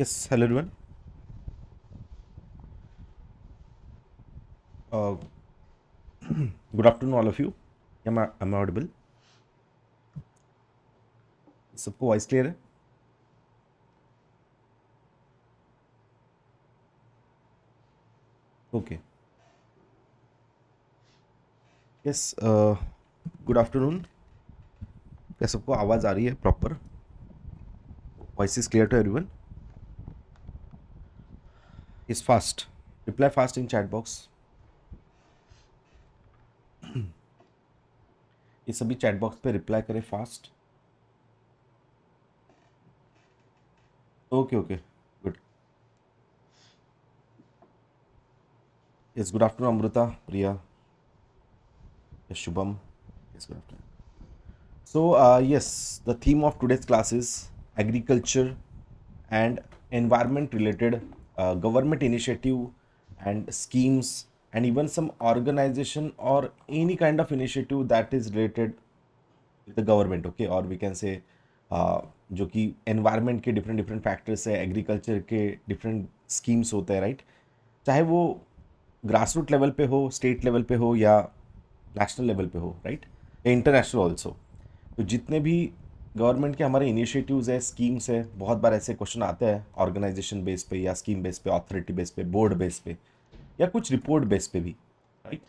yes hello everyone uh, good afternoon all of you am I am audible सबको voice clear है okay yes good afternoon क्या सबको आवाज़ आ रही है proper voice is clear to everyone is fast reply fast in chat box ये सभी चैट बॉक्स पे रिप्लाई करें fast okay okay good yes good afternoon Amrita Priya yes Shubham yes good afternoon so yes the theme of today's class is agriculture and environment related uh, government initiative and schemes and even some organization or any kind of initiative that is related with the government okay or we can say uh, जो कि environment के different different factors है agriculture के different schemes होते हैं right चाहे वो grass root level पे हो स्टेट लेवल पे हो या नेशनल लेवल पे हो राइट या इंटरनेशनल ऑल्सो तो जितने भी गवर्नमेंट के हमारे इनिशिएटिव्स है स्कीम्स है बहुत बार ऐसे क्वेश्चन आते हैं ऑर्गेनाइजेशन बेस पे या स्कीम बेस पे ऑथोरिटी बेस पे बोर्ड बेस पे या कुछ रिपोर्ट बेस पे भी राइट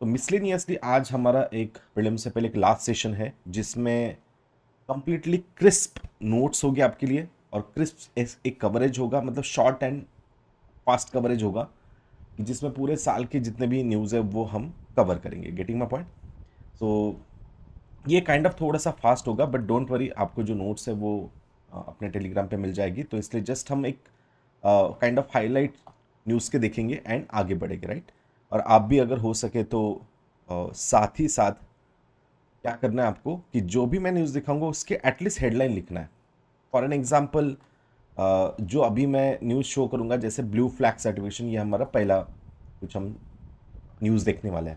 तो मिसलिनियसली आज हमारा एक प्रिलिम से पहले एक लास्ट सेशन है जिसमें कंप्लीटली क्रिस्प नोट्स होगी आपके लिए और क्रिस्प एक कवरेज होगा मतलब शॉर्ट एंड फास्ट कवरेज होगा जिसमें पूरे साल के जितने भी न्यूज़ है वो हम कवर करेंगे गेटिंग माई पॉइंट सो ये काइंड ऑफ थोड़ा सा फास्ट होगा बट डोंट वरी आपको जो नोट्स है वो अपने टेलीग्राम पे मिल जाएगी तो इसलिए जस्ट हम एक काइंड ऑफ हाईलाइट न्यूज़ के देखेंगे एंड आगे बढ़ेंगे राइट और आप भी अगर हो सके तो uh, साथ ही साथ क्या करना है आपको कि जो भी मैं न्यूज़ दिखाऊंगा उसके एटलीस्ट हेडलाइन लिखना है फॉर एन एग्जाम्पल जो अभी मैं न्यूज़ शो करूँगा जैसे ब्लू फ्लैग सर्टिफिकेशन ये हमारा पहला कुछ हम न्यूज़ देखने वाला है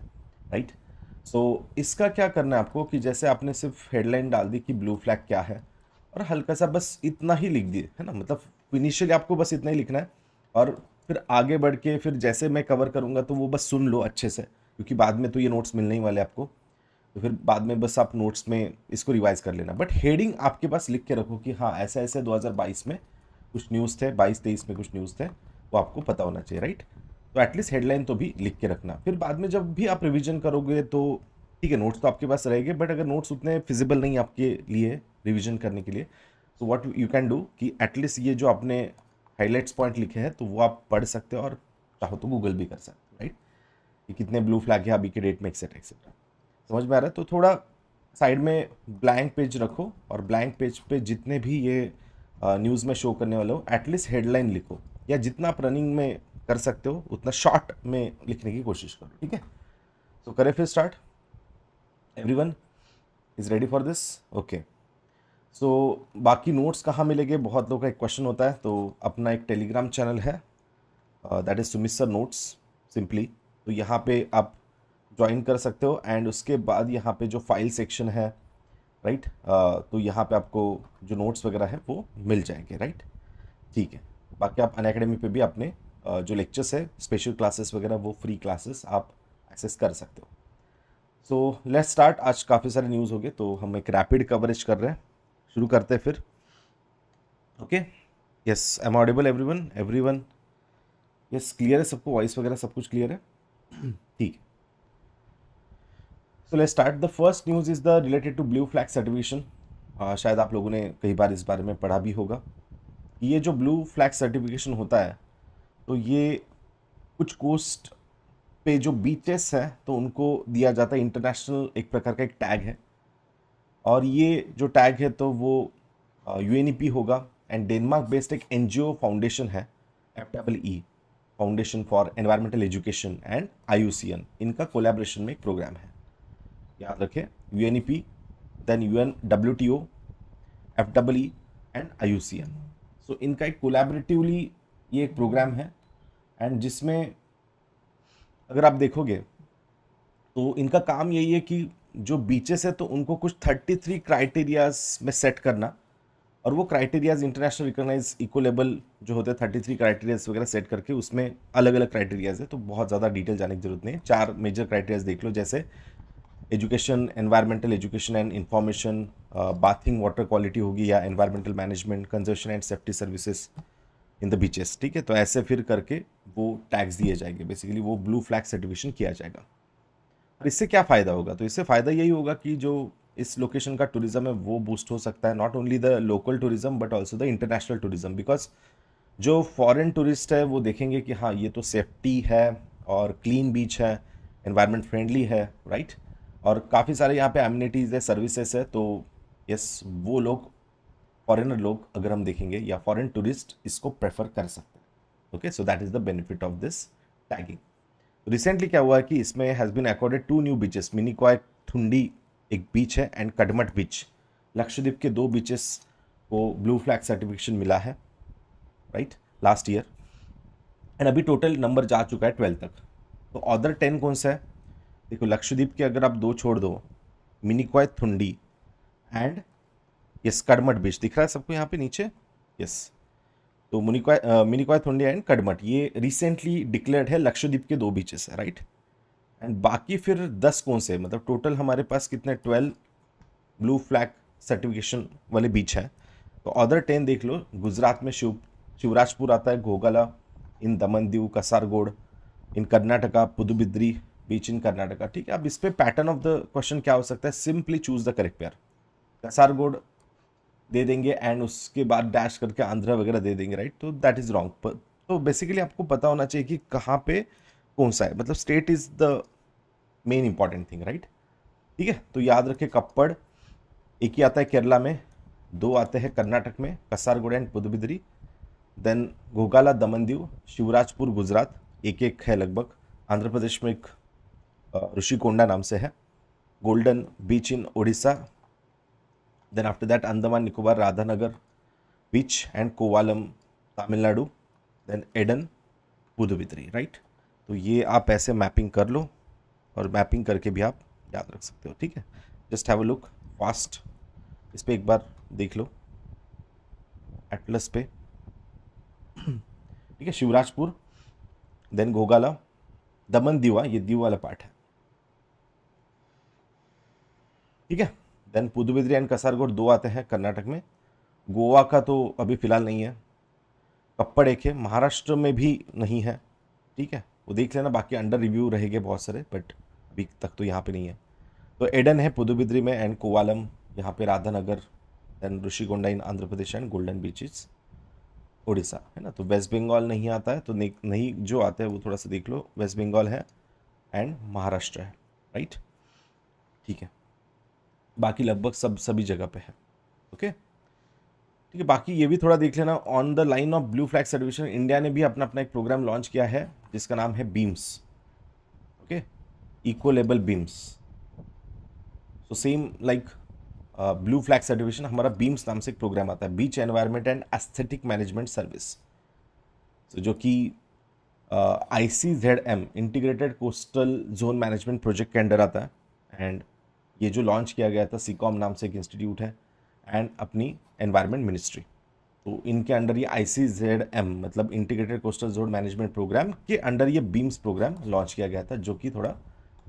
राइट right? सो so, इसका क्या करना है आपको कि जैसे आपने सिर्फ हेडलाइन डाल दी कि ब्लू फ्लैग क्या है और हल्का सा बस इतना ही लिख दिए है ना मतलब इनिशियली आपको बस इतना ही लिखना है और फिर आगे बढ़ के फिर जैसे मैं कवर करूँगा तो वो बस सुन लो अच्छे से क्योंकि बाद में तो ये नोट्स मिलने ही वाले आपको तो फिर बाद में बस आप नोट्स में इसको रिवाइज कर लेना बट हेडिंग आपके पास लिख के रखो कि हाँ ऐसे ऐसे 2022 में कुछ न्यूज़ थे 22 तेईस में कुछ न्यूज़ थे वो आपको पता होना चाहिए राइट तो एटलीस्ट हेडलाइन तो भी लिख के रखना फिर बाद में जब भी आप रिविजन करोगे तो ठीक है नोट्स तो आपके पास रहेंगे बट अगर नोट्स उतने फिजिबल नहीं आपके लिए रिविजन करने के लिए तो वॉट यू कैन डू कि एटलीस्ट ये जो आपने हाईलाइट्स पॉइंट लिखे हैं तो वो आप पढ़ सकते हो और चाहो तो गूगल भी कर सकते हो राइट कि कितने ब्लू फ्लैग है अभी के डेट में एक्सेट्रा एक्सेट्रा समझ में आ रहा है तो थोड़ा साइड में ब्लैंक पेज रखो और ब्लैंक पेज पे जितने भी ये न्यूज़ में शो करने वाले हो एटलीस्ट हेडलाइन लिखो या जितना आप रनिंग में कर सकते हो उतना शॉर्ट में लिखने की कोशिश करो ठीक है सो करें फिर start everyone is ready for this okay so बाकी नोट्स कहाँ मिलेंगे बहुत लोगों का एक क्वेश्चन होता है तो अपना एक टेलीग्राम चैनल है that is Sumit sir notes simply तो यहाँ पे आप ज्वाइन कर सकते हो एंड उसके बाद यहाँ पे जो फाइल सेक्शन है राइट right? Uh, तो यहाँ पे आपको जो नोट्स वगैरह है वो मिल जाएंगे राइट right? ठीक है बाकी आप अन पे पर भी अपने जो लेक्चर्स है स्पेशल क्लासेस वगैरह वो फ्री क्लासेस आप एक्सेस कर सकते हो सो लेट्स स्टार्ट आज काफ़ी सारे न्यूज़ हो गए तो हम एक रैपिड कवरेज कर रहे हैं शुरू करते हैं फिर okay yes am audible everyone everyone yes clear है सबको वॉइस वगैरह सब कुछ क्लियर है ठीक है so let start the first news is the related to blue flag certification शायद आप लोगों ने कई बार इस बारे में पढ़ा भी होगा ये जो ब्लू फ्लैग सर्टिफिकेशन होता है तो ये कुछ कोस्ट पे जो बीचेस है तो उनको दिया जाता है इंटरनेशनल एक प्रकार का एक टैग है और ये जो टैग है तो वो यू e होगा एंड डेनमार्क बेस्ड एक एन फाउंडेशन है F double E foundation for environmental education and I इनका कोलेब्रेशन में एक प्रोग्राम है याद रखें U N E P then U N W T O F double E and I U C N so इनका एक collaboratively ये एक प्रोग्राम है एंड जिसमें अगर आप देखोगे तो इनका काम यही है कि जो बीचेस है तो उनको कुछ 33 क्राइटेरियाज में सेट करना और वो criterias international recognise eco level जो होते हैं थर्टी थ्री क्राइटेरियाज वगैरह सेट करके उसमें अलग अलग क्राइटेरियाज है तो बहुत ज़्यादा डिटेल जाने की जरूरत नहीं है चार मेजर क्राइटेरियाज देख लो जैसे education environmental education and information bathing water quality होगी या environmental management conservation and safety services in the beaches ठीक है तो ऐसे फिर करके वो टैक्स दिए जाएंगे बेसिकली वो ब्लू फ्लैग सर्टिफिकेशन किया जाएगा और इससे क्या फ़ायदा होगा तो इससे फ़ायदा यही होगा कि जो इस लोकेशन का टूरिज़्म है वो बूस्ट हो सकता है not only the local tourism but also the international tourism because जो फॉरेन टूरिस्ट है वो देखेंगे कि हाँ ये तो सेफ्टी है और क्लीन बीच है इन्वायरमेंट फ्रेंडली है राइट right? और काफ़ी सारे यहाँ पे एम्यूनिटीज़ है सर्विसेज है तो यस वो लोग फॉरेनर लोग अगर हम देखेंगे या फॉरेन टूरिस्ट इसको प्रेफर कर सकते हैं okay so that is the benefit of this tagging recently क्या हुआ है कि इसमें has been accorded two new beaches क्वाय ठुंडी एक बीच है एंड कटमट बीच लक्षद्वीप के दो बीचेस को ब्लू फ्लैग सर्टिफिकेशन मिला है राइट लास्ट ईयर एंड अभी टोटल नंबर जा चुका है ट्वेल्व तक तो अदर टेन कौन सा है देखो लक्षद्वीप के अगर आप दो छोड़ दो क्वाय थुंडी एंड यस कडमट बीच दिख रहा है सबको यहाँ पे नीचे यस तो मुनिकॉय मिनिकॉय थोंडिया एंड कडमट ये रिसेंटली डिक्लेयर्ड है लक्षद्वीप के दो बीचेस है राइट एंड बाकी फिर दस कौन से मतलब टोटल हमारे पास कितने ट्वेल्व ब्लू फ्लैग सर्टिफिकेशन वाले बीच हैं तो अदर टेन देख लो गुजरात में शिव शिवराजपुर आता है घोगाला इन दमन दीव कसारगोड इन कर्नाटका पुदुबिद्री बीच इन कर्नाटका ठीक है अब इस पर पैटर्न ऑफ द क्वेश्चन क्या हो सकता है simply choose the correct pair Kasaragod दे देंगे एंड उसके बाद डैश करके आंध्रा वगैरह दे देंगे राइट तो दैट इज़ रॉन्ग तो बेसिकली आपको पता होना चाहिए कि कहाँ पे कौन सा है मतलब state is the main important thing right ठीक है तो याद रखे कप्पड़ एक ही आता है केरला में दो आते हैं कर्नाटक में कसारगोड़ एंड पुदुबिदरी देन घोगाला दमनदीव शिवराजपुर गुजरात एक एक है लगभग आंध्र प्रदेश में एक ऋषिकोंडा नाम से है golden beach in Odisha Then after that, Andaman, Nicobar, Radhanagar, Beach and Kovalam, Tamil Nadu. Then Eden, Puduvidri, right? तो ये आप ऐसे मैपिंग कर लो और मैपिंग करके भी आप याद रख सकते हो ठीक है just have a look fast इस पर एक बार देख लो एटलस पे ठीक है शिवराजपुर देन गोगाला दमन दीवा ये दीव वाला पार्ट है ठीक है देन पुदुबिद्री एंड कसारगोड दो आते हैं कर्नाटक में गोवा का तो अभी फ़िलहाल नहीं है कप्पड़ एक है महाराष्ट्र में भी नहीं है ठीक है वो देख लेना बाकी अंडर रिव्यू रहेंगे बहुत सारे बट अभी तक तो यहाँ पे नहीं है तो एडन है पुदुबिद्री में एंड कोवालम यहाँ पे Radhanagar then Rushikonda in Andhra Pradesh and golden beaches Orissa है ना तो वेस्ट बंगाल नहीं आता है तो नहीं जो आता है वो थोड़ा सा देख लो वेस्ट बंगाल है एंड महाराष्ट्र है राइट ठीक है बाकी लगभग सब सभी जगह पे है ओके ठीक है बाकी ये भी थोड़ा देख लेना on the line of blue flag certification India ने भी अपना अपना एक प्रोग्राम लॉन्च किया है जिसका नाम है BEAMS okay eco label BEAMS so same like blue flag certification हमारा बीम्स नाम से एक प्रोग्राम आता है beach environment and aesthetic management service तो जो कि I C Z M integrated coastal zone management project के अंडर आता है एंड ये जो लॉन्च किया गया था सीकॉम नाम से एक इंस्टीट्यूट है एंड अपनी एनवायरनमेंट मिनिस्ट्री तो इनके अंडर ये आई मतलब integrated coastal zone management program के अंडर ये बीम्स प्रोग्राम लॉन्च किया गया था जो कि थोड़ा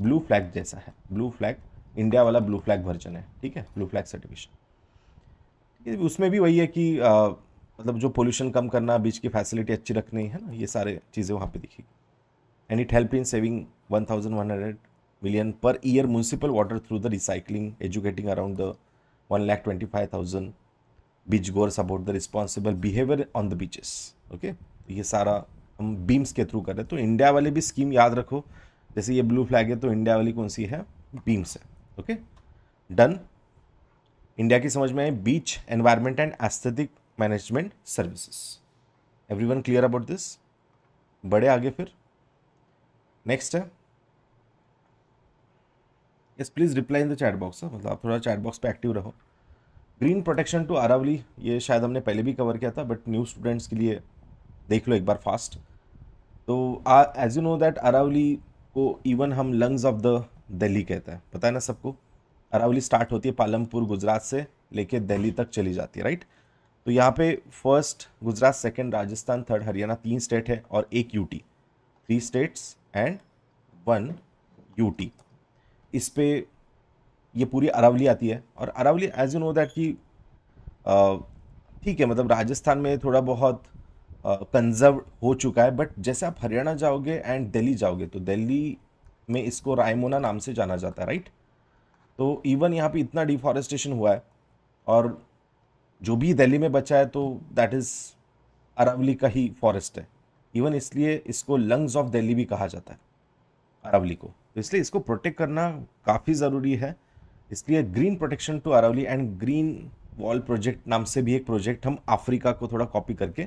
ब्लू फ्लैग जैसा है ब्लू फ्लैग इंडिया वाला ब्लू फ्लैग वर्जन है ठीक है ब्लू फ्लैग सर्टिफिकेशन उसमें भी वही है कि आ, मतलब जो पोल्यूशन कम करना बीच की फैसिलिटी अच्छी रखनी है ना ये सारे चीज़ें वहाँ पे दिखेगी and it help in saving one thousand one hundred million per year municipal water through the recycling, educating around the 1,25,000 beach goers about the responsible behaviour on the beaches okay ये सारा हम बीम्स के through कर रहे हैं तो India वाली भी स्कीम याद रखो जैसे ये ब्लू फ्लैग है तो इंडिया वाली कौन सी है बीम्स है ओके डन इंडिया की समझ में आई beach environment and aesthetic management services everyone clear about this बड़े आगे फिर नेक्स्ट है yes please reply in the chat box मतलब आप थोड़ा चैट बॉक्स पे एक्टिव रहो ग्रीन प्रोटेक्शन टू अरावली ये शायद हमने पहले भी कवर किया था बट न्यू स्टूडेंट्स के लिए देख लो एक बार फास्ट तो as you know that Aravalli को इवन हम लंग्स ऑफ द दिल्ली कहते हैं पता है ना सबको अरावली स्टार्ट होती है पालमपुर गुजरात से लेके दिल्ली तक चली जाती है राइट तो यहाँ पे first Gujarat second Rajasthan third Haryana तीन स्टेट है और एक UT three states and one UT इस पर ये पूरी अरावली आती है और Aravalli as you know that कि ठीक है मतलब राजस्थान में थोड़ा बहुत कंजर्व हो चुका है बट जैसे आप हरियाणा जाओगे एंड दिल्ली जाओगे तो दिल्ली में इसको रायमोना नाम से जाना जाता है राइट तो इवन यहाँ पे इतना डिफॉरेस्टेशन हुआ है और जो भी दिल्ली में बचा है तो दैट इज़ अरावली का ही फॉरेस्ट है इवन इसलिए इसको लंग्स ऑफ दिल्ली भी कहा जाता है अरावली को तो इसलिए इसको प्रोटेक्ट करना काफ़ी ज़रूरी है इसलिए green protection to Aravalli and green wall project नाम से भी एक प्रोजेक्ट हम अफ्रीका को थोड़ा कॉपी करके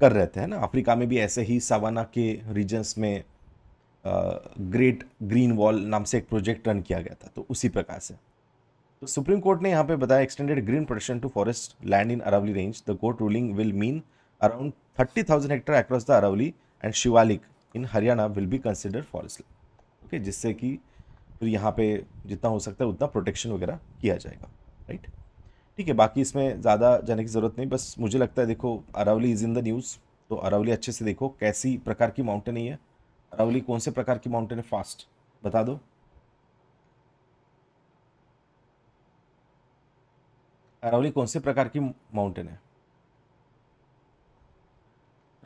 कर रहे थे है ना अफ्रीका में भी ऐसे ही सवाना के रीजन्स में ग्रेट ग्रीन वॉल नाम से एक प्रोजेक्ट रन किया गया था तो उसी प्रकार से तो सुप्रीम कोर्ट ने यहाँ पे बताया extended green protection to forest land in Aravalli range the court ruling will mean around thirty thousand hectare across the Aravalli and Shivalik in Haryana will be consider forest land okay जिससे कि फिर यहाँ पे जितना हो सकता है उतना प्रोटेक्शन वगैरह किया जाएगा राइट ठीक है बाकी इसमें ज़्यादा जाने की ज़रूरत नहीं बस मुझे लगता है देखो Aravalli is in the news तो अरावली अच्छे से देखो कैसी प्रकार की माउंटेन ही है अरावली कौन से प्रकार की माउंटेन है फास्ट बता दो अरावली कौन से प्रकार की माउंटेन है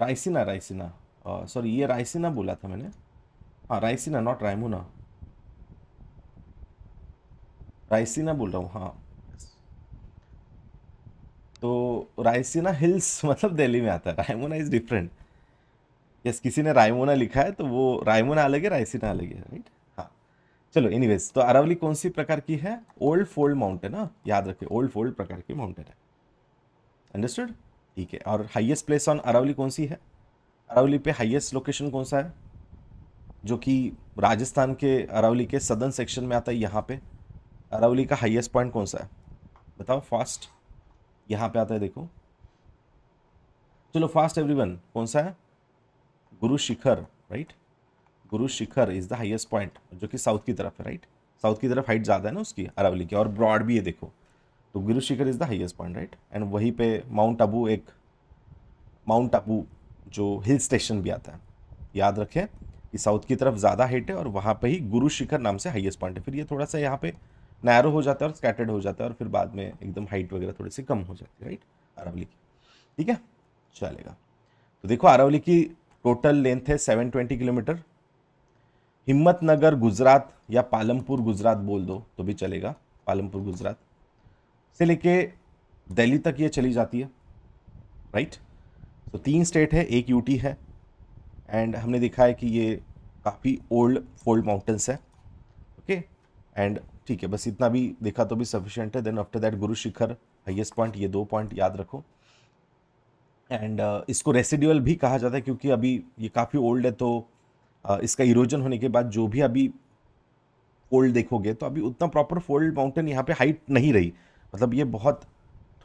रायसीना रायसीना सॉरी uh, ये रायसीना बोला था मैंने हाँ रायसीना नॉट रायमुना रायसीना बोल रहा हूँ हाँ तो रायसीना हिल्स मतलब दिल्ली में आता है रायमोना इज़ डिफरेंट यस किसी ने रायमोना लिखा है तो वो रायमोना अलग है रायसीना अलग है राइट हाँ चलो एनीवेज तो अरावली कौन सी प्रकार की है ओल्ड फोल्ड माउंटेन हाँ याद रखिए ओल्ड फोल्ड प्रकार की माउंटेन है अंडरस्टूड ठीक है और हाईएस्ट प्लेस ऑन अरावली कौन सी है अरावली पे हाईएस्ट लोकेशन कौन सा है जो कि राजस्थान के अरावली के सदन सेक्शन में आता है यहाँ पे अरावली का हाईएस्ट पॉइंट कौन सा है बताओ फास्ट यहाँ पे आता है देखो चलो फास्ट एवरीवन कौन सा है गुरु Shikhar right Guru Shikhar is the highest point जो कि साउथ की तरफ है राइट साउथ की तरफ हाइट ज़्यादा है ना उसकी अरावली की और ब्रॉड भी है देखो तो Guru Shikhar is the highest point right and वहीं पर माउंट आबू एक माउंट आबू जो हिल स्टेशन भी आता है याद रखें कि साउथ की तरफ ज़्यादा हिट है और वहाँ पर ही गुरु शिखर नाम से हाइएस्ट पॉइंट है फिर ये थोड़ा सा यहाँ पे नैरो हो जाता है और स्कैटर्ड हो जाता है और फिर बाद में एकदम हाइट वगैरह थोड़ी सी कम हो जाती है राइट अरावली की ठीक है चलेगा तो देखो अरावली की टोटल लेंथ है seven twenty kilometre Himmatnagar Gujarat या पालमपुर गुजरात बोल दो तो भी चलेगा पालमपुर गुजरात से लेके दिल्ली तक ये चली जाती है राइट तो तीन स्टेट है एक यूटी है एंड हमने देखा है कि ये काफ़ी old fold mountains okay okay एंड ठीक है बस इतना भी देखा तो भी सफिशेंट है देन आफ्टर दैट गुरु शिखर हाइएस्ट पॉइंट ये दो पॉइंट याद रखो एंड uh, इसको रेसिड्यूअल भी कहा जाता है क्योंकि अभी ये काफ़ी ओल्ड है तो uh, इसका इरोजन होने के बाद जो भी अभी फोल्ड देखोगे तो अभी उतना प्रॉपर फोल्ड माउंटेन यहाँ पे हाइट नहीं रही मतलब ये बहुत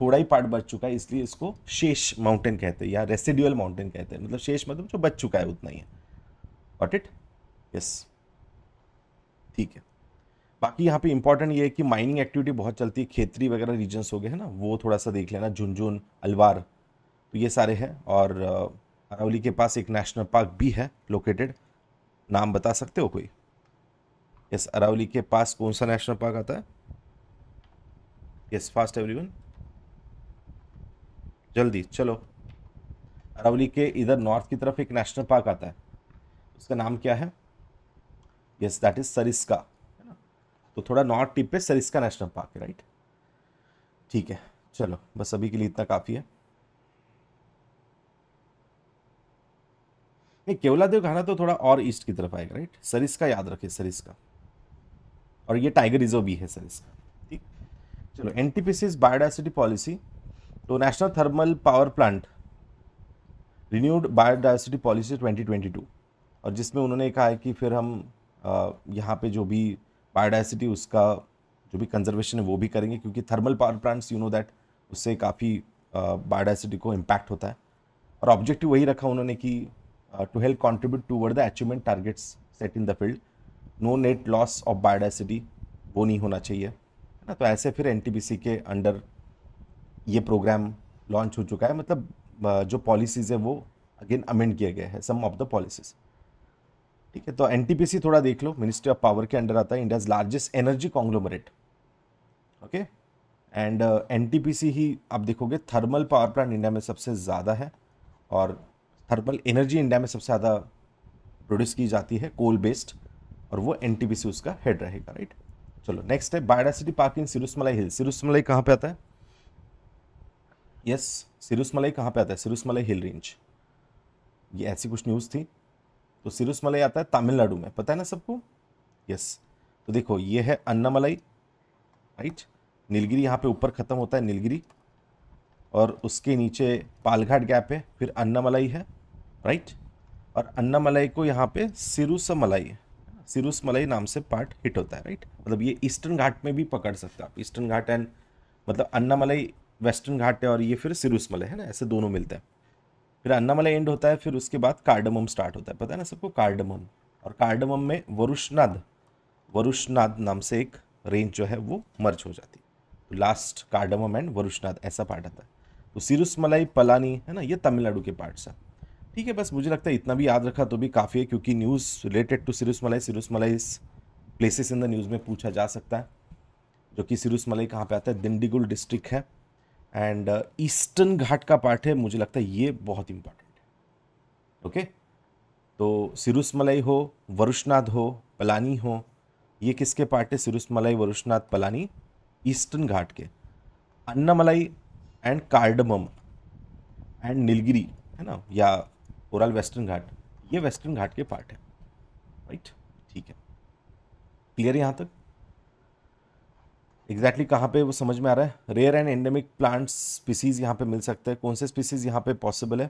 थोड़ा ही पार्ट बच चुका है इसलिए इसको शेष माउंटेन कहते हैं या रेसिड्यूअल माउंटेन कहते हैं मतलब शेष मतलब जो बच चुका है उतना ही है ऑट इट यस ठीक है बाकी यहाँ पे इंपॉर्टेंट ये है कि माइनिंग एक्टिविटी बहुत चलती है खेतरी वगैरह रीजन्स हो गए हैं ना वो थोड़ा सा देख लेना झुंझुन अलवार तो ये सारे हैं और अरावली के पास एक नेशनल पार्क भी है लोकेटेड नाम बता सकते हो कोई यस अरावली के पास कौन सा नेशनल पार्क आता है यस फास्ट एवरीवन जल्दी चलो अरावली के इधर नॉर्थ की तरफ एक नेशनल पार्क आता है उसका नाम क्या है यस दैट इज सरिस्का है ना तो थोड़ा नॉर्थ टिप पे सरिस्का नेशनल पार्क है राइट ठीक है चलो बस अभी के लिए इतना काफ़ी है नहीं केवला देव घाना तो थोड़ा और ईस्ट की तरफ आएगा राइट सरिस्का याद रखिए सरिस्का और ये टाइगर रिजर्व भी है सरिस्का ठीक चलो N T P C is policy तो national thermal power plant renewed biodiversity policy 2022 और जिसमें उन्होंने कहा है कि फिर हम यहाँ पे जो भी बायोडाइवर्सिटी उसका जो भी कंजर्वेशन है वो भी करेंगे क्योंकि thermal power plants you know that उससे काफ़ी बायोडाइवर्सिटी को इम्पैक्ट होता है और ऑब्जेक्टिव वही रखा उन्होंने कि to help contribute toward the achievement targets set in the field no net loss of biodiversity वो नहीं होना चाहिए है ना तो ऐसे फिर एन के अंडर ये प्रोग्राम लॉन्च हो चुका है मतलब जो पॉलिसीज़ है वो अगेन अमेंड किया गया है सम ऑफ द पॉलिसीज़ ठीक है तो एन थोड़ा देख लो मिनिस्ट्री ऑफ पावर के अंडर आता है India's largest energy conglomerate okay and N ही आप देखोगे थर्मल पावर प्लांट इंडिया में सबसे ज़्यादा है और थर्मल एनर्जी इंडिया में सबसे ज़्यादा प्रोड्यूस की जाती है कोल बेस्ड और वो एन उसका हेड रहेगा राइट चलो नेक्स्ट है बायोडासिटी पार्क इन सिरुसमलाई हिल सिरुसमलाई कहाँ पे आता है यस सिरुसमलई कहाँ पे आता है सिरुसमलई हिल रेंज ये ऐसी कुछ न्यूज़ थी तो सिरुसमलई आता है तमिलनाडु में पता है ना सबको यस तो देखो ये है अन्नामलई राइट नीलगिरी यहाँ पे ऊपर ख़त्म होता है नीलगिरी और उसके नीचे पालघाट गैप है फिर अन्नामलई है राइट और अन्नामलई को यहाँ पे सिरुसमलई सिरुसमलई नाम से पार्ट हिट होता है राइट मतलब ये ईस्टर्न घाट में भी पकड़ सकते हैं आप ईस्टर्न घाट एंड मतलब अन्नामलई वेस्टर्न घाट है और ये फिर सिरुसमलय है ना ऐसे दोनों मिलते हैं फिर अन्नामलय एंड होता है फिर उसके बाद कार्डमम स्टार्ट होता है पता है ना सबको कार्डमम और कार्डमम में वरुषनाद वरुषनाद नाम से एक रेंज जो है वो मर्ज हो जाती तो लास्ट कार्डमम एंड वरुषनाद ऐसा पार्ट आता है तो सिरुसमलाई पलानी है ना ये तमिलनाडु के पार्ट्स हैं ठीक है बस मुझे लगता है इतना भी याद रखा तो भी काफ़ी है क्योंकि news related to Sirumalai Sirumalai places in the news में पूछा जा सकता है जो कि सिरुसमलाई कहाँ पे आता है दिंडीगुल डिस्ट्रिक्ट है एंड ईस्टर्न घाट का पार्ट है मुझे लगता है ये बहुत इंपॉर्टेंट है ओके तो सिरुसमलई हो वरुषनाथ हो पलानी हो ये किसके पार्ट है सिरुसमलई वरुषनाथ पलानी ईस्टर्न घाट के Anamalai and cardamom and Nilgiri है ना या ओरल वेस्टर्न घाट ये वेस्टर्न घाट के पार्ट है राइट ठीक है क्लियर यहाँ तक एग्जैक्टली exactly कहाँ पे वो समझ में आ रहा है rare and endemic plant species यहाँ पे मिल सकते हैं कौन से स्पीसीज यहाँ पे पॉसिबल है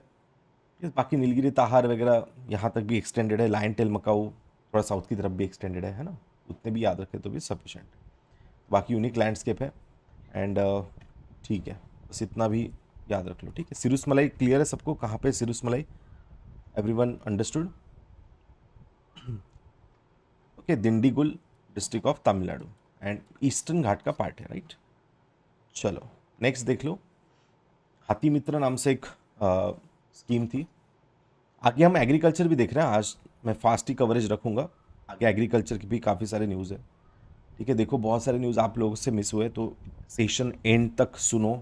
बाकी नीलगिरी ताहार वगैरह यहाँ तक भी एक्सटेंडेड है लाइन टेल मकाऊ थोड़ा साउथ की तरफ भी एक्सटेंडेड है है ना उतने भी याद रखें तो भी सफिशेंट बाकी यूनिक लैंडस्केप है एंड uh, ठीक uh, है बस इतना भी याद रख लो ठीक है सिरुस मलाई क्लियर है सबको कहाँ पे सिरुस मलाई every one understood okay Dindigul district of Tamil Nadu and eastern ghat का पार्ट है राइट चलो नेक्स्ट देख लो हाथी मित्र नाम से एक आ, स्कीम थी आगे हम एग्रीकल्चर भी देख रहे हैं आज मैं फास्ट ही कवरेज रखूँगा आगे एग्रीकल्चर की भी काफ़ी सारे न्यूज़ है ठीक है देखो बहुत सारे न्यूज़ आप लोगों से मिस हुए तो सेशन एंड तक सुनो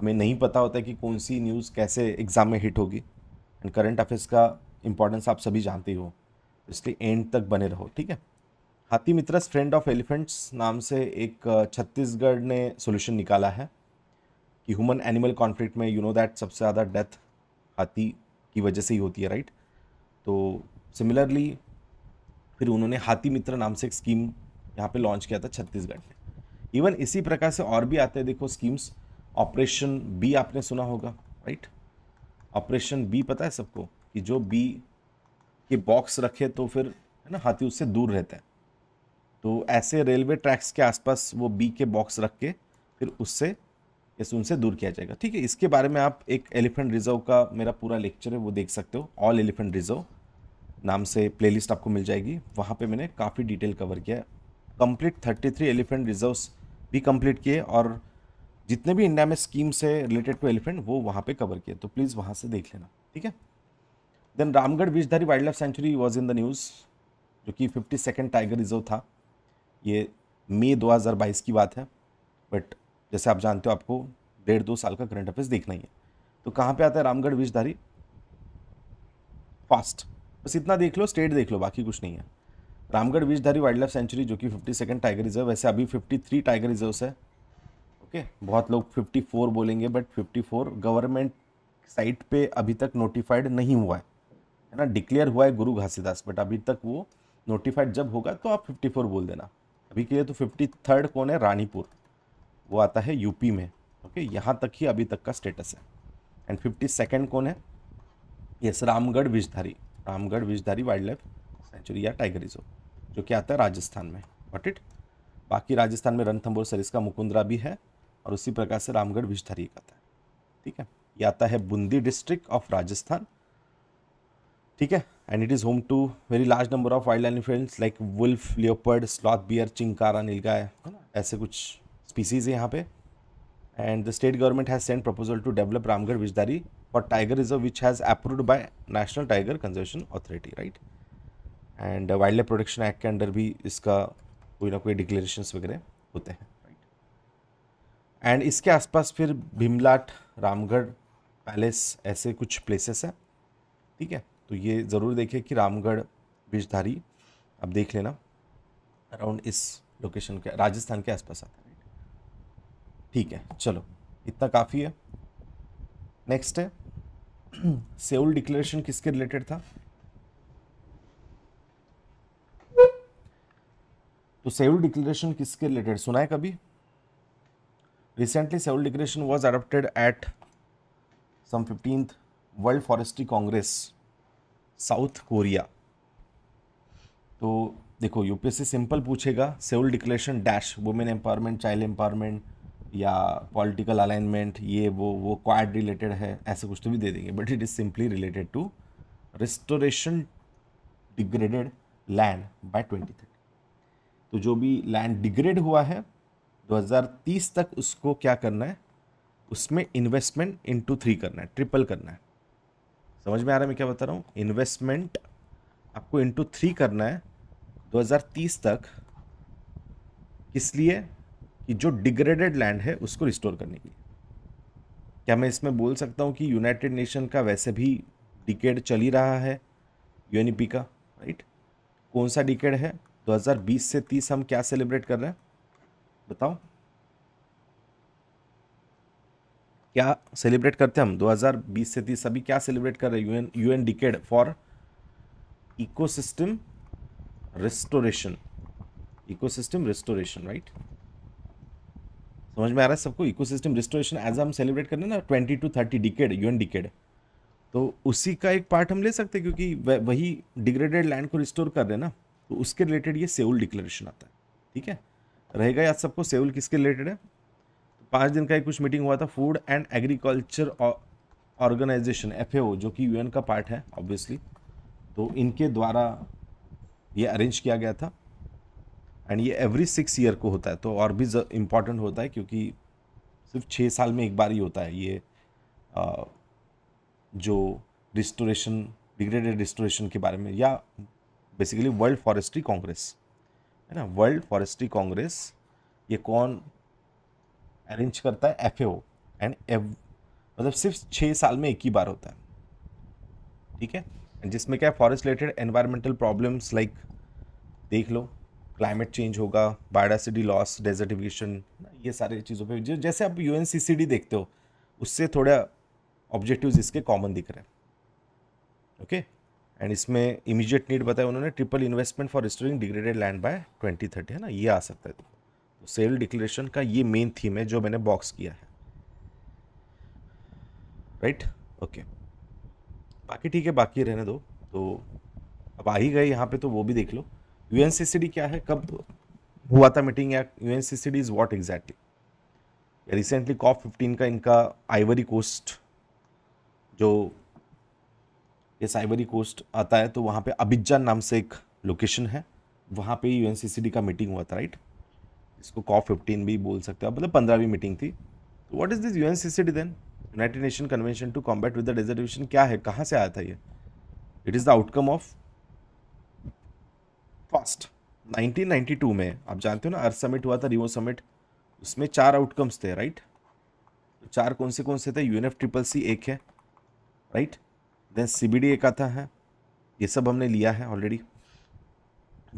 हमें नहीं पता होता है कि कौन सी न्यूज़ कैसे एग्ज़ाम में हिट होगी एंड करंट अफेयर्स का इंपॉर्टेंस आप सभी जानते हो इसलिए एंड तक बने रहो ठीक है हाथी मित्रस फ्रेंड ऑफ एलिफेंट्स नाम से एक छत्तीसगढ़ ने सोल्यूशन निकाला है कि ह्यूमन एनिमल कॉन्फ्लिक्ट में यू नो दैट सबसे ज़्यादा डेथ हाथी की वजह से ही होती है राइट तो सिमिलरली फिर उन्होंने हाथी मित्र नाम से एक स्कीम यहाँ पे लॉन्च किया था छत्तीसगढ़ में इवन इसी प्रकार से और भी आते हैं देखो स्कीम्स ऑपरेशन बी आपने सुना होगा राइट ऑपरेशन बी पता है सबको कि जो बी के बॉक्स रखे तो फिर है ना हाथी उससे दूर रहता है तो ऐसे रेलवे ट्रैक्स के आसपास वो बी के बॉक्स रख के फिर उससे इस उनसे दूर किया जाएगा ठीक है इसके बारे में आप एक एलिफेंट रिजर्व का मेरा पूरा लेक्चर है वो देख सकते हो ऑल एलिफेंट रिजर्व नाम से प्लेलिस्ट आपको मिल जाएगी वहाँ पे मैंने काफ़ी डिटेल कवर किया है कंप्लीट 33 एलिफेंट रिजर्व्स भी कंप्लीट किए और जितने भी इंडिया में स्कीम से रिलेटेड टू एलिफेंट वो वहाँ पे कवर किए तो प्लीज़ वहाँ से देख लेना ठीक है then Ramgarh Vishdhari wild life sanctuary was in the news जो कि फिफ्टी सेकेंड टाइगर रिजर्व था ये मई 2022 की बात है बट जैसे आप जानते हो आपको डेढ़ दो साल का करंट अफेयर्स देखना ही है तो कहाँ पे आता है रामगढ़ विषधारी फास्ट बस इतना देख लो स्टेट देख लो बाकी कुछ नहीं है Ramgarh Vishdhari wild life sanctuary जो कि फिफ्टी सेकेंड टाइगर रिजर्व वैसे अभी फिफ्टी थ्री टाइगर रिजर्व है ओके बहुत लोग फिफ्टी फोर बोलेंगे but fifty four government site पे अभी तक नोटिफाइड नहीं हुआ है है ना डिक्लेयर हुआ है गुरु घासीदास बट अभी तक वो नोटिफाइड जब होगा तो आप फिफ्टी फोर बोल देना अभी के लिए तो फिफ्टी थर्ड कौन है रानीपुर वो आता है यूपी में ओके यहाँ तक ही अभी तक का स्टेटस है एंड फिफ्टी सेकेंड कौन है yes Ramgarh Vishdhari Ramgarh Vishdhari wild life sanctuary या टाइगर रिजर्व जो कि आता है राजस्थान में वॉट इट बाकी राजस्थान में रणथम्बोर सरिस का मुकुंदरा भी है और उसी प्रकार से रामगढ़ विजधारी का आता है ठीक है ये आता है बूंदी डिस्ट्रिक्ट ऑफ राजस्थान ठीक है and it is home to very large number of wild elephants like wolf, leopard, sloth bear, chinkara, nilgai, ऐसे कुछ species है यहाँ पे and the state government has sent proposal to develop Ramgarh Vishdari for tiger reserve which has approved by National Tiger Conservation Authority, right? And wild life protection act के under भी इसका कोई ना कोई डिक्लेरेशन वगैरह होते हैं एंड इसके आसपास फिर भीमलाट रामगढ़ पैलेस ऐसे कुछ प्लेसेस हैं ठीक है तो ये ज़रूर देखिए कि रामगढ़ बिजधारी अब देख लेना अराउंड इस लोकेशन के राजस्थान के आसपास आता है ठीक है चलो इतना काफ़ी है नेक्स्ट है सेउल डिक्लेरेशन किसके रिलेटेड था तो सेउल डिक्लेरेशन किसके रिलेटेड सुना है कभी recently Seoul declaration was adopted at some fifteenth world forestry congress South Korea तो देखो यूपीएससी सिंपल पूछेगा Seoul declaration dash women empowerment child empowerment या पॉलिटिकल अलाइनमेंट ये वो वो क्वाड रिलेटेड है ऐसे कुछ तो भी दे देंगे but it is simply related to restoration degraded land by twenty thirty तो जो भी लैंड डिग्रेड हुआ है 2030 तक उसको क्या करना है उसमें इन्वेस्टमेंट इनटू थ्री करना है ट्रिपल करना है समझ में आ रहा है मैं क्या बता रहा हूँ इन्वेस्टमेंट आपको इंटू थ्री करना है 2030 तक किस लिए कि जो डिग्रेडेड लैंड है उसको रिस्टोर करने के लिए क्या मैं इसमें बोल सकता हूँ कि यूनाइटेड नेशन का वैसे भी डिकेड चल ही रहा है यू e का राइट कौन सा डिकेड है 2020 से 30 हम क्या सेलिब्रेट कर रहे हैं बताओ क्या सेलिब्रेट करते हैं हम 2020 से तीस अभी क्या सेलिब्रेट कर रहे हैं UN UN decade for ecosystem restoration ecosystem restoration right समझ में आ रहा है सबको इकोसिस्टम रिस्टोरेशन एज हम सेलिब्रेट कर रहे हैं ना twenty to thirty decade UN decade तो उसी का एक पार्ट हम ले सकते हैं क्योंकि वही डिग्रेडेड लैंड को रिस्टोर कर रहे हैं ना तो उसके रिलेटेड ये सेउल डिक्लेरेशन आता है ठीक है रहेगा याद सबको सेउल किसके रिलेटेड है पाँच दिन का एक कुछ मीटिंग हुआ था food and agriculture organisation F जो कि यूएन का पार्ट है ऑब्वियसली तो इनके द्वारा ये अरेंज किया गया था एंड ये एवरी सिक्स ईयर को होता है तो और भी इम्पॉर्टेंट होता है क्योंकि सिर्फ छः साल में एक बार ही होता है ये आ, जो रिस्टोरेशन डिग्रेडेड रिस्टोरेशन के बारे में या बेसिकली वर्ल्ड फॉरेस्ट्री कांग्रेस है ना वर्ल्ड फॉरेस्ट्री कांग्रेस ये कौन अरेंज करता है एफ एंड एव मतलब सिर्फ छः साल में एक ही बार होता है ठीक है जिसमें क्या है forest related environmental problems like देख लो क्लाइमेट चेंज होगा बायोडासिटी लॉस डेजर्टिफिकेशन ये सारी चीज़ों पे जैसे आप यू देखते हो उससे थोड़ा ऑब्जेक्टिव इसके कॉमन दिख रहे हैं ओके एंड इसमें इमीडिएट नीड बताया उन्होंने triple investment for restoring degraded land by twenty thirty है ना ये आ सकता है सेल डिक्लेरेशन का ये मेन थीम है जो मैंने बॉक्स किया है राइट ओके बाकी ठीक है बाकी रहने दो तो अब आ ही गए यहाँ पे तो वो भी देख लो यू क्या है कब हुआ था मीटिंग या U N C C D is what exactly recently COP fifteen का इनका आइवरी कोस्ट जो ये साइबरी कोस्ट आता है तो वहाँ पे अबिजान नाम से एक लोकेशन है वहाँ पे U N C C D का मीटिंग हुआ था राइट इसको कॉप फिफ्टीन भी बोल सकते हो मतलब पंद्रहवीं मीटिंग थी तो is this U N C C D then United Nation Convention to combat with the reservation क्या है कहाँ से आया था ये it is the outcome of fast 1992 में आप जानते हो ना अर्थ समिट हुआ था रिवो समिट उसमें चार आउटकम्स थे राइट तो चार कौन से कौन से थे यूएनएफ ट्रिपल सी एक है राइट देन सीबीडी एक आता है ये सब हमने लिया है ऑलरेडी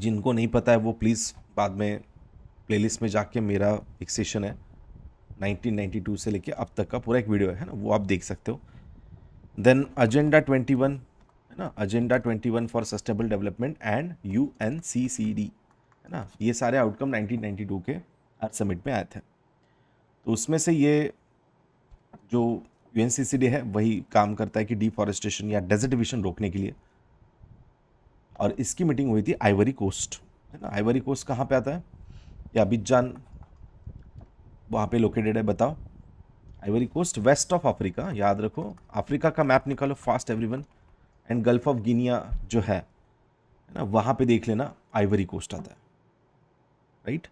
जिनको नहीं पता है वो प्लीज़ बाद में प्लेलिस्ट में जाके मेरा एक सेशन है 1992 से लेके अब तक का पूरा एक वीडियो है ना वो आप देख सकते हो देन अजेंडा 21 है ना agenda 21 for sustainable development and U N C C D है ना ये सारे आउटकम 1992 के हर समिट में आए थे तो उसमें से ये जो U N C C D है वही काम करता है कि डिफॉरेस्टेशन या डेजर्टिवेशन रोकने के लिए और इसकी मीटिंग हुई थी आइवरी कोस्ट है ना आइवरी कोस्ट कहाँ पे आता है या बिजान वहाँ पे लोकेटेड है बताओ Ivory Coast west of Africa याद रखो अफ्रीका का मैप निकालो fast everyone and Gulf of Guinea जो है ना वहाँ पे देख लेना आइवरी कोस्ट आता है राइट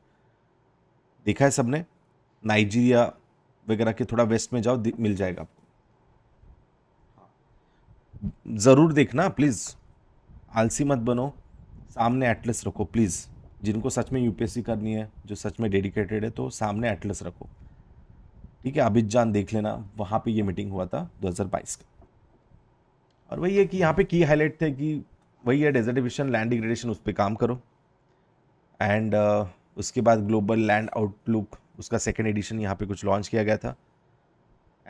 देखा है सबने नाइजीरिया वगैरह के थोड़ा वेस्ट में जाओ मिल जाएगा आपको हाँ। ज़रूर देखना प्लीज़ आलसी मत बनो सामने एटलेस रखो प्लीज़ जिनको सच में यूपीएससी करनी है जो सच में डेडिकेटेड है तो सामने एटलस रखो ठीक है अभी जान देख लेना वहाँ पे ये मीटिंग हुआ था 2022 का और वही है कि यहाँ पे की हाईलाइट थे कि वही है डेजर्टिफिकेशन लैंड डिग्रेडेशन उस पर काम करो एंड uh, उसके बाद ग्लोबल लैंड आउटलुक उसका सेकेंड एडिशन यहाँ पे कुछ लॉन्च किया गया था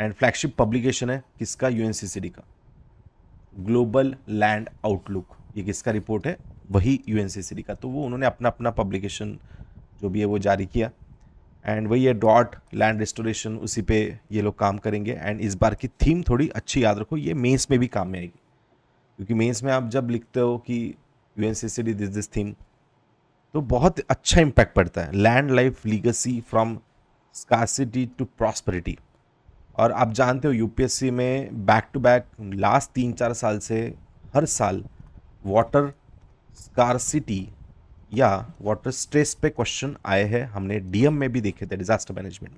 एंड फ्लैगशिप पब्लिकेशन है किसका यू का ग्लोबल लैंड आउटलुक ये किसका रिपोर्ट है वही यू का तो वो उन्होंने अपना अपना पब्लिकेशन जो भी है वो जारी किया एंड वही है डॉट लैंड रिस्टोरेशन उसी पे ये लोग काम करेंगे एंड इस बार की थीम थोड़ी अच्छी याद रखो ये मेंस में भी काम में आएगी क्योंकि मेंस में आप जब लिखते हो कि U N C C D this this theme तो बहुत अच्छा इम्पैक्ट पड़ता है land life legacy from scarcity to prosperity और आप जानते हो यूपीएससी में बैक टू बैक लास्ट तीन चार साल से हर साल वाटर स्कारसिटी या वाटर स्ट्रेस पे क्वेश्चन आए हैं हमने डीएम में भी देखे थे डिजास्टर मैनेजमेंट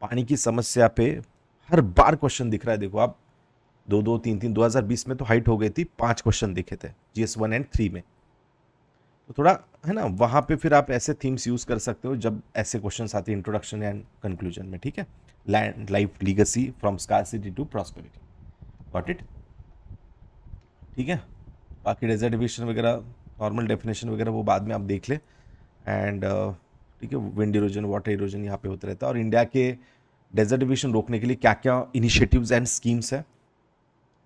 पानी की समस्या पे हर बार क्वेश्चन दिख रहा है देखो आप दो दो तीन तीन 2020 में तो हाइट हो गई थी पांच क्वेश्चन दिखे थे G S one and three में तो थोड़ा है ना वहाँ पे फिर आप ऐसे थीम्स यूज़ कर सकते हो जब ऐसे क्वेश्चन आते हैं इंट्रोडक्शन एंड कंक्लूजन में ठीक है land life legacy from scarcity to prosperity what it ठीक है बाकी डेजर्ट डिविशन वगैरह नॉर्मल डेफिनेशन वगैरह वो बाद में आप देख लें एंड uh, ठीक है विंड इरोजन वाटर इरोजन यहाँ पे होता रहता है और इंडिया के डेजर्ट डिविशन रोकने के लिए क्या क्या इनिशिएटिव्स एंड स्कीम्स है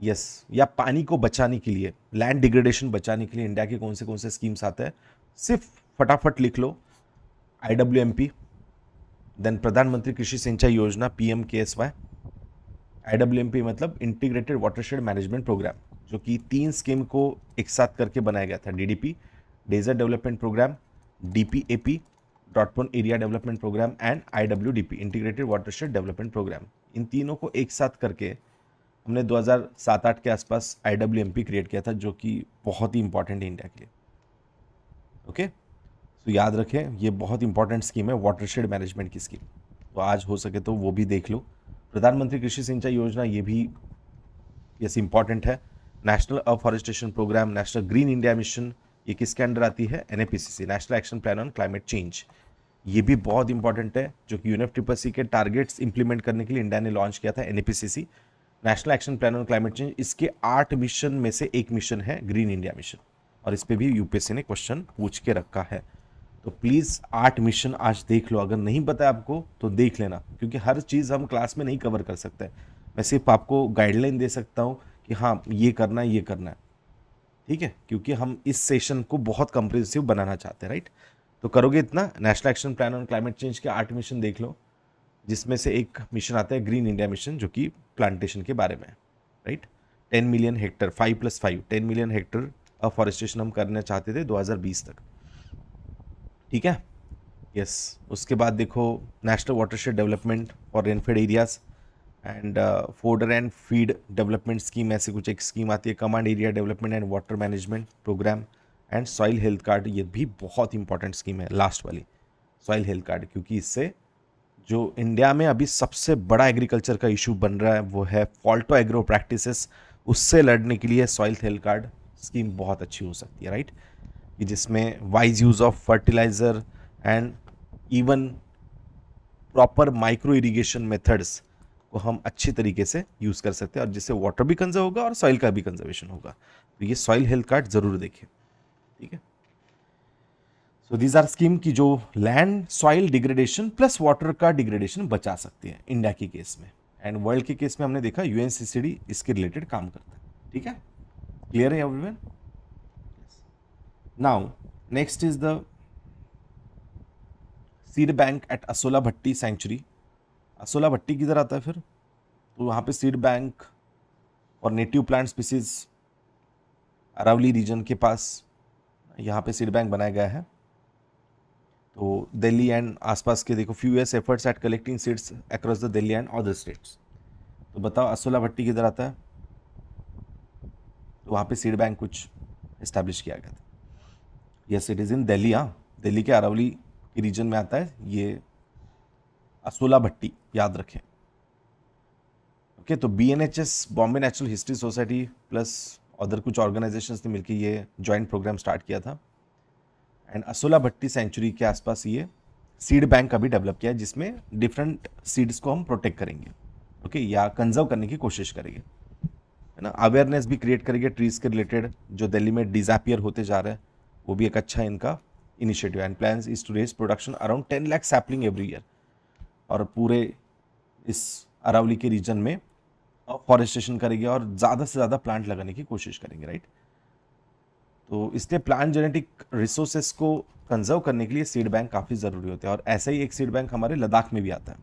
यस या पानी को बचाने के लिए लैंड डिग्रेडेशन बचाने के लिए इंडिया के कौन से कौन से स्कीम्स आते हैं सिर्फ फटाफट लिख लो I W M P then प्रधानमंत्री कृषि सिंचाई योजना P M K S Y I W M P मतलब इंटीग्रेटेड वाटरशेड मैनेजमेंट प्रोग्राम जो कि तीन स्कीम को एक साथ करके बनाया गया था D D P desert development programme D P A P drought prone area development programme and I W D P integrated watershed development programme इन तीनों को एक साथ करके हमने 2007-8 के आसपास I W M P create किया था जो कि बहुत ही इंपॉर्टेंट है इंडिया के लिए ओके तो याद रखें ये बहुत इंपॉर्टेंट स्कीम है वाटर शेड मैनेजमेंट की स्कीम तो आज हो सके तो वो भी देख लो प्रधानमंत्री कृषि सिंचाई योजना ये भी यस इम्पॉर्टेंट है national afforestation programme national green India mission ये किसके अंडर आती है N national action plan on climate change ये भी बहुत इंपॉर्टेंट है जो कि यूनिफ ट्रिपल सी के टारगेट्स इंप्लीमेंट करने के लिए इंडिया ने लॉन्च किया था N national action plan on climate change इसके आठ मिशन में से एक मिशन है ग्रीन इंडिया मिशन और इस पर भी यूपीएससी ने क्वेश्चन पूछ के रखा है तो प्लीज़ आठ मिशन आज देख लो अगर नहीं पता आपको तो देख लेना क्योंकि हर चीज़ हम क्लास में नहीं कवर कर सकते मैं सिर्फ आपको गाइडलाइन दे सकता हूँ कि हाँ ये करना है ये करना है ठीक है क्योंकि हम इस सेशन को बहुत कंप्रेसिव बनाना चाहते हैं राइट तो करोगे इतना national action plan on climate change के आठ मिशन देख लो जिसमें से एक मिशन आता है ग्रीन इंडिया मिशन जो कि प्लांटेशन के बारे में right ten million hectare five plus five ten million hectare afforestation हम करना चाहते थे 2020 तक ठीक है यस yes. उसके बाद देखो नेशनल वाटरशेड डेवलपमेंट और rainfed areas and fodder and feed development scheme ऐसे कुछ एक स्कीम आती है command area development and water management programme and soil health card ये भी बहुत इंपॉर्टेंट स्कीम है लास्ट वाली सॉइल हेल्थ कार्ड क्योंकि इससे जो इंडिया में अभी सबसे बड़ा एग्रीकल्चर का इशू बन रहा है वो है फॉल्टो एग्रो प्रैक्टिसेस उससे लड़ने के लिए सॉइल हेल्थ कार्ड स्कीम बहुत अच्छी हो सकती है राइट कि जिसमें wise use of fertiliser and even proper micro irrigation methods को हम अच्छी तरीके से यूज़ कर सकते हैं और जिससे वाटर भी कंजर्व होगा और सॉइल का भी कंजर्वेशन होगा तो ये सॉइल हेल्थ कार्ड ज़रूर देखें ठीक है सो दीज आर स्कीम की जो land soil degradation plus water का डिग्रेडेशन बचा सकती है इंडिया के केस में एंड वर्ल्ड के केस में हमने देखा यू इसके रिलेटेड काम करता है ठीक है क्लियर है everyone now next is the seed bank at Asola Bhatti sanctuary Asola Bhatti किधर आता है फिर तो वहाँ पे सीड बैंक और native plant species Aravalli region के पास यहाँ पे सीड बैंक बनाया गया है तो दिल्ली एंड आसपास के देखो few as efforts at collecting seeds across the Delhi and other states तो बताओ असोला भट्टी किधर आता है तो वहाँ पे सीड बैंक कुछ इस्टेब्लिश किया गया था yes it is in Delhi हाँ दिल्ली के अरावली रीजन में आता है ये असोला भट्टी याद रखें ओके तो B N H S Bombay natural history society plus other कुछ ऑर्गेनाइजेशन ने मिलकर ये जॉइंट प्रोग्राम स्टार्ट किया था एंड असोला भट्टी सेंचुरी के आसपास ये सीड बैंक का भी डेवलप किया है जिसमें डिफरेंट सीड्स को हम प्रोटेक्ट करेंगे ओके या कंजर्व करने की कोशिश करेंगे है ना अवेयरनेस भी क्रिएट करेंगे ट्रीज के रिलेटेड जो दिल्ली में डिजापियर होते जा रहे हैं वो भी एक अच्छा इनका initiative and plan is to raise production around ten lakhs sapling every year और पूरे इस अरावली के रीजन में फॉरेस्टेशन करेंगे और ज़्यादा से ज़्यादा प्लांट लगाने की कोशिश करेंगे राइट तो इसलिए प्लांट जेनेटिक रिसोर्सेस को कंजर्व करने के लिए सीड बैंक काफ़ी ज़रूरी होते हैं और ऐसा ही एक सीड बैंक हमारे लद्दाख में भी आता है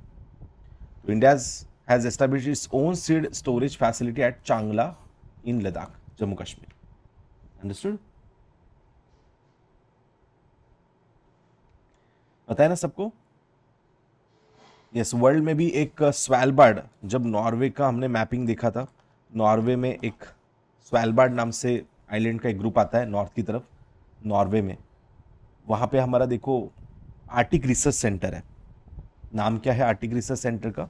तो India's has establish its own seed storage facility at Changla in Ladakh Jammu Kashmir understood पता है ना सबको यस वर्ल्ड में भी एक स्वेलबार्ड जब नॉर्वे का हमने मैपिंग देखा था नॉर्वे में एक स्वेलबार्ड नाम से आइलैंड का एक ग्रुप आता है नॉर्थ की तरफ नॉर्वे में वहाँ पे हमारा देखो आर्टिक रिसर्च सेंटर है नाम क्या है आर्टिक रिसर्च सेंटर का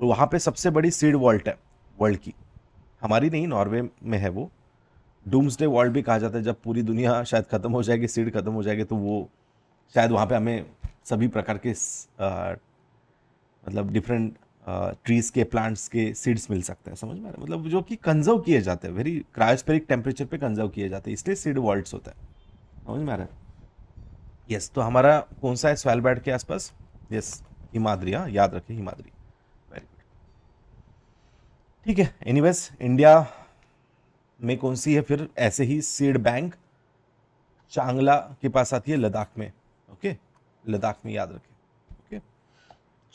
वहाँ पे सबसे बड़ी सीड वॉल्ट है वर्ल्ड की हमारी नहीं नॉर्वे में है वो डूम्सडे वर्ल्ड भी कहा जाता है जब पूरी दुनिया शायद ख़त्म हो जाएगी सीड ख़त्म हो जाएगी तो वो शायद वहाँ पे हमें सभी प्रकार के मतलब डिफरेंट ट्रीज के प्लांट्स के सीड्स मिल सकते हैं समझ में आ रहा है मतलब जो कि कंजर्व किए जाते हैं वेरी क्रायोस्पेरिक टेम्परेचर पे कंजर्व किए जाते हैं इसलिए सीड वॉल्ट्स होता है समझ में आ रहा है यस तो हमारा कौन सा है बैड के आसपास यस हिमाद्रिया हिमाद्री हाँ याद रखें हिमाद्री वेरी गुड ठीक है एनीवेज इंडिया में कौन सी है फिर ऐसे ही सीड बैंक चांगला के पास आती है लद्दाख में ओके लद्दाख में याद रखें ओके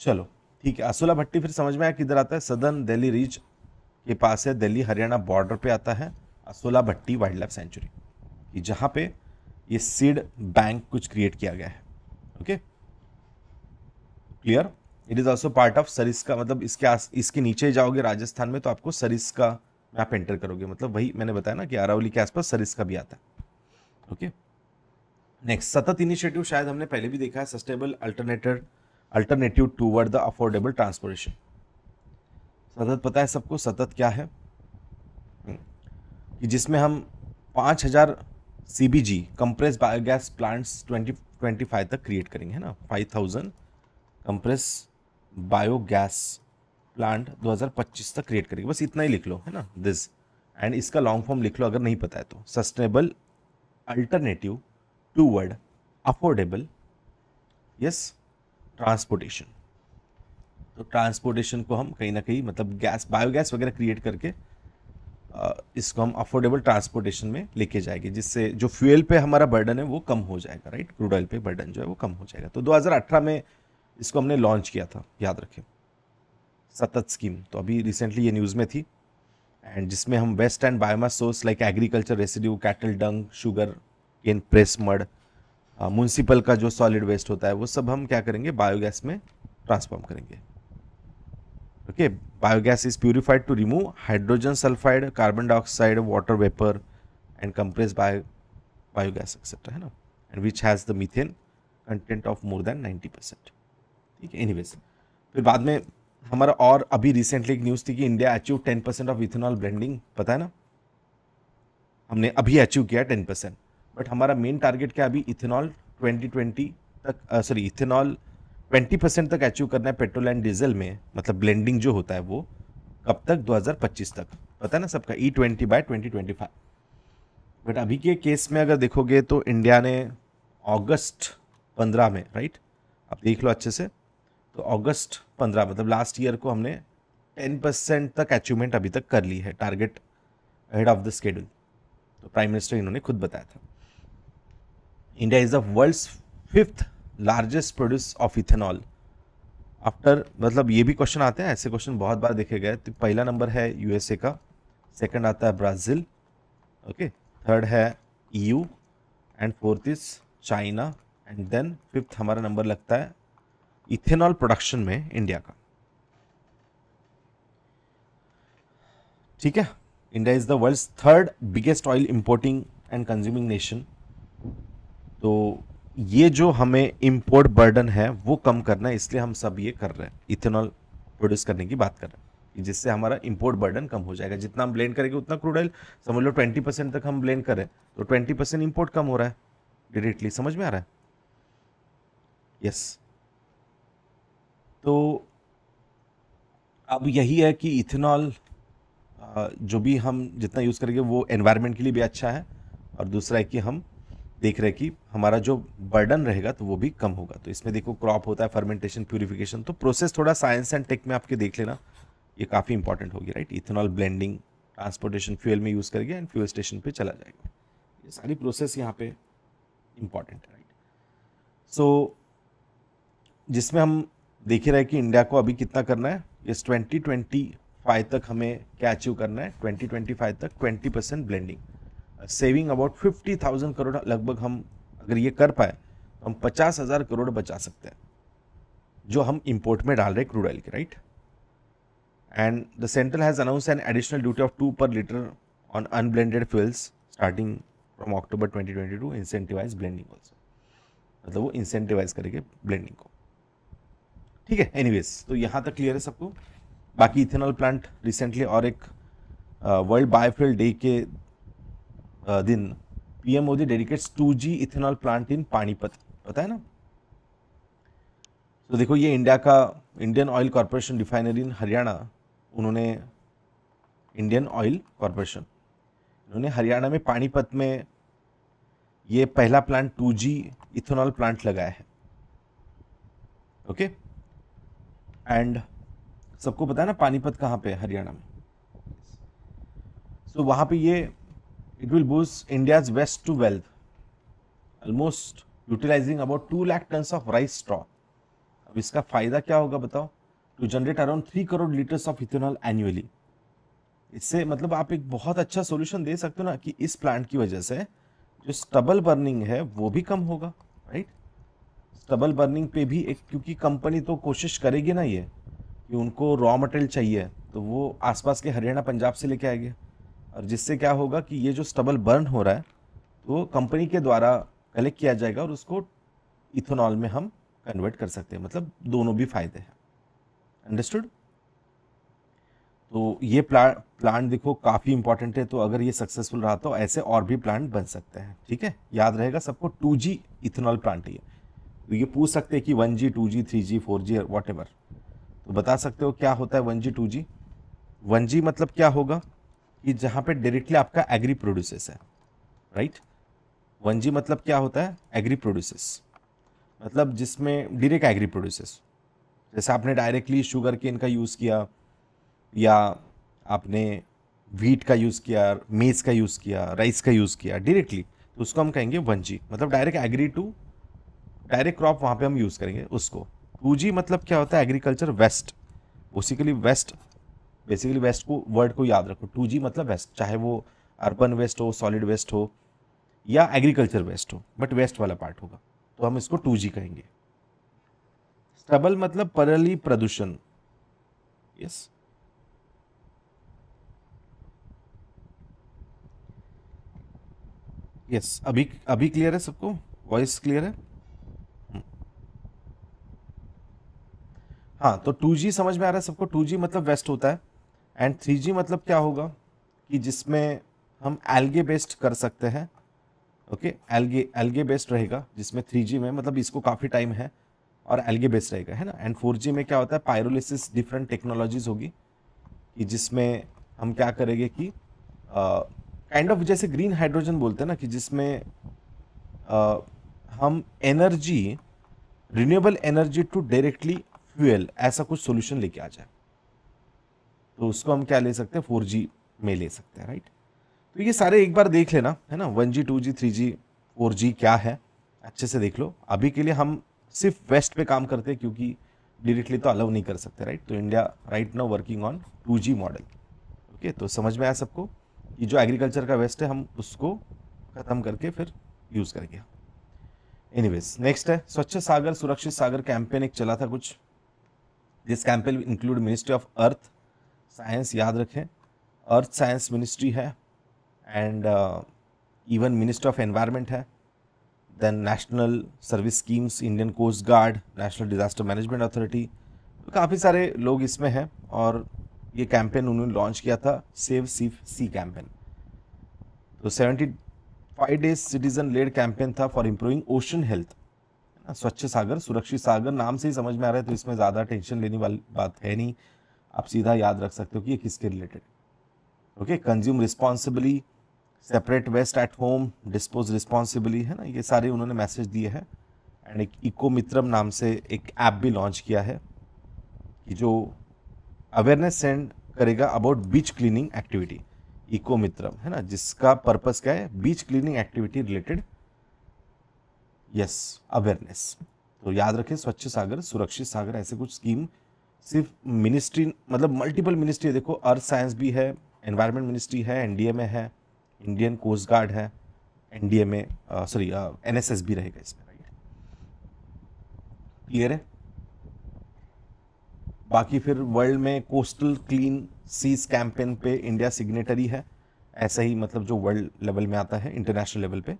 चलो ठीक है असोला भट्टी फिर समझ में आया किधर आता है सदन दिल्ली रीच के पास है दिल्ली हरियाणा बॉर्डर पे आता है Asola Bhatti wild life sanctuary कि जहाँ पे ये सीड बैंक कुछ क्रिएट किया गया है okay clear it is also part of सरिस का मतलब इसके आस इसके नीचे जाओगे राजस्थान में तो आपको सरिस का मैप एंटर करोगे मतलब वही मैंने बताया ना कि अरावली के आसपास सरिस का भी आता है okay okay? Next Satat initiative शायद हमने पहले भी देखा है sustainable alternator alternative toward the affordable transportation Satat पता है सबको सतत क्या है हम्म, कि जिसमें हम पाँच हजार C B G compress biogas plants twenty twenty five तक क्रिएट करेंगे है ना five thousand compress biogas plant दो हज़ार पच्चीस तक क्रिएट करेंगे बस इतना ही लिख लो है ना दिस एंड इसका लॉन्ग फॉर्म लिख लो अगर नहीं पता है तो sustainable alternative toward affordable yes transportation तो ट्रांसपोर्टेशन को हम कहीं ना कहीं मतलब गैस बायोगैस वगैरह क्रिएट करके इसको हम अफोर्डेबल ट्रांसपोर्टेशन में लेके जाएंगे जिससे जो फ्यूल पे हमारा बर्डन है वो कम हो जाएगा राइट क्रूड ऑयल पे बर्डन जो है वो कम हो जाएगा तो 2018 में इसको हमने लॉन्च किया था याद रखें सतत स्कीम तो अभी रिसेंटली ये न्यूज़ में थी एंड जिसमें हम waste and biomass source like agriculture residue cattle dung sugar in press mud municipal का जो सॉलिड वेस्ट होता है वो सब हम क्या करेंगे बायोगैस में ट्रांसफॉर्म करेंगे okay biogas is purified to remove hydrogen sulphide carbon dioxide water vapour and compress bio biogas etcetera है ना and which has the methane content of more than ninety percent ठीक है एनीवेज फिर बाद में हमारा और अभी रिसेंटली एक न्यूज़ थी कि India achieve ten percent of ethanol blending पता है ना हमने अभी अचीव किया टेन परसेंट बट हमारा मेन टारगेट क्या अभी इथेनॉल 2020 तक सॉरी इथेनॉल 20 परसेंट तक अचीव करना है पेट्रोल एंड डीजल में मतलब ब्लेंडिंग जो होता है वो कब तक 2025 तक पता है ना सबका E twenty by twenty twenty five but अभी के केस में अगर देखोगे तो इंडिया ने अगस्त 15 में राइट आप देख लो अच्छे से तो अगस्त 15 मतलब लास्ट ईयर को हमने 10 परसेंट तक अचीवमेंट अभी तक कर ली है target head of the schedule तो प्राइम मिनिस्टर इन्होंने खुद बताया था India is the world's fifth largest produce of ethanol after मतलब ये भी क्वेश्चन आते हैं ऐसे क्वेश्चन बहुत बार देखे गए तो पहला नंबर है यूएसए का सेकंड आता है ब्राज़ील ओके थर्ड है EU and fourth is China and then fifth हमारा नंबर लगता है इथेनॉल प्रोडक्शन में इंडिया का ठीक है India is the world's third biggest oil importing and consuming nation तो ये जो हमें इम्पोर्ट बर्डन है वो कम करना है इसलिए हम सब ये कर रहे हैं इथेनॉल प्रोड्यूस करने की बात कर रहे हैं जिससे हमारा इम्पोर्ट बर्डन कम हो जाएगा जितना हम ब्लेंड करेंगे उतना क्रूड ऑयल समझ लो ट्वेंटी परसेंट तक हम ब्लेंड करें तो ट्वेंटी परसेंट इम्पोर्ट कम हो रहा है डायरेक्टली समझ में आ रहा है यस yes. तो अब यही है कि इथेनॉल जो भी हम जितना यूज़ करेंगे वो एनवायरमेंट के लिए भी अच्छा है और दूसरा है कि हम देख रहे हैं कि हमारा जो बर्डन रहेगा तो वो भी कम होगा तो इसमें देखो क्रॉप होता है फर्मेंटेशन प्यूरिफिकेशन तो प्रोसेस थोड़ा साइंस एंड टेक में आपके देख लेना ये काफ़ी इंपॉर्टेंट होगी right ethanol blending transportation fuel में यूज़ करके एंड फ्यूल स्टेशन पर चला जाएगा ये सारी प्रोसेस यहाँ पे इम्पॉर्टेंट है राइट सो जिसमें हम देख रहे रहे कि इंडिया को अभी कितना करना है इस ट्वेंटी ट्वेंटी फाइव तक हमें क्या अचीव करना है ट्वेंटी ट्वेंटी फाइव तक twenty percent blending saving about fifty thousand crore लगभग हम अगर ये कर पाए तो हम पचास हज़ार करोड़ बचा सकते हैं जो हम इम्पोर्ट में डाल रहे क्रूड ऑयल के right and the central has announce an additional duty of two per litre on unblended fuels starting from October to incentivise blending also मतलब वो इंसेंटिवाइज करेंगे ब्लेंडिंग को ठीक है एनीवेज तो यहाँ तक क्लियर है सबको बाकी इथेनॉल प्लांट रिसेंटली और एक वर्ल्ड बायोफ्यूल डे के दिन PM Modi dedicates 2G ethanol plant in Panipat पता है ना तो देखो ये इंडिया का Indian Oil Corporation refinery in Haryana उन्होंने इंडियन ऑयल कॉरपोरेशन उन्होंने हरियाणा में पानीपत में ये पहला प्लांट 2G इथेनॉल प्लांट लगाया है ओके okay? एंड सबको पता है ना पानीपत कहाँ पे हरियाणा में सो so, वहाँ पे ये it will boost India's waste to wealth, almost utilizing about 2 lakh tons of rice straw. अब इसका फायदा क्या होगा बताओ to generate around three crore litres of ethanol annually इससे मतलब आप एक बहुत अच्छा सोल्यूशन दे सकते हो ना कि इस प्लांट की वजह से जो स्टबल बर्निंग है वो भी कम होगा राइट स्टबल बर्निंग पे भी एक क्योंकि कंपनी तो कोशिश करेगी ना ये कि उनको रॉ मटेरियल चाहिए तो वो आसपास के हरियाणा पंजाब से लेके आएंगे और जिससे क्या होगा कि ये जो स्टबल बर्न हो रहा है तो कंपनी के द्वारा कलेक्ट किया जाएगा और उसको इथेनॉल में हम कन्वर्ट कर सकते हैं मतलब दोनों भी फायदे हैं अंडरस्टूड तो ये प्लांट प्लांट देखो काफ़ी इंपॉर्टेंट है तो अगर ये सक्सेसफुल रहा तो ऐसे और भी प्लांट बन सकते हैं ठीक है याद रहेगा सबको टू जी इथेनॉल प्लांट ही है तो ये पूछ सकते हैं कि one G two G three G four G whatever तो बता सकते हो क्या होता है one G two G one G मतलब क्या होगा कि जहाँ पे डायरेक्टली आपका एग्री प्रोड्यूसेस है राइट वन जी मतलब क्या होता है एग्री प्रोड्यूसेस मतलब जिसमें डायरेक्ट एग्री प्रोड्यूसेस जैसे आपने डायरेक्टली शुगर केन का यूज़ किया या आपने व्हीट का यूज़ किया मेज का यूज़ किया राइस का यूज़ किया डायरेक्टली तो उसको हम कहेंगे वन जी मतलब direct agri to direct crop वहाँ पे हम यूज़ करेंगे उसको टू जी मतलब क्या होता है agriculture waste basically waste basically waste को वर्ड को याद रखो टू जी मतलब वेस्ट चाहे वो अर्बन वेस्ट हो सॉलिड वेस्ट हो या एग्रीकल्चर वेस्ट हो बट वेस्ट वाला पार्ट होगा तो हम इसको टू जी कहेंगे स्टबल मतलब परली प्रदूषण यस यस अभी अभी क्लियर है सबको वॉइस क्लियर है हम्म। हाँ तो टू जी समझ में आ रहा है सबको टू जी मतलब वेस्ट होता है एंड थ्री मतलब क्या होगा कि जिसमें हम एल्गे बेस्ड कर सकते हैं ओके एल्गे एल्गे बेस्ड रहेगा जिसमें थ्री में मतलब इसको काफ़ी टाइम है और एल्गे बेस्ड रहेगा है ना एंड फोर में क्या होता है पायरोलिसिस डिफरेंट टेक्नोलॉजीज होगी कि जिसमें हम क्या करेंगे कि kind uh, of kind of जैसे ग्रीन हाइड्रोजन बोलते हैं ना कि जिसमें uh, हम energy renewable energy to directly fuel ऐसा कुछ सोल्यूशन लेके आ जाए तो उसको हम क्या ले सकते हैं फोर जी में ले सकते हैं राइट तो ये सारे एक बार देख लेना है ना one G two G three G four G क्या है अच्छे से देख लो अभी के लिए हम सिर्फ वेस्ट पे काम करते हैं क्योंकि डायरेक्टली तो अलाउ नहीं कर सकते राइट तो India right now working on two G model okay तो समझ में आया सबको ये जो एग्रीकल्चर का वेस्ट है हम उसको ख़त्म करके फिर यूज़ करेंगे एनीवेज नेक्स्ट है स्वच्छ सागर सुरक्षित सागर कैंपेन एक चला था कुछ this campaign include ministry of earth science याद रखें अर्थ साइंस मिनिस्ट्री है and even uh, minister of environment है then national service schemes Indian coast guard national disaster management authority काफ़ी सारे लोग इसमें हैं और ये कैंपेन उन्होंने लॉन्च किया था सेव सीफ सी कैंपेन तो seventy five days citizen led campaign था for improving ocean health Swachh Sagar सुरक्षित सागर नाम से ही समझ में आ रहा है तो इसमें ज़्यादा टेंशन लेने वाली बात है नहीं आप सीधा याद रख सकते हो कि ये किसके related okay consume responsibly separate waste at home dispose responsibly है ना ये सारे उन्होंने मैसेज दिए हैं एंड एक इको मित्रम नाम से एक ऐप भी लॉन्च किया है कि जो अवेयरनेस सेंड करेगा about beach cleaning activity eco Mitram है ना जिसका पर्पस क्या है beach cleaning activity related yes awareness तो याद रखें स्वच्छ सागर सुरक्षित सागर ऐसे कुछ स्कीम सिर्फ मिनिस्ट्री मतलब मल्टीपल मिनिस्ट्री देखो अर्थ साइंस भी है एनवायरनमेंट मिनिस्ट्री है एनडीएमए है इंडियन कोस्ट गार्ड है एनडीएमए सॉरी एनएसएस भी रहेगा इसमें राइट क्लियर है बाकी फिर वर्ल्ड में कोस्टल क्लीन सीज कैंपेन पे इंडिया सिग्नेटरी है ऐसा ही मतलब जो वर्ल्ड लेवल में आता है इंटरनेशनल लेवल पे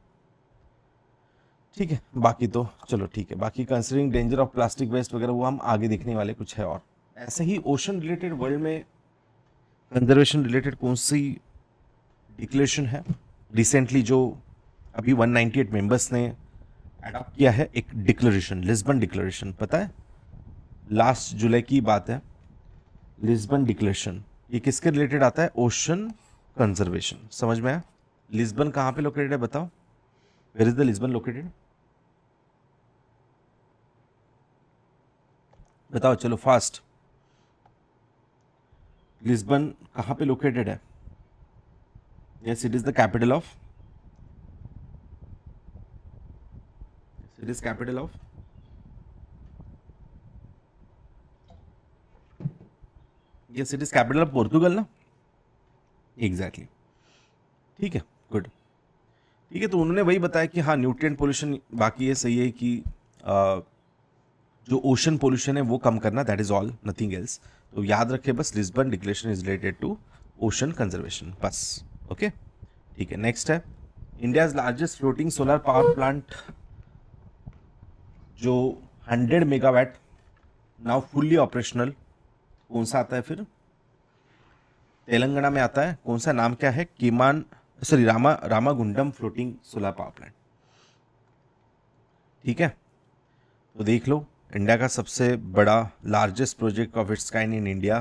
ठीक है बाकी तो चलो ठीक है बाकी considering danger of plastic waste वगैरह वो हम आगे देखने वाले कुछ है और ऐसे ही ओशन रिलेटेड वर्ल्ड में कंजर्वेशन रिलेटेड कौन सी डिक्लेरेशन है रिसेंटली जो अभी 198 मेंबर्स ने अडॉप्ट किया है एक डिक्लेरेशन लिस्बन डिक्लेरेशन पता है लास्ट जुलाई की बात है लिस्बन डिक्लेरेशन ये किसके रिलेटेड आता है ओशन कंजर्वेशन समझ में आया लिस्बन कहाँ पे लोकेटेड है बताओ where is the Lisbon located बताओ चलो फास्ट लिस्बन कहाँ पे लोकेटेड है yes it is the capital of it is capital of yes it is capital of Portugal ना एग्जैक्टली exactly. ठीक है गुड ठीक है तो उन्होंने वही बताया कि हाँ न्यूट्रिएंट पोल्यूशन बाकी ये सही है कि आ, जो ओशन पोल्यूशन है वो कम करना that is all nothing else तो याद रखें बस Lisbon declaration is related to ocean conservation बस ओके ठीक है नेक्स्ट है India's largest floating solar power plant जो 100 मेगावाट नाउ फुल्ली ऑपरेशनल कौन सा आता है फिर तेलंगाना में आता है कौन सा नाम क्या है किमान sorry Rama Ramagundam floating solar power plant ठीक है तो देख लो इंडिया का सबसे बड़ा largest project of its kind in India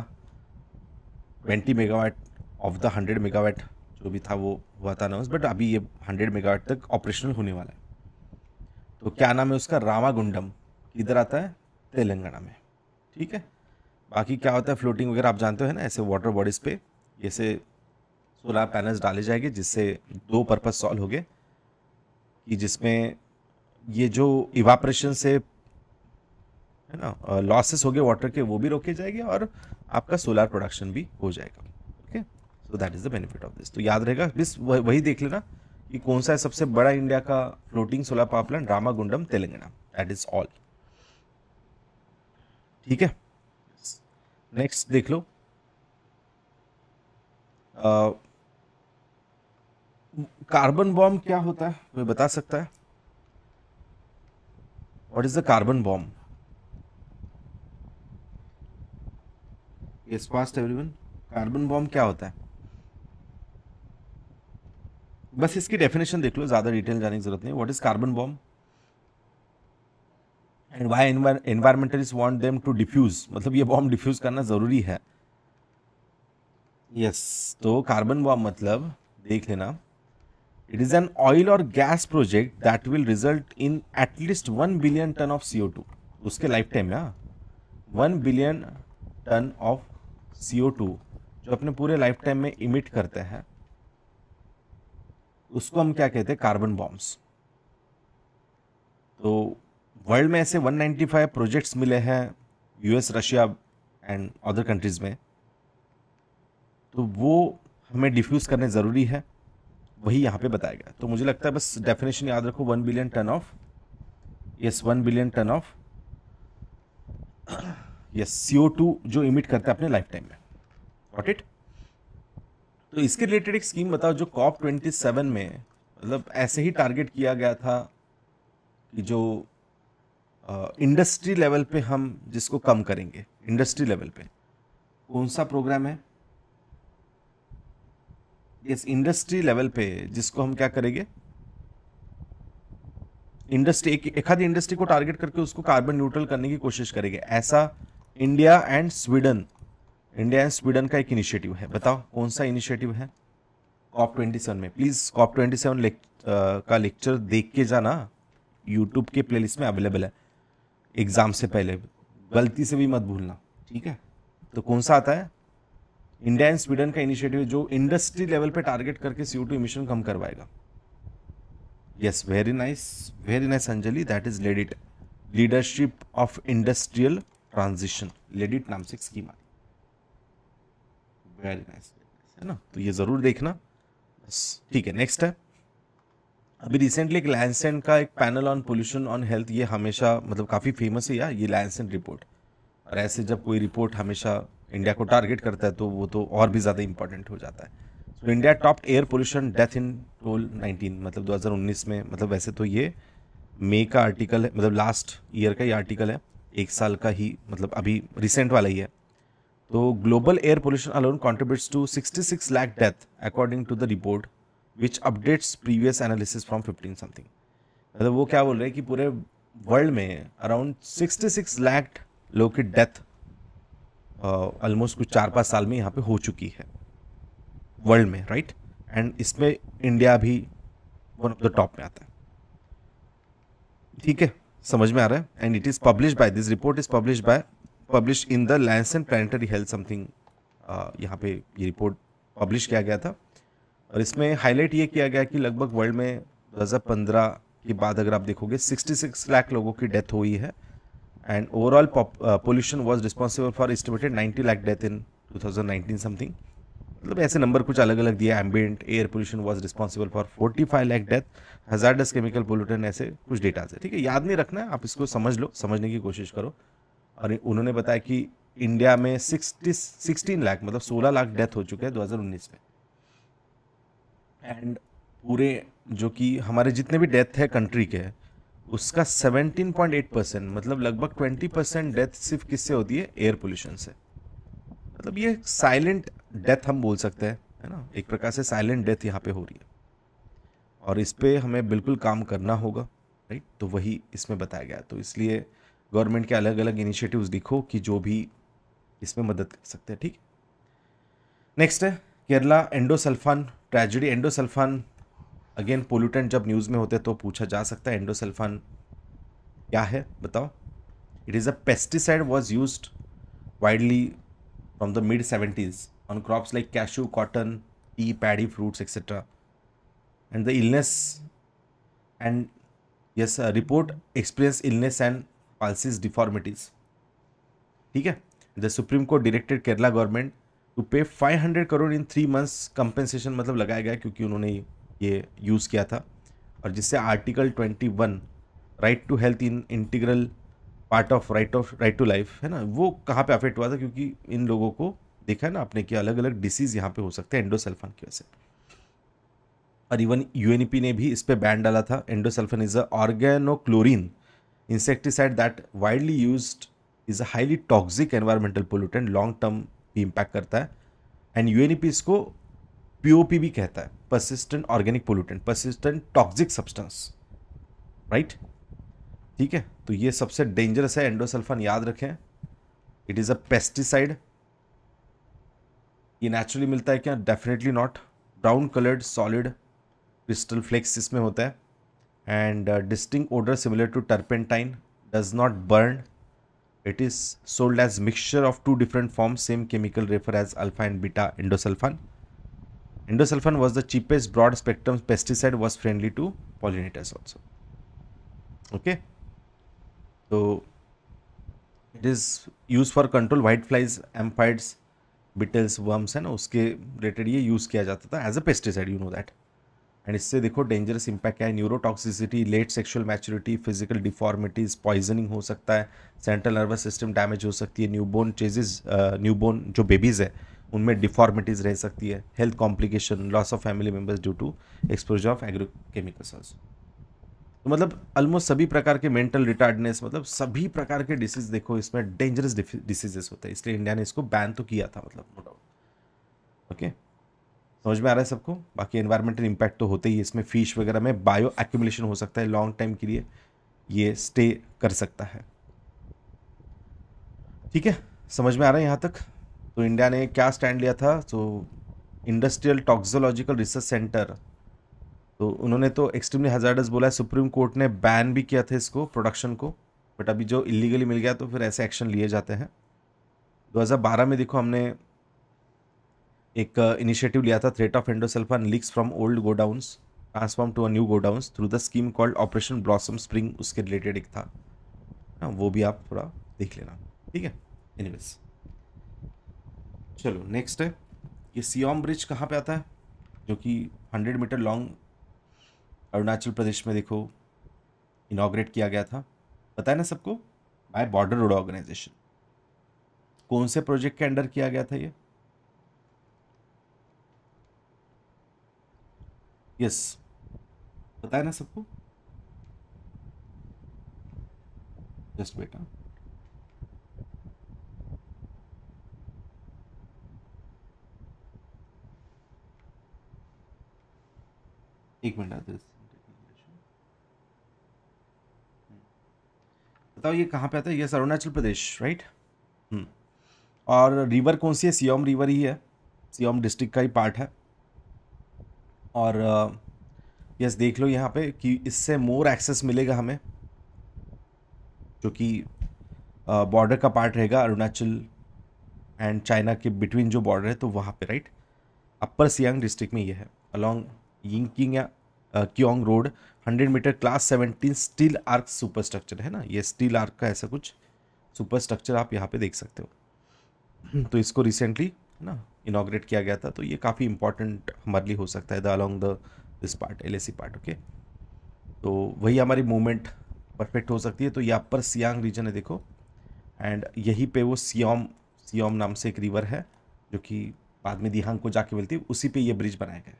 20 megawatt of the 100 megawatt जो भी था वो हुआ था अनाउंस बट अभी ये 100 मेगावाट तक ऑपरेशनल होने वाला है तो क्या नाम है उसका रामागुंडम इधर आता है तेलंगाना में ठीक है बाकी क्या होता है फ्लोटिंग वगैरह आप जानते हो ना ऐसे वाटर बॉडीज़ पे ऐसे सोलर पैनल्स डाले जाएंगे जिससे दो पर्पज़ सॉल्व हो गए कि जिसमें ये जो इवापरेशन से है ना लॉसेस हो गए वाटर के वो भी रोके जाएंगे और आपका सोलर प्रोडक्शन भी हो जाएगा okay so that is the benefit of this तो याद रहेगा बिस वही देख लेना कि कौन सा है सबसे बड़ा इंडिया का floating solar power plant Ramagundam Telangana that is all ठीक है नेक्स्ट देख लो कार्बन बॉम्ब क्या होता है मैं बता सकता है what is the carbon bomb yes past everyone carbon bomb क्या होता है बस इसकी डेफिनेशन देख लो ज़्यादा डिटेल जाने की जरूरत नहीं what is carbon bomb and why environmentalist want them to defuse मतलब ये बॉम्ब डिफ्यूज करना ज़रूरी है यस yes, तो कार्बन बॉम्ब मतलब देख लेना इट इज़ एन ऑयल और gas project that will result in at least one billion ton of two उसके लाइफ टाइम में one billion ton of C जो अपने पूरे लाइफ टाइम में इमिट करते हैं उसको हम क्या कहते हैं कार्बन बॉम्ब्स तो वर्ल्ड में ऐसे 195 प्रोजेक्ट्स मिले हैं US Russia and other countries में तो वो हमें डिफ्यूज़ करने ज़रूरी है वही यहाँ पे बताया गया तो मुझे लगता है बस डेफिनेशन याद रखो one billion ton of yes one billion ton of CO two जो इमिट करता है अपने लाइफ टाइम में वॉट इट तो इसके रिलेटेड एक स्कीम बताओ जो कॉप ट्वेंटी सेवन में मतलब ऐसे ही टारगेट किया गया था कि जो इंडस्ट्री लेवल पे हम जिसको कम करेंगे इंडस्ट्री लेवल पे कौन सा प्रोग्राम है इस इंडस्ट्री लेवल पे जिसको हम क्या करेंगे इंडस्ट्री एक आधी इंडस्ट्री को टारगेट करके उसको कार्बन न्यूट्रल करने की कोशिश करेंगे ऐसा India and Sweden India and Sweden का एक इनिशिएटिव है बताओ कौन सा इनिशिएटिव है कॉप ट्वेंटी सेवन में प्लीज़ कॉप ट्वेंटी सेवन का लेक्चर देख के जाना यूट्यूब के प्लेलिस्ट में अवेलेबल है एग्ज़ाम से पहले गलती से भी मत भूलना ठीक है तो कौन सा आता है इंडिया एंड स्वीडन का इनिशिएटिव जो इंडस्ट्री लेवल पे टारगेट करके सीओ टू इमिशन कम करवाएगा yes very nice very nice Anjali that is LeadIT leadership of industrial transition LeadIT नाम से एक स्कीम आई वेरी नाइस है ना तो ये ज़रूर देखना बस ठीक है नेक्स्ट है अभी रिसेंटली एक लैंसेंट का एक panel on pollution on health ये हमेशा मतलब काफ़ी फेमस है यार ये लैंसेंट रिपोर्ट और ऐसे जब कोई रिपोर्ट हमेशा इंडिया को टारगेट करता है तो वो तो और भी ज़्यादा इंपॉर्टेंट हो जाता है so India top air pollution death in toll 19 मतलब 2019 में मतलब वैसे तो ये मे का आर्टिकल है मतलब लास्ट ईयर का ये आर्टिकल है एक साल का ही मतलब अभी रिसेंट वाला ही है तो global air pollution alone contributes to 66 lakh death according to the report which updates previous analysis from 15 something मतलब वो क्या बोल रहे हैं कि पूरे वर्ल्ड में अराउंड 66 लाख लोगों की डेथ ऑलमोस्ट कुछ चार पाँच साल में यहाँ पे हो चुकी है वर्ल्ड में राइट एंड इसमें इंडिया भी वन ऑफ द टॉप में आता है ठीक है समझ में आ रहा है and it is publish by this report is publish by publish in the Lancet and planetary health something यहाँ पे ये रिपोर्ट पब्लिश किया गया था और इसमें हाईलाइट ये किया गया कि लगभग वर्ल्ड में 2015 के बाद अगर आप देखोगे 66 लाख लोगों की डेथ हुई है and overall pollution was responsible for estimated 90 lakh death in 2019 something मतलब ऐसे नंबर कुछ अलग अलग दिया ambient air pollution was responsible for 45 lakh death हजार डस केमिकल पोल्यूटन ऐसे कुछ डेटाज है ठीक है याद नहीं रखना है आप इसको समझ लो समझने की कोशिश करो और उन्होंने बताया कि इंडिया में सिक्सटी सिक्सटीन लाख मतलब सोलह लाख डेथ हो चुके हैं उन्नीस में एंड पूरे जो कि हमारे जितने भी डेथ है कंट्री के उसका एट परसेंट मतलब लगभग ट्वेंटी परसेंट डेथ सिर्फ किससे होती है एयर पोल्यूशन से मतलब ये साइलेंट डेथ हम बोल सकते हैं है ना एक प्रकार से साइलेंट डेथ यहाँ पे हो रही है और इस पर हमें बिल्कुल काम करना होगा राइट तो वही इसमें बताया गया तो इसलिए गवर्नमेंट के अलग अलग इनिशिएटिव्स लिखो कि जो भी इसमें मदद कर सकते हैं ठीक नेक्स्ट है Kerala endosulfan tragedy endosulfan again pollutant जब न्यूज़ में होते हैं तो पूछा जा सकता है एंडोसल्फान क्या है बताओ it is a pesticide was use widely from the mid 70s on crops like cashew, cotton, tea, paddy, fruits, etc. And the illness and yes, uh, report experience illness and palsies deformities. theek hai the supreme court directed kerala government to pay 500 crore in 3 months compensation matlab lagaya gaya kyunki unhone ye use kiya tha और जिससे article 21 right to health in integral part of right of right to life है ना वो कहाँ पे affect हुआ था क्योंकि इन लोगों को देखा है ना आपने कि अलग अलग डिसीज यहाँ पे हो सकते हैं एंडोसल्फान की वजह से और इवन यू ने भी इस पर बैन डाला था endosulfan is a organochlorine insecticide that widely use is a highly toxic environmental pollutant long term भी इम्पैक्ट करता है एंड यू इसको पी भी कहता है persistent organic pollutant persistent toxic substance right ठीक है तो ये सबसे डेंजरस है एंडोसल्फान याद रखें इट इज़ अ पेस्टिसाइड ये नेचुरली मिलता है क्या definitely not brown coloured solid crystal flakes इसमें होता है and distinct odour similar to turpentine does not burn it is sold as mixture of two different form same chemical refer as alpha and beta endosulfan endosulfan was the cheapest broad spectrum pesticide was friendly to pollinators also okay okay? So it is used for control white flies, amphides, beetles worms and ना उसके related ये use किया जाता था as a pesticide you know that and इससे देखो dangerous impact क्या है neurotoxicity late sexual maturity physical deformities poisoning हो सकता है सेंट्रल नर्वस सिस्टम डैमेज हो सकती है न्यूबोर्न चेजेज न्यूबोर्न जो बेबीज़ है उनमें डिफॉर्मिटीज़ रह सकती है health complication loss of family members due to exposure of agro chemicals also तो मतलब ऑलमोस्ट सभी प्रकार के मेंटल रिटार्डनेस मतलब सभी प्रकार के डिसीज देखो इसमें डेंजरस डिसीजेस होते हैं इसलिए इंडिया ने इसको बैन तो किया था मतलब नो डाउट ओके समझ में आ रहा है सबको बाकी एनवायरमेंटल इम्पैक्ट तो होते ही इसमें फिश वगैरह में बायो एक्यूमुलेशन हो सकता है लॉन्ग टाइम के लिए ये स्टे कर सकता है ठीक है समझ में आ रहा है यहाँ तक तो इंडिया ने क्या स्टैंड लिया था तो इंडस्ट्रियल टॉक्सोलॉजिकल रिसर्च सेंटर तो उन्होंने तो एक्सट्रीमली हजार्डस बोला है सुप्रीम कोर्ट ने बैन भी किया था इसको प्रोडक्शन को बट अभी जो इलीगली मिल गया तो फिर ऐसे एक्शन लिए जाते हैं 2012 में देखो हमने एक इनिशिएटिव uh, लिया था threat of endosulfan leaks from old godowns transform to a new godowns through the scheme called operation blossom spring उसके रिलेटेड एक था ना हाँ, वो भी आप थोड़ा देख लेना ठीक है एनीवेज चलो नेक्स्ट है ये सियाम ब्रिज कहाँ पे आता है जो कि 100 मीटर लॉन्ग अरुणाचल प्रदेश में देखो इनाग्रेट किया गया था पता है ना सबको बाय बॉर्डर रोड ऑर्गेनाइजेशन कौन से प्रोजेक्ट के अंडर किया गया था ये यस पता है ना सबको जस्ट बेटा हाँ। एक मिनट आते बताओ ये कहाँ पे आता है yes Arunachal Pradesh right hmm. और रिवर कौन सी है सियोम रिवर ही है सियोम डिस्ट्रिक्ट का ही पार्ट है और यस uh, देख लो यहाँ पे कि इससे मोर एक्सेस मिलेगा हमें जो कि बॉर्डर uh, का पार्ट रहेगा अरुणाचल एंड चाइना के बिटवीन जो बॉर्डर है तो वहाँ पे राइट अपर सियांग डिस्ट्रिक्ट में ये है अलॉन्ग यिंग किंग या क्योंग road hundred metre class seventeen steel arch superstructure है ना ये स्टील आर्क का ऐसा कुछ सुपर स्ट्रक्चर आप यहाँ पे देख सकते हो तो इसको रिसेंटली है ना इनाग्रेट किया गया था तो ये काफ़ी इंपॉर्टेंट हमारे लिए हो सकता है the along the this part L part okay तो वही हमारी मूवमेंट परफेक्ट हो सकती है तो ये अपर सियांग रीजन है देखो एंड यहीं पे वो सियोम सियोम नाम से एक रिवर है जो कि बाद में दिहांग को जाके मिलती है उसी पे ये ब्रिज बनाया गया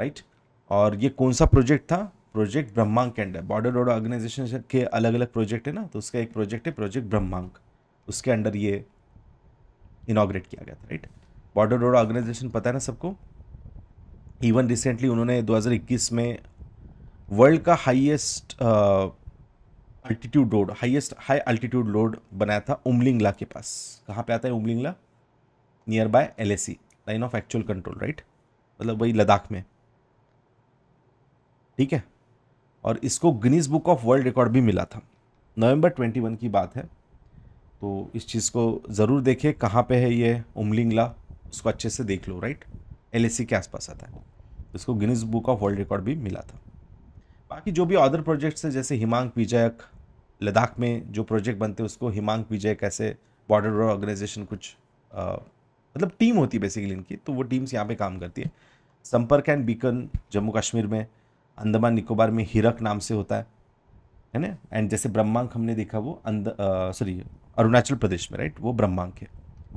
राइट right? और ये कौन सा प्रोजेक्ट था प्रोजेक्ट ब्रह्मांक के अंडर बॉर्डर रोड ऑर्गेनाइजेशन के अलग अलग प्रोजेक्ट है ना तो उसका एक प्रोजेक्ट है प्रोजेक्ट ब्रह्मांक उसके अंडर ये इनाग्रेट किया गया था राइट बॉर्डर रोड ऑर्गेनाइजेशन पता है ना सबको इवन रिसेंटली उन्होंने 2021 में वर्ल्ड का highest altitude road highest high altitude road बनाया था उमलिंगला के पास कहाँ पे आता है Umlingla nearby L line of actual control right मतलब वही लद्दाख में ठीक है और इसको Guinness book of world record भी मिला था नवंबर 21 की बात है तो इस चीज़ को ज़रूर देखिए कहाँ पे है ये उमलिंगला उसको अच्छे से देख लो राइट एल के आसपास आता है तो इसको Guinness book of world record भी मिला था बाकी जो भी अदर प्रोजेक्ट्स है जैसे हिमांक विजयक लद्दाख में जो प्रोजेक्ट बनते हैं उसको हिमांक विजयक ऐसे बॉर्डर ऑर्गेनाइजेशन कुछ आ, मतलब टीम होती है बेसिकली इनकी तो वो टीम्स यहाँ पे काम करती है संपर्क एंड बीकन जम्मू कश्मीर में अंदमान निकोबार में हिरक नाम से होता है है ना एंड जैसे ब्रह्मांक हमने देखा वो अंद सॉरी अरुणाचल प्रदेश में राइट वो ब्रह्मांक है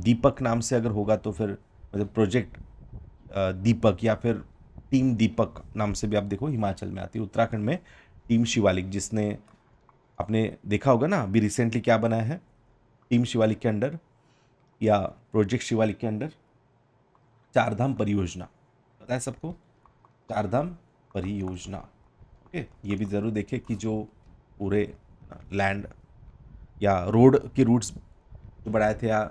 दीपक नाम से अगर होगा तो फिर मतलब प्रोजेक्ट दीपक या फिर टीम दीपक नाम से भी आप देखो हिमाचल में आती है उत्तराखंड में टीम शिवालिक जिसने आपने देखा होगा ना अभी रिसेंटली क्या बनाया है टीम शिवालिक के अंडर या प्रोजेक्ट शिवालिक के अंडर चारधाम परियोजना पता है सबको चारधाम परियोजना ओके ये भी ज़रूर देखें कि जो पूरे लैंड या रोड के रूट्स जो बढ़ाए थे या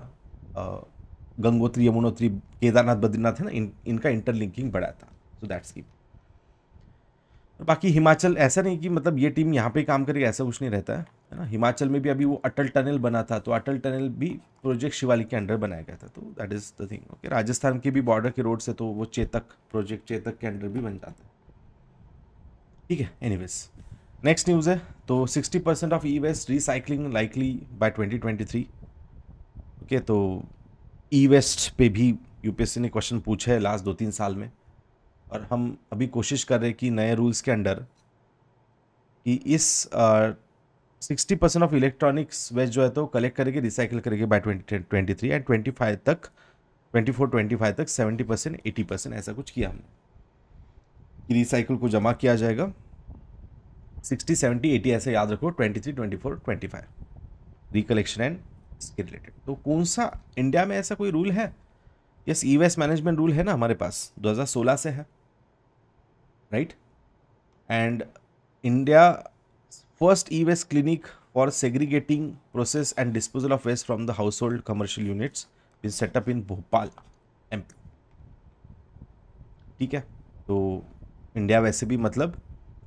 गंगोत्री यमुनोत्री केदारनाथ बद्रीनाथ है ना इन इनका इंटरलिंकिंग बढ़ा था सो दैट्स कीप बाकी हिमाचल ऐसा नहीं कि मतलब ये टीम यहाँ पे काम करेगी ऐसा कुछ नहीं रहता है ना हिमाचल में भी अभी वो अटल टनल बना था तो अटल टनल भी प्रोजेक्ट शिवाली के अंडर बनाया गया था तो that is the thing okay Rajasthan के भी बॉर्डर के रोड से तो वो चेतक प्रोजेक्ट चेतक के अंडर भी बन जाता है ठीक है एनीवेज नेक्स्ट न्यूज़ है तो 60 percent of e waste recycling likely by 2023 okay तो ई वेस्ट पे भी यूपीएससी ने क्वेश्चन पूछा है लास्ट दो तीन साल में और हम अभी कोशिश कर रहे हैं कि नए रूल्स के अंडर कि इस sixty percent of electronics waste जो है तो कलेक्ट करेंगे रिसाइकिल करेंगे by twenty twenty three and twenty five तक ट्वेंटी फोर ट्वेंटी फाइव तक सेवेंटी परसेंट एटी परसेंट ऐसा कुछ किया हमने रिसाइकिल को जमा किया जाएगा सिक्सटी सेवेंटी एटी ऐसे याद रखो twenty three twenty four twenty five recollection and इसके रिलेटेड तो कौन सा इंडिया में ऐसा कोई रूल है yes e waste management rule है ना हमारे पास 2016 से है right and India first e waste clinic for segregating process and disposal of waste from the household commercial units in setup in Bhopal M ठीक है तो इंडिया वैसे भी मतलब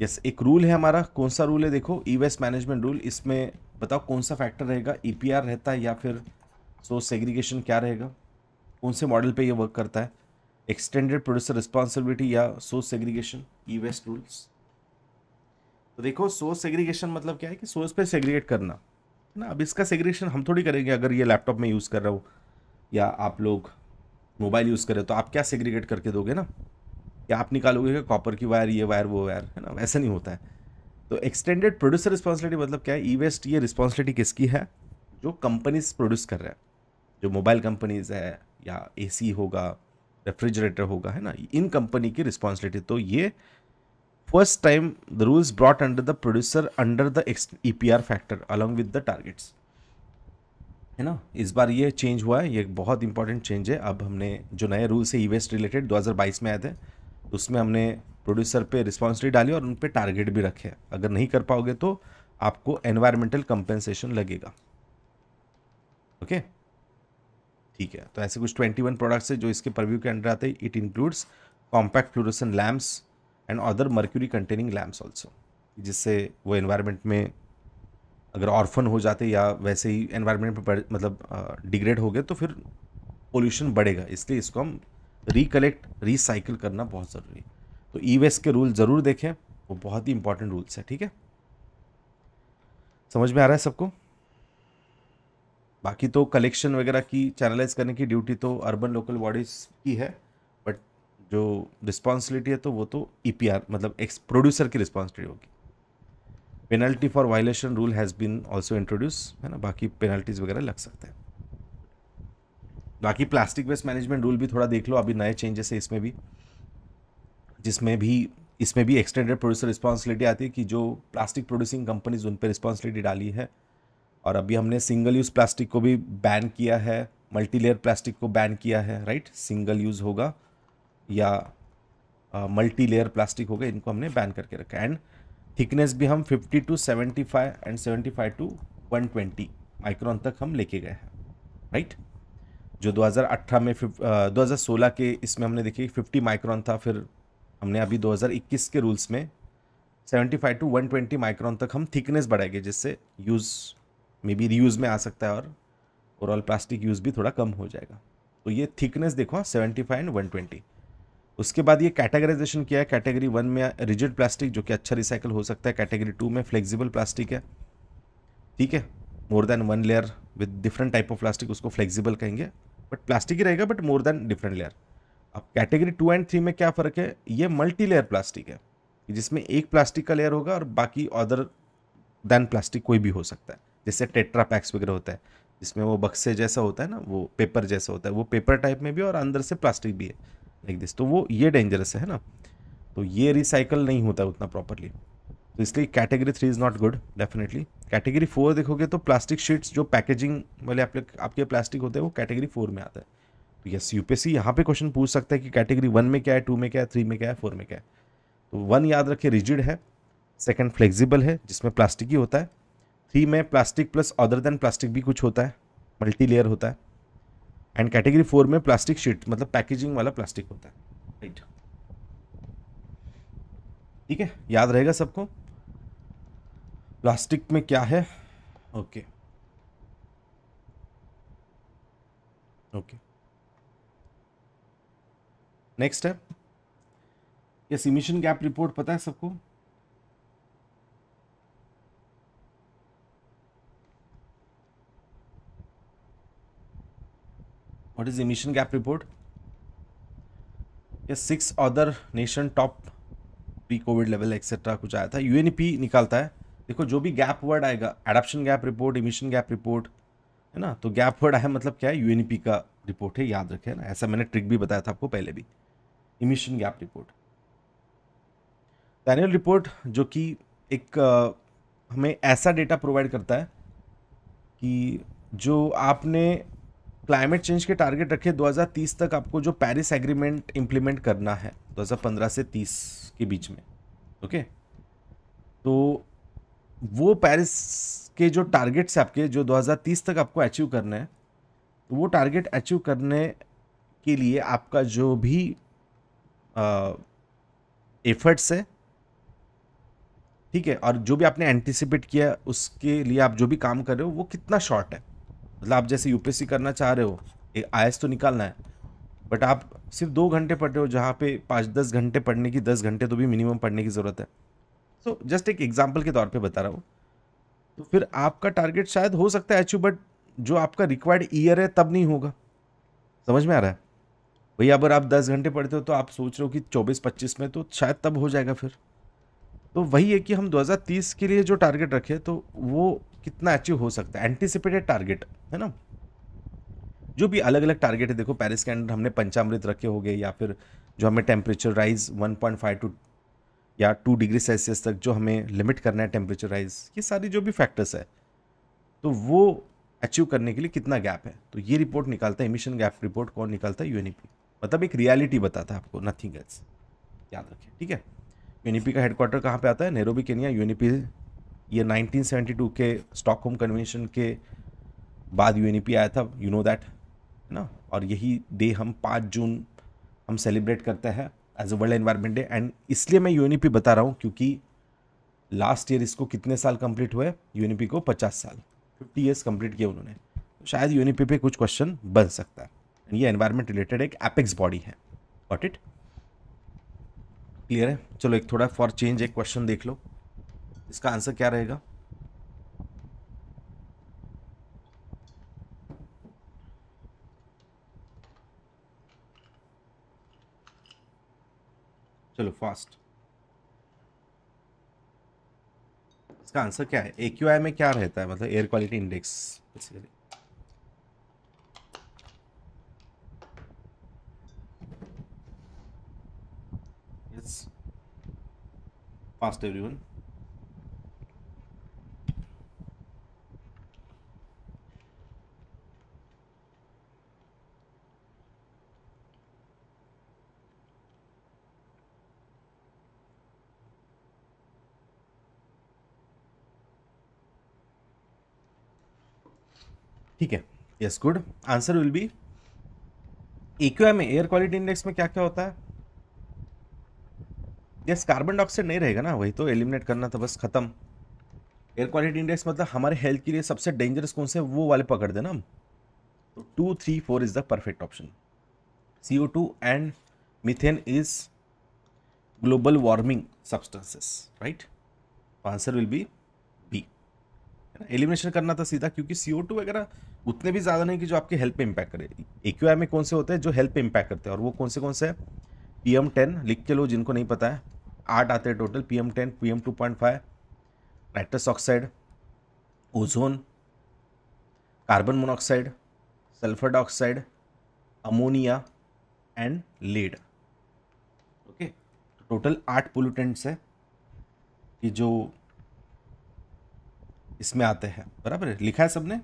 यस एक रूल है हमारा कौन सा रूल है देखो ई वेस्ट मैनेजमेंट रूल इसमें बताओ कौन सा फैक्टर रहेगा ई e रहता है या फिर सो सेग्रीगेशन क्या रहेगा कौन से मॉडल पे ये वर्क करता है एक्सटेंडेड प्रोड्यूसर रिस्पॉन्सिबिलिटी या source segregation e waste rules तो देखो सोर्स सेग्रीगेशन मतलब क्या है कि सोर्स पे सेग्रीगेट करना है ना अब इसका सेग्रीगेशन हम थोड़ी करेंगे अगर ये लैपटॉप में यूज़ कर रहा हो या आप लोग मोबाइल यूज़ कर रहे हो तो आप क्या सेग्रीगेट करके दोगे ना या आप निकालोगे कि कॉपर की वायर ये वायर वो वायर है ना वैसा नहीं होता है तो एक्सटेंडेड प्रोड्यूसर रिस्पॉन्सिबिलिटी मतलब क्या है ई वेस्ट ये रिस्पॉन्सिबिलिटी किसकी है जो कंपनीज प्रोड्यूस कर रहे हैं जो मोबाइल कंपनीज है या सी होगा रेफ्रिजरेटर होगा है ना इन कंपनी की रिस्पॉन्सिबिलिटी तो ये first time the rules brought under the producer under the E P R factor along with the targets है ना इस बार ये चेंज हुआ है ये बहुत इंपॉर्टेंट चेंज है अब हमने जो नए रूल्स है ई वेस्ट रिलेटेड 2022 में आए थे तो उसमें हमने प्रोड्यूसर पे रिस्पॉन्सिबिलिटी डाली और उन पर टारगेट भी रखे अगर नहीं कर पाओगे तो आपको एनवायरमेंटल कंपेंसेशन लगेगा ओके ठीक है तो ऐसे कुछ ट्वेंटी वन प्रोडक्ट्स है जो इसके परव्यू के अंडर आते हैं it includes compact fluorescent lamps and other mercury containing lamps also जिससे वो एनवायरमेंट में अगर ऑर्फन हो जाते या वैसे ही एनवायरमेंट पर मतलब डिग्रेड हो गए तो फिर पोल्यूशन बढ़ेगा इसलिए इसको हम रिकलेक्ट रिसाइकिल करना बहुत ज़रूरी है तो ई वेस्ट के रूल ज़रूर देखें वो बहुत ही इंपॉर्टेंट रूल्स है ठीक है समझ में आ रहा है सबको बाकी तो कलेक्शन वगैरह की चैनलाइज करने की ड्यूटी तो अर्बन लोकल बॉडीज़ की है बट जो रिस्पॉन्सिबिलिटी है तो वो तो ई e मतलब एक्स प्रोड्यूसर की रिस्पॉन्सिबिलिटी होगी penalty for violation rule has been also introduce है ना बाकी पेनल्टीज वगैरह लग सकते हैं बाकी प्लास्टिक वेस्ट मैनेजमेंट रूल भी थोड़ा देख लो अभी नए चेंजेस है इसमें भी जिसमें भी इसमें भी एक्सटेंडेड प्रोड्यूसर रिस्पॉन्सिबिलिटी आती है कि जो प्लास्टिक प्रोड्यूसिंग कंपनीज उन पर रिस्पॉन्सिबिलिटी डाली है और अभी हमने सिंगल यूज़ प्लास्टिक को भी बैन किया है मल्टी लेयर प्लास्टिक को बैन किया है राइट सिंगल यूज़ होगा या मल्टी लेयर प्लास्टिक होगा इनको हमने बैन करके रखा एंड थिकनेस भी हम 50 टू 75 एंड 75 टू 120 माइक्रोन तक हम लेके गए हैं राइट right? जो 2018 में दो हज़ार सोलह के इसमें हमने देखी 50 माइक्रॉन था फिर हमने अभी 2021 के रूल्स में 75 टू 120 माइक्रॉन तक हम थिकनेस बढ़ाएंगे जिससे यूज़ मे बी रीयूज़ में आ सकता है और ओवरऑल प्लास्टिक यूज़ भी थोड़ा कम हो जाएगा तो ये थिकनेस देखो 75 हाँ, एंड 120 उसके बाद ये कैटेगराइजेशन किया है कैटेगरी वन में रिजिड प्लास्टिक जो कि अच्छा रिसाइकल हो सकता है कैटेगरी टू में फ्लेक्सिबल प्लास्टिक है ठीक है more than one layer with different type of plastic उसको फ्लेक्सिबल कहेंगे बट प्लास्टिक ही रहेगा but more than different layer अब कैटेगरी टू एंड थ्री में क्या फ़र्क है ये मल्टी लेयर प्लास्टिक है जिसमें एक प्लास्टिक का लेयर होगा और बाकी अदर देन प्लास्टिक कोई भी हो सकता है जैसे टेट्रा पैक्स वगैरह होता है जिसमें वो बक्से जैसा होता है ना वो पेपर जैसा होता है वो पेपर टाइप में भी और अंदर से प्लास्टिक भी है लाइक दिस तो वो ये डेंजरस है ना तो ये रिसाइकल नहीं होता उतना प्रॉपरली तो इसलिए category three is not good definitely category four देखोगे तो प्लास्टिक शीट्स जो पैकेजिंग वाले आप आपके प्लास्टिक होते हैं वो कैटेगरी फोर में आता है तो यस यूपीएससी पी सी यहाँ पे क्वेश्चन पूछ सकता है कि कैटेगरी वन में क्या है टू में क्या है थ्री में क्या है फोर में क्या है तो वन याद रखिए रिजिड है सेकेंड फ्लेक्सिबल है जिसमें प्लास्टिक ही होता है थ्री में plastic plus other than plastic भी कुछ होता है मल्टी लेयर होता है एंड कैटेगरी फोर में प्लास्टिक शीट मतलब पैकेजिंग वाला प्लास्टिक होता है राइट ठीक है याद रहेगा सबको प्लास्टिक में क्या है ओके ओके नेक्स्ट है ये सिमिशन गैप रिपोर्ट पता है सबको what is emission gap report ये six other nation top pre covid level etcetera कुछ आया था यूएनपी निकालता है देखो जो भी गैप वर्ड आएगा adaptation gap report emission gap report है ना तो गैप वर्ड आया मतलब क्या है यूएनपी का रिपोर्ट है याद रखे ना ऐसा मैंने ट्रिक भी बताया था आपको पहले भी emission gap report annual report जो कि एक हमें ऐसा डेटा प्रोवाइड करता है कि जो आपने क्लाइमेट चेंज के टारगेट रखे 2030 तक आपको जो पेरिस एग्रीमेंट इम्प्लीमेंट करना है 2015 से 30 के बीच में ओके तो वो पेरिस के जो टारगेट्स आपके जो 2030 तक आपको अचीव करना है वो टारगेट अचीव करने के लिए आपका जो भी एफर्ट्स है ठीक है और जो भी आपने एंटिसिपेट किया उसके लिए आप जो भी काम कर रहे हो वो कितना शॉर्ट है मतलब आप जैसे यूपीएससी करना चाह रहे हो आई तो निकालना है बट आप सिर्फ दो घंटे पढ़ रहे हो जहाँ पे पाँच दस घंटे पढ़ने की दस घंटे तो भी मिनिमम पढ़ने की ज़रूरत है सो जस्ट एक एग्जाम्पल के तौर पर बता रहा हूँ तो फिर आपका टारगेट शायद हो सकता है अचीव बट जो आपका रिक्वायर्ड ईयर है तब नहीं होगा समझ में आ रहा है भैया अगर आप दस घंटे पढ़ते हो तो आप सोच रहे हो कि चौबीस पच्चीस में तो शायद तब हो जाएगा फिर तो वही है कि हम 2030 के लिए जो टारगेट रखे तो वो कितना अचीव हो सकता है एंटिसिपेटेड टारगेट है ना जो भी अलग अलग टारगेट है देखो पेरिस के अंडर हमने पंचामृत रखे हो गए या फिर जो हमें टेम्परेचर राइज वन टू या टू डिग्री सेल्सियस तक जो हमें लिमिट करना है टेम्परेचराइज ये सारी जो भी फैक्टर्स है तो वो अचीव करने के लिए कितना गैप है तो ये रिपोर्ट निकालता है इमिशन गैप रिपोर्ट कौन निकालता है यूएनईपी मतलब एक रियलिटी बताता है आपको नथिंग एल्स याद रखें ठीक है यूएनईपी का हेडक्वार्टर कहाँ पे आता है नेरोबी केनिया यूएनईपी ये 1972 के स्टॉक होम कन्वेंशन के बाद यूएनईपी आया था यू नो दैट है ना और यही डे हम पाँच जून हम सेलिब्रेट करते हैं as a world environment day and इसलिए मैं यूएनईपी बता रहा हूँ क्योंकि लास्ट ईयर इसको कितने साल कंप्लीट हुए यूएनईपी को पचास साल फिफ्टी ईयर्स कंप्लीट किया उन्होंने तो शायद यूएनईपी पे कुछ क्वेश्चन बन सकता है ये एनवायरमेंट रिलेटेड एक एपेक्स बॉडी है वॉट इट क्लियर है चलो एक थोड़ा फॉर चेंज एक क्वेश्चन देख लो इसका आंसर क्या रहेगा चलो फास्ट इसका आंसर क्या है ए में क्या रहता है मतलब air quality index basically fast everyone ठीक है yes good answer will be AQI में एयर क्वालिटी इंडेक्स में क्या क्या होता है यस कार्बन डाइऑक्साइड नहीं रहेगा ना वही तो एलिमिनेट करना था बस खत्म एयर क्वालिटी इंडेक्स मतलब हमारे हेल्थ के लिए सबसे डेंजरस कौन से वो वाले पकड़ देना हम तो two three four is the perfect option C O two and methane is global warming substances right answer will be B elimination करना था सीधा क्योंकि सी ओ टू वगैरह उतने भी ज़्यादा नहीं कि जो आपके हेल्थ पे इम्पैक्ट करे ए में कौन से होते हैं जो हेल्थ पे इम्पैक्ट करते हैं और वो कौन से कौन से पी एम टेन लिख के लो जिनको नहीं पता है आठ आते हैं total P M ten P M two point five nitrous oxide ozone carbon monoxide sulphur dioxide ammonia and lead okay total आठ पोलूटेंट्स है कि जो इसमें आते हैं बराबर लिखा है सबने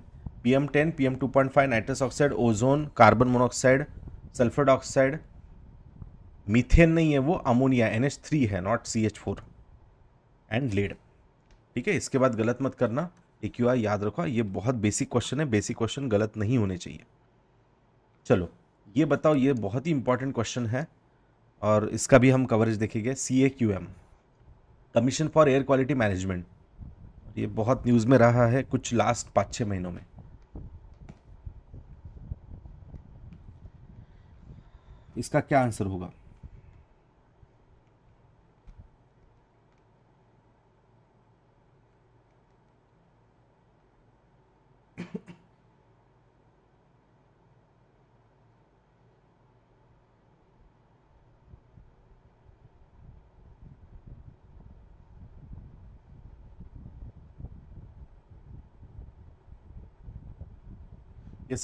P M ten P M two point five nitrous oxide ozone carbon monoxide sulphur dioxide methane नहीं है वो अमोनिया एन एच थ्री है not C H four and lead ठीक है इसके बाद गलत मत करना ए क्यू आर याद रखो ये बहुत बेसिक क्वेश्चन है बेसिक क्वेश्चन गलत नहीं होने चाहिए चलो ये बताओ ये बहुत ही इंपॉर्टेंट क्वेश्चन है और इसका भी हम कवरेज देखेंगे C A Q M commission for air quality management ये बहुत न्यूज़ में रहा है कुछ लास्ट पाँच छः महीनों में इसका क्या आंसर होगा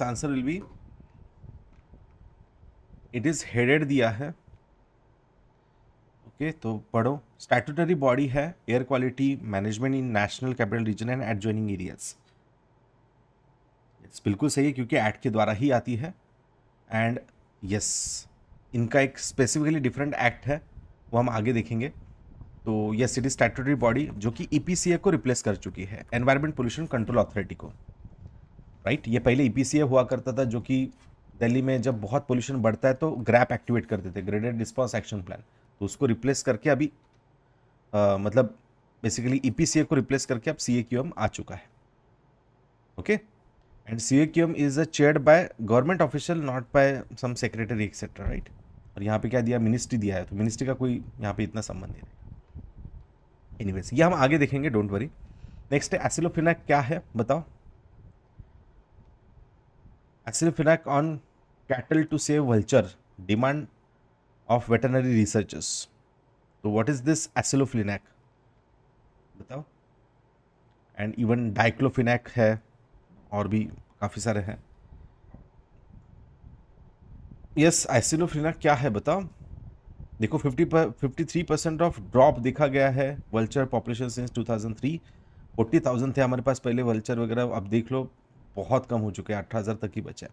answer will be it is headed दिया है ओके तो पढ़ो स्टैटूटरी बॉडी है air quality management in national capital region and adjoining areas बिल्कुल सही है क्योंकि एक्ट के द्वारा ही आती है एंड यस yes, इनका एक स्पेसिफिकली डिफरेंट एक्ट है वो हम आगे देखेंगे तो यह सिटी स्टैटूटरी बॉडी जो कि ई e को रिप्लेस कर चुकी है एनवायरमेंट पोल्यूशन कंट्रोल अथॉरिटी को राइट right? ये पहले ई e हुआ करता था जो कि दिल्ली में जब बहुत पोल्यूशन बढ़ता है तो ग्रैप एक्टिवेट कर देते ग्रेडेड रिस्पॉन्स एक्शन प्लान तो उसको रिप्लेस करके अभी आ, मतलब बेसिकली ई e को रिप्लेस करके अब सी आ चुका है okay and C A is a chaired by government official not by some secretary etcetera right और यहाँ पे क्या दिया मिनिस्ट्री दिया है तो मिनिस्ट्री का कोई यहाँ पे इतना संबंध नहीं एनी वेज ये हम आगे देखेंगे डोंट वरी नेक्स्ट है एसिलोफिना क्या है बताओ Acylophiliac on cattle to save vulture demand of veterinary researchers तो वॉट इज दिस एसिलोफिनैक बताओ एंड इवन डाइक्लोफिनैक है और भी काफ़ी सारे हैं यस एसिलोफिनैक क्या है बताओ देखो 50 पर fifty three percent of drop देखा गया है वल्चर पॉपुलेशन सिंस 2003 40,000 थे हमारे पास पहले वल्चर वगैरह अब देख लो बहुत कम हो चुके हैं अठारह हज़ार तक ही बचे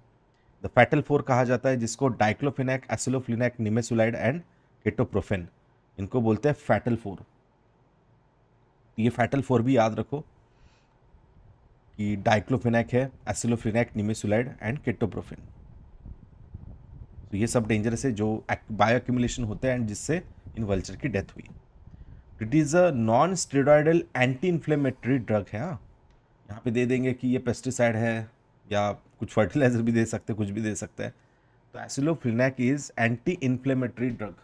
द फैटल फोर कहा जाता है जिसको diclofenac aceclofenac nimesulide and ketoprofen इनको बोलते हैं फैटल फोर ये फैटल फोर भी याद रखो कि डाइक्लोफिनैक है एसिलोफिनैक निमेसुलाइड एंड केटोप्रोफेन तो ये सब डेंजरस है जो बायो एक्यूमुलेशन होते हैं एंड जिससे इन वल्चर की डेथ हुई it is a non steroidal anti inflammatory drug है हाँ यहाँ पे दे देंगे कि ये पेस्टिसाइड है या कुछ फर्टिलाइज़र भी दे सकते हैं कुछ भी दे सकते हैं तो aceclofenac is anti inflammatory drug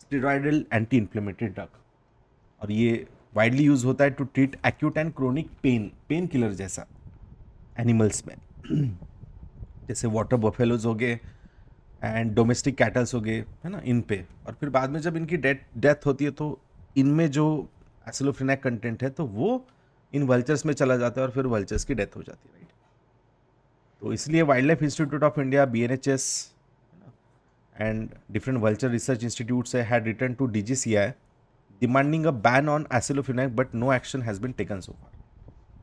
steroidal anti inflammatory drug और ये वाइडली यूज़ होता है to treat acute and chronic pain pain killer जैसा एनिमल्स में जैसे वाटर बफेलोज हो गए एंड डोमेस्टिक कैटल्स हो गए है ना इन पे और फिर बाद में जब इनकी डेथ डेथ होती है तो इनमें जो एसिलोफ्रिनैक कंटेंट है तो वो इन वल्चर्स में चला जाता है और फिर वल्चर्स की डेथ हो जाती है राइट तो इसलिए wildlife institute of India B N H S and different vulture research institute had written to D G C I demanding a ban on aceclofenac but no action has been taken so far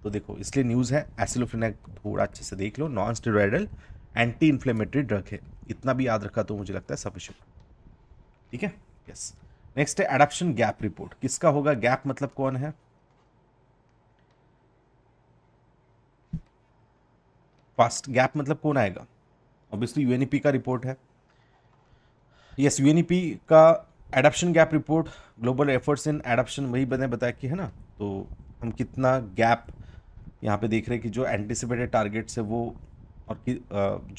तो देखो इसलिए news है एसिलोफिनैक थोड़ा अच्छे से देख लो non steroidal anti inflammatory drug है इतना भी याद रखा तो मुझे लगता है सफिशियंट ठीक है यस नेक्स्ट है एडप्शन गैप रिपोर्ट किसका होगा गैप मतलब कौन है फास्ट गैप मतलब कौन आएगा ऑब्वियसली यू का रिपोर्ट है यस यू का adaptation gap report global efforts in adaptation वही मैंने बताया कि है ना तो हम कितना गैप यहाँ पे देख रहे हैं कि जो एंटिसिपेटेड टारगेट्स है वो और कि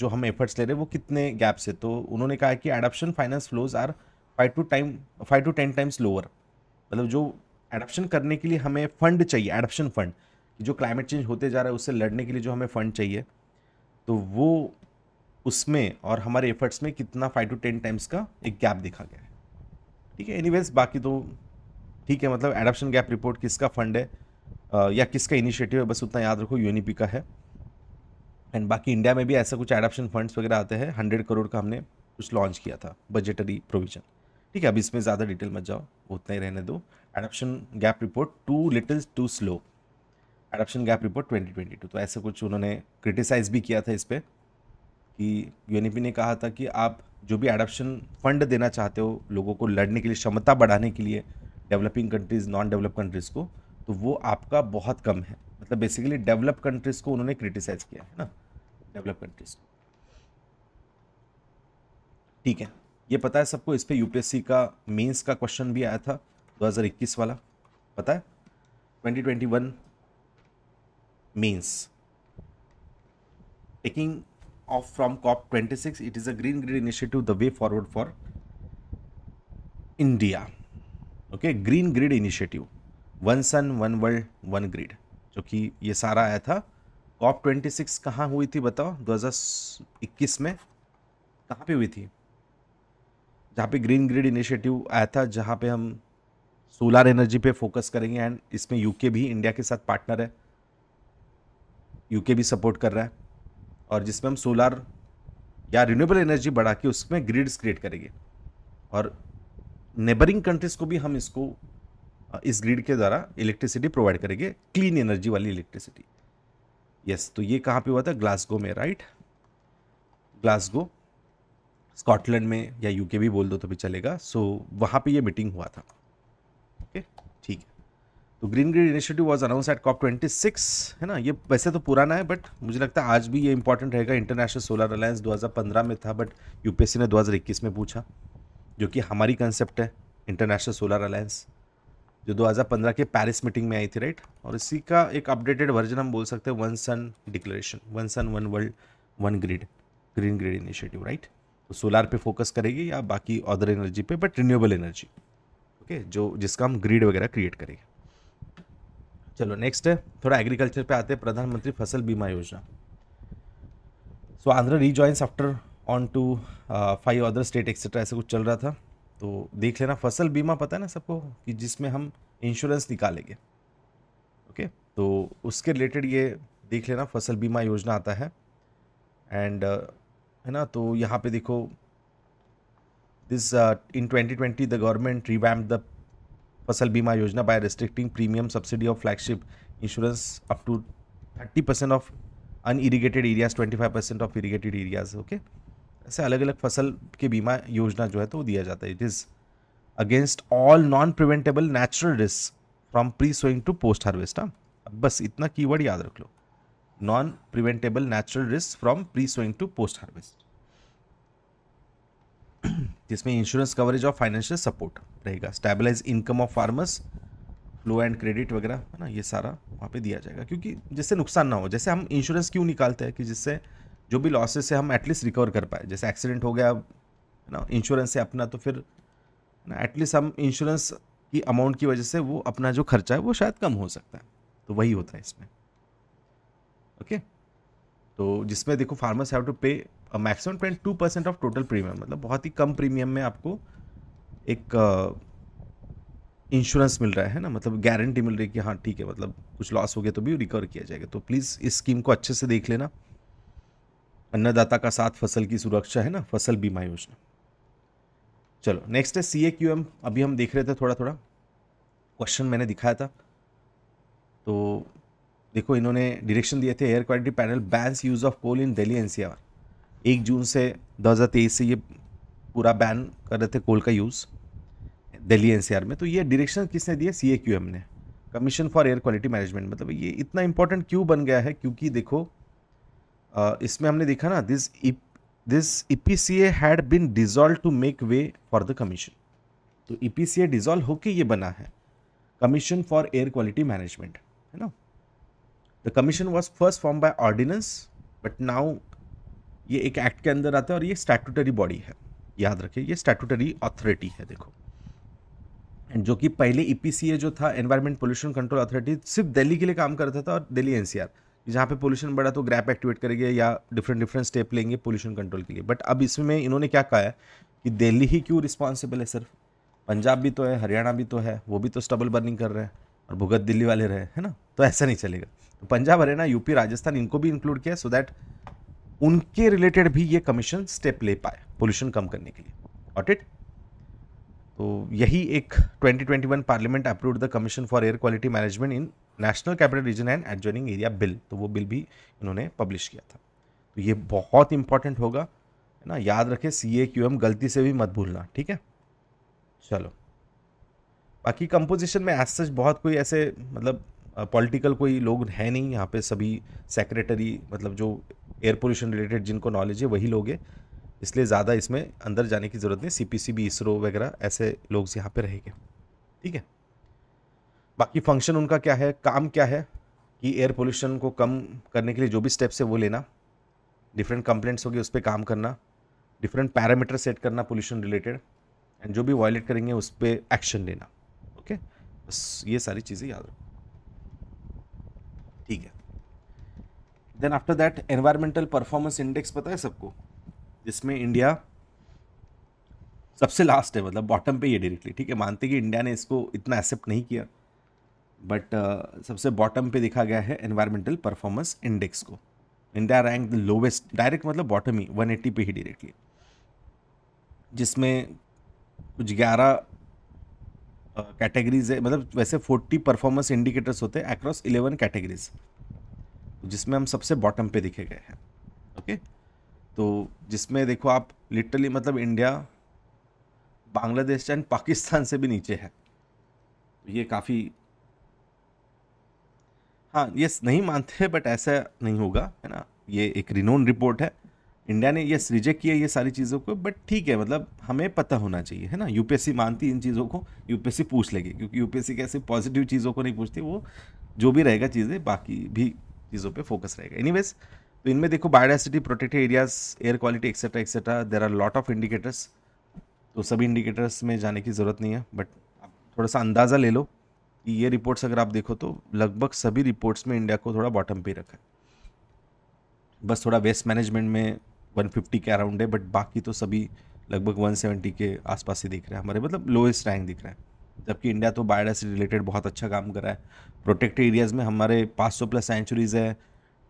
जो हम एफर्ट्स ले रहे हैं वो कितने गैप से तो उन्होंने कहा कि adaptation finance flows are five two time five two ten times lower मतलब जो एडप्शन करने के लिए हमें फ़ंड चाहिए एडप्शन फ़ंड जो क्लाइमेट चेंज होते जा रहा है उससे लड़ने के लिए जो हमें फ़ंड चाहिए तो वो उसमें और हमारे एफर्ट्स में कितना फाइव टू टेन टाइम्स का एक गैप देखा गया है ठीक है एनी बाकी तो ठीक है मतलब एडप्शन गैप रिपोर्ट किसका फंड है आ, या किसका इनिशिएटिव है बस उतना याद रखो यूनिपी का है एंड बाकी इंडिया में भी ऐसा कुछ एडप्शन फंड्स वगैरह आते हैं हंड्रेड करोड़ का हमने कुछ लॉन्च किया था बजटरी प्रोविजन ठीक है अब इसमें ज़्यादा डिटेल मत जाओ उतना ही रहने दो adaptation gap report too little too slow adaptation gap report 2022 तो ऐसे कुछ उन्होंने क्रिटिसाइज़ भी किया था इस पर कि यूएनईपी e ने कहा था कि आप जो भी एडप्शन फंड देना चाहते हो लोगों को लड़ने के लिए क्षमता बढ़ाने के लिए developing countries non develop countries को तो वो आपका बहुत कम है मतलब बेसिकली डेवलप कंट्रीज़ को उन्होंने क्रिटिसाइज़ किया है ना डेवलप कंट्रीज़ को ठीक है ये पता है सबको इस पर यूपीएससी का मेंस का क्वेश्चन भी आया था 2021 वाला पता है 2021 means taking off from COP26, it is a green grid initiative, the way forward for India. Okay, green grid initiative one sun one world one grid जो कि ये सारा आया था कॉप ट्वेंटी सिक्स कहाँ हुई थी बताओ 2021 में कहाँ पे हुई थी जहाँ पे ग्रीन ग्रिड इनिशिएटिव आया था जहाँ पे हम सोलर एनर्जी पे फोकस करेंगे एंड इसमें यूके भी इंडिया के साथ पार्टनर है यूके भी सपोर्ट कर रहा है और जिसमें हम सोलार या रिन्यूएबल एनर्जी बढ़ा के उसमें ग्रिड्स क्रिएट करेंगे और नेबरिंग कंट्रीज़ को भी हम इसको इस ग्रिड के द्वारा इलेक्ट्रिसिटी प्रोवाइड करेंगे क्लीन एनर्जी वाली इलेक्ट्रिसिटी यस तो ये कहाँ पे हुआ था ग्लासगो में राइट ग्लासगो स्कॉटलैंड में या यूके भी बोल दो तो भी चलेगा सो so, वहाँ पे ये मीटिंग हुआ था तो green grid initiative was announce at COP 26 है ना ये वैसे तो पुराना है बट मुझे लगता है आज भी ये इंपॉर्टेंट रहेगा इंटरनेशनल सोलर अलायंस 2015 में था बट यूपीएससी ने 2021 में पूछा जो कि हमारी कंसेप्ट है इंटरनेशनल सोलर अलायंस जो 2015 के पेरिस मीटिंग में आई थी राइट और इसी का एक अपडेटेड वर्जन हम बोल सकते हैं one sun declaration one sun one world one grid green grid initiative right तो सोलार पे फोकस करेगी या बाकी अदर एनर्जी पे बट रिन्यूएबल एनर्जी ओके जो जिसका हम ग्रिड वगैरह क्रिएट करेंगे चलो नेक्स्ट थोड़ा एग्रीकल्चर पे आते हैं प्रधानमंत्री Fasal Bima Yojana so Andhra rejoins after on two five other state etcetera ऐसा कुछ चल रहा था तो देख लेना फसल बीमा पता है ना सबको कि जिसमें हम इंश्योरेंस निकालेंगे ओके okay? तो उसके रिलेटेड ये देख लेना फसल बीमा योजना आता है एंड uh, है ना तो यहाँ पे देखो this in 2020 the government revamp the Fasal Bima Yojana by restricting premium subsidy of flagship insurance up to thirty percent of unirrigated areas twenty five percent of irrigated areas okay ऐसे अलग अलग फसल के बीमा योजना जो है तो दिया जाता है it is against all non preventable natural risk from pre sowing to post harvest हाँ बस इतना कीवर्ड याद रख लो non preventable natural risk from pre sowing to post harvest जिसमें इंश्योरेंस कवरेज और फाइनेंशियल सपोर्ट रहेगा stabilise income of farmers flow and credit वगैरह है ना ये सारा वहाँ पे दिया जाएगा क्योंकि जिससे नुकसान ना हो जैसे हम इंश्योरेंस क्यों निकालते हैं कि जिससे जो भी लॉसेस है हम एटलीस्ट रिकवर कर पाए जैसे एक्सीडेंट हो गया ना इंश्योरेंस से अपना तो फिर ना एटलीस्ट हम इंश्योरेंस की अमाउंट की वजह से वो अपना जो खर्चा है वो शायद कम हो सकता है तो वही होता है इसमें ओके okay? तो जिसमें देखो farmers have to pay maximum twenty two percent of total premium मतलब बहुत ही कम प्रीमियम में आपको एक इंश्योरेंस uh, मिल रहा है ना मतलब गारंटी मिल रही है कि हाँ ठीक है मतलब कुछ लॉस हो गया तो भी रिकवर किया जाएगा तो प्लीज़ इस स्कीम को अच्छे से देख लेना अन्नदाता का साथ फसल की सुरक्षा है ना फसल बीमा योजना चलो नेक्स्ट है सी ए क्यू एम अभी हम देख रहे थे थोड़ा थोड़ा क्वेश्चन मैंने दिखाया था तो देखो इन्होंने डायरेक्शन दिए थे air quality panel bans use of coal in Delhi NCR एक जून से दो से ये पूरा बैन कर रहे थे कोल का यूज़ दिल्ली एनसीआर में तो ये डायरेक्शन किसने दिए सी ने commission for air quality management मतलब ये इतना इंपॉर्टेंट क्यों बन गया है क्योंकि देखो इसमें हमने देखा ना this this E P C A had been dissolve to make way for the commission तो ई पी सी ए डिजॉल्व होके ये बना है commission for air quality management है ना the commission was first form by ordinance but now ये एक act के अंदर आता है और ये स्टैटूटरी बॉडी है याद रखिए ये स्टैटूटरी अथॉरिटी है देखो जो कि पहले ई e जो था एनवायरमेंट पोल्यूशन कंट्रोल अथॉरिटी सिर्फ दिल्ली के लिए काम करता था और दिल्ली एन जहाँ पे पोल्यूशन बढ़ा तो ग्रैप एक्टिवेट करेंगे या डिफरेंट डिफरेंट स्टेप लेंगे पोल्यूशन कंट्रोल के लिए बट अब इसमें इन्होंने क्या कहा है कि दिल्ली ही क्यों रिस्पॉन्सिबल है सिर्फ पंजाब भी तो है हरियाणा भी तो है वो भी तो स्टबल बर्निंग कर रहे हैं और भुगत दिल्ली वाले रहे है ना तो ऐसा नहीं चलेगा तो पंजाब हरियाणा यूपी राजस्थान इनको भी इंक्लूड किया सो दैट उनके रिलेटेड भी ये कमीशन स्टेप ले पाए पोल्यूशन कम करने के लिए ऑट इट तो यही एक 2021 parliament approve the commission for air quality management in national capital region and adjoining area bill तो वो बिल भी इन्होंने पब्लिश किया था तो ये बहुत इंपॉर्टेंट होगा है ना याद रखे सी ए क्यू एम गलती से भी मत भूलना ठीक है चलो बाकी कंपोजिशन में एज सच बहुत कोई ऐसे मतलब पॉलिटिकल कोई लोग हैं नहीं यहाँ पे सभी सेक्रेटरी मतलब जो एयर पोल्यूशन रिलेटेड जिनको नॉलेज है वही लोग हैं इसलिए ज़्यादा इसमें अंदर जाने की ज़रूरत नहीं C P C B ISRO वगैरह ऐसे लोग यहाँ पे रहेंगे ठीक है बाकी फंक्शन उनका क्या है काम क्या है कि एयर पोल्यूशन को कम करने के लिए जो भी स्टेप्स है वो लेना डिफरेंट कंप्लेंट्स होगी उस पर काम करना डिफरेंट पैरामीटर सेट करना पोल्यूशन रिलेटेड एंड जो भी वॉयलेट करेंगे उस पर एक्शन लेना ओके बस ये सारी चीज़ें याद रखो ठीक है then after that environmental performance index पता है सबको जिसमें इंडिया सबसे लास्ट है मतलब बॉटम पे ये डायरेक्टली ठीक है मानते कि इंडिया ने इसको इतना एक्सेप्ट नहीं किया बट uh, सबसे बॉटम पे देखा गया है एनवायरमेंटल परफॉर्मेंस इंडेक्स को India rank the lowest direct मतलब बॉटम ही 180 पे ही डायरेक्टली जिसमें कुछ ग्यारह कैटेगरीज है मतलब वैसे 40 परफॉर्मेंस इंडिकेटर्स होते हैं अक्रॉस 11 कैटेगरीज जिसमें हम सबसे बॉटम पे दिखे गए हैं ओके तो जिसमें देखो आप लिटरली मतलब इंडिया बांग्लादेश एंड पाकिस्तान से भी नीचे है तो ये काफ़ी हाँ ये नहीं मानते बट ऐसा नहीं होगा है ना ये एक रिनोन रिपोर्ट है इंडिया ने यस रिजेक्ट किया ये सारी चीज़ों को बट ठीक है मतलब हमें पता होना चाहिए है ना यूपीएससी मानती इन चीज़ों को यूपीएससी पूछ लेगी क्योंकि यूपीएससी कैसे पॉजिटिव चीज़ों को नहीं पूछती वो जो भी रहेगा चीज़ें बाकी भी चीज़ों पे फोकस रहेगा एनी तो इनमें देखो biodiversity protected areas air quality etcetera etcetera there are lot of indicators तो सभी इंडिकेटर्स में जाने की ज़रूरत नहीं है बट आप थोड़ा सा अंदाज़ा ले लो कि ये रिपोर्ट्स अगर आप देखो तो लगभग सभी रिपोर्ट्स में इंडिया को थोड़ा बॉटम पे रखा है बस थोड़ा वेस्ट मैनेजमेंट में फिफ्टी के अराउंड है बट बाकी तो सभी लगभग 170 के आसपास ही दिख रहे हैं हमारे मतलब लोएस्ट रैंक दिख रहे हैं जबकि इंडिया तो बायोडा से रिलेटेड बहुत अच्छा काम कर रहा है प्रोटेक्टेड एरियाज़ में हमारे 500 प्लस सेंचुरीज़ है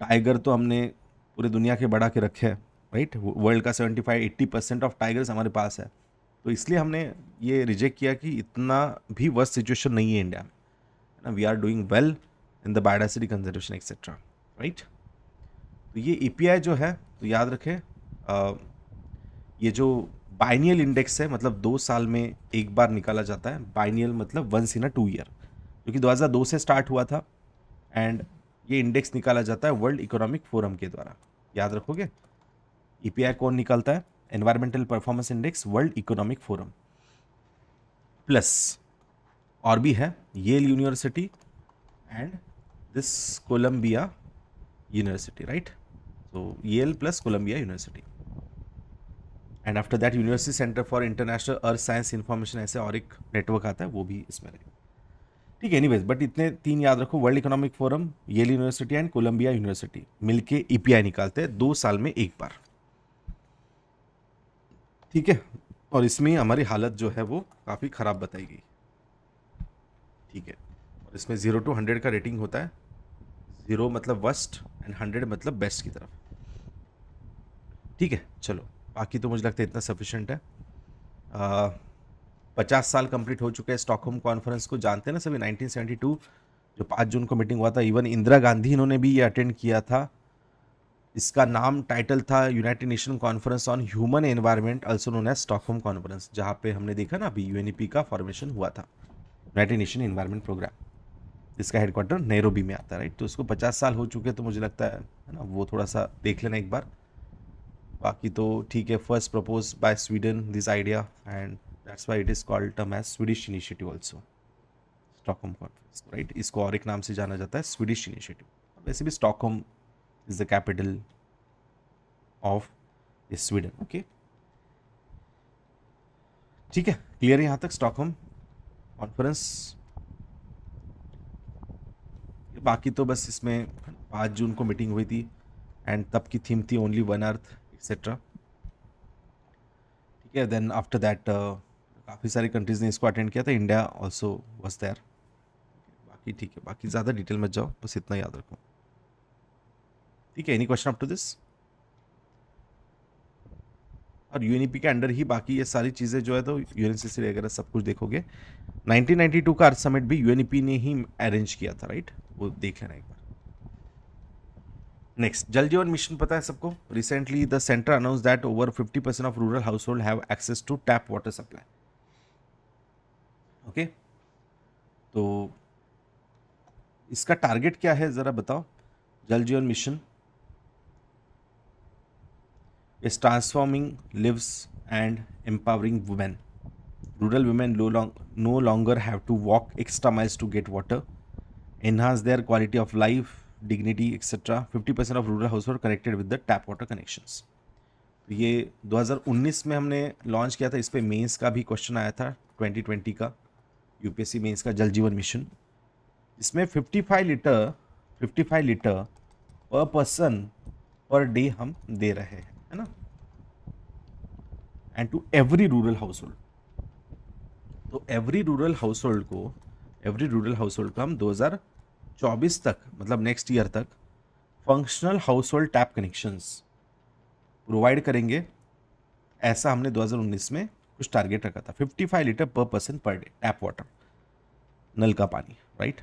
टाइगर तो हमने पूरे दुनिया के बढ़ा के रखे हैं राइट वर्ल्ड का 75 एट्टी परसेंट ऑफ टाइगर्स हमारे पास है तो इसलिए हमने ये रिजेक्ट किया कि इतना भी वर्स्ट सिचुएशन नहीं है इंडिया में ना we are doing well in the biodiversity conservation etcetera right तो ये ए जो है तो याद रखें ये जो बाइनियल इंडेक्स है मतलब दो साल में एक बार निकाला जाता है बाइनियल मतलब once in a two year दो हज़ार 2002 से स्टार्ट हुआ था एंड ये इंडेक्स निकाला जाता है वर्ल्ड इकोनॉमिक फोरम के द्वारा याद रखोगे ई e कौन निकालता है environmental performance index world economic forum plus और भी है Yale University and this Columbia University right so Yale plus Columbia University and after that university centre for international earth science information ऐसे और एक नेटवर्क आता है वो भी इसमें रहेगा ठीक है वेज बट इतने तीन याद रखो world economic forum Yale University and Columbia University मिलके ईपीआई e निकालते हैं दो साल में एक बार ठीक है और इसमें हमारी हालत जो है वो काफ़ी ख़राब बताई गई ठीक है और इसमें ज़ीरो टू हंड्रेड का रेटिंग होता है ज़ीरो मतलब वर्स्ट एंड हंड्रेड मतलब बेस्ट की तरफ ठीक है चलो बाकी तो मुझे लगता है इतना सफिशेंट है आ, पचास साल कंप्लीट हो चुके हैं स्टॉकहोम कॉन्फ्रेंस को जानते हैं ना सभी 1972 जो पाँच जून को मीटिंग हुआ था इवन इंदिरा गांधी इन्होंने भी ये अटेंड किया था इसका नाम टाइटल था United Nation conference on human environment also known as Stockholm conference जहाँ पे हमने देखा ना अभी यू e का फॉर्मेशन हुआ था यूनाइटेड नेशन इन्वायरमेंट प्रोग्राम इसका हेडक्वार्टर नैरोबी में आता है राइट तो इसको पचास साल हो चुके हैं तो मुझे लगता है ना वो थोड़ा सा देख लेना एक बार बाकी तो ठीक है first propose by Sweden this idea and that's why it is called term as Swedish initiative also Stockholm conference right इसको और एक नाम से जाना जाता है स्वीडिश इनिशिएटिव वैसे भी Stockholm is the capital of Sweden okay ठीक है क्लियर है यहाँ तक स्टॉकहोम कॉन्फ्रेंस बाकी तो बस इसमें पाँच जून को मीटिंग हुई थी एंड तब की थीम थी ओनली वन अर्थ एक्सेट्रा ठीक है देन आफ्टर दैट काफ़ी सारी कंट्रीज़ ने इसको अटेंड किया था इंडिया ऑल्सो वॉज देयर बाकी ठीक है बाकी ज़्यादा डिटेल मत जाओ बस इतना याद रखो ठीक है any question up to this और यू के अंडर ही बाकी ये सारी चीज़ें जो है तो यू एन वगैरह सब कुछ देखोगे 1992 का अर्थ समिट भी यू ने ही अरेंज किया था राइट वो देख लेना एक बार नेक्स्ट जल जीवन मिशन पता है सबको recently the centre announce that over 50% rural household have access to tap water supply okay तो इसका टारगेट क्या है ज़रा बताओ Jal Jeevan mission is transforming lives and empowering women rural women no longer have to walk extra miles to get water enhance their quality of life dignity etcetera 50 percent of rural house connected with the tap water connection ये 2019 में हमने launch किया था इस पर mains का भी question आया था 2020 का यूपीएससी मेन्स का जल जीवन मिशन इसमें 55 litre 55 litre per person per day हम दे रहे हैं है ना and to every rural household तो एवरी रूरल हाउस होल्ड को एवरी रूरल हाउस होल्ड को हम 2000 चौबीस तक मतलब नेक्स्ट ईयर तक functional household tap connections provide करेंगे ऐसा हमने 2019 में कुछ टारगेट रखा था 55 litre per person per day tap water नल का पानी राइट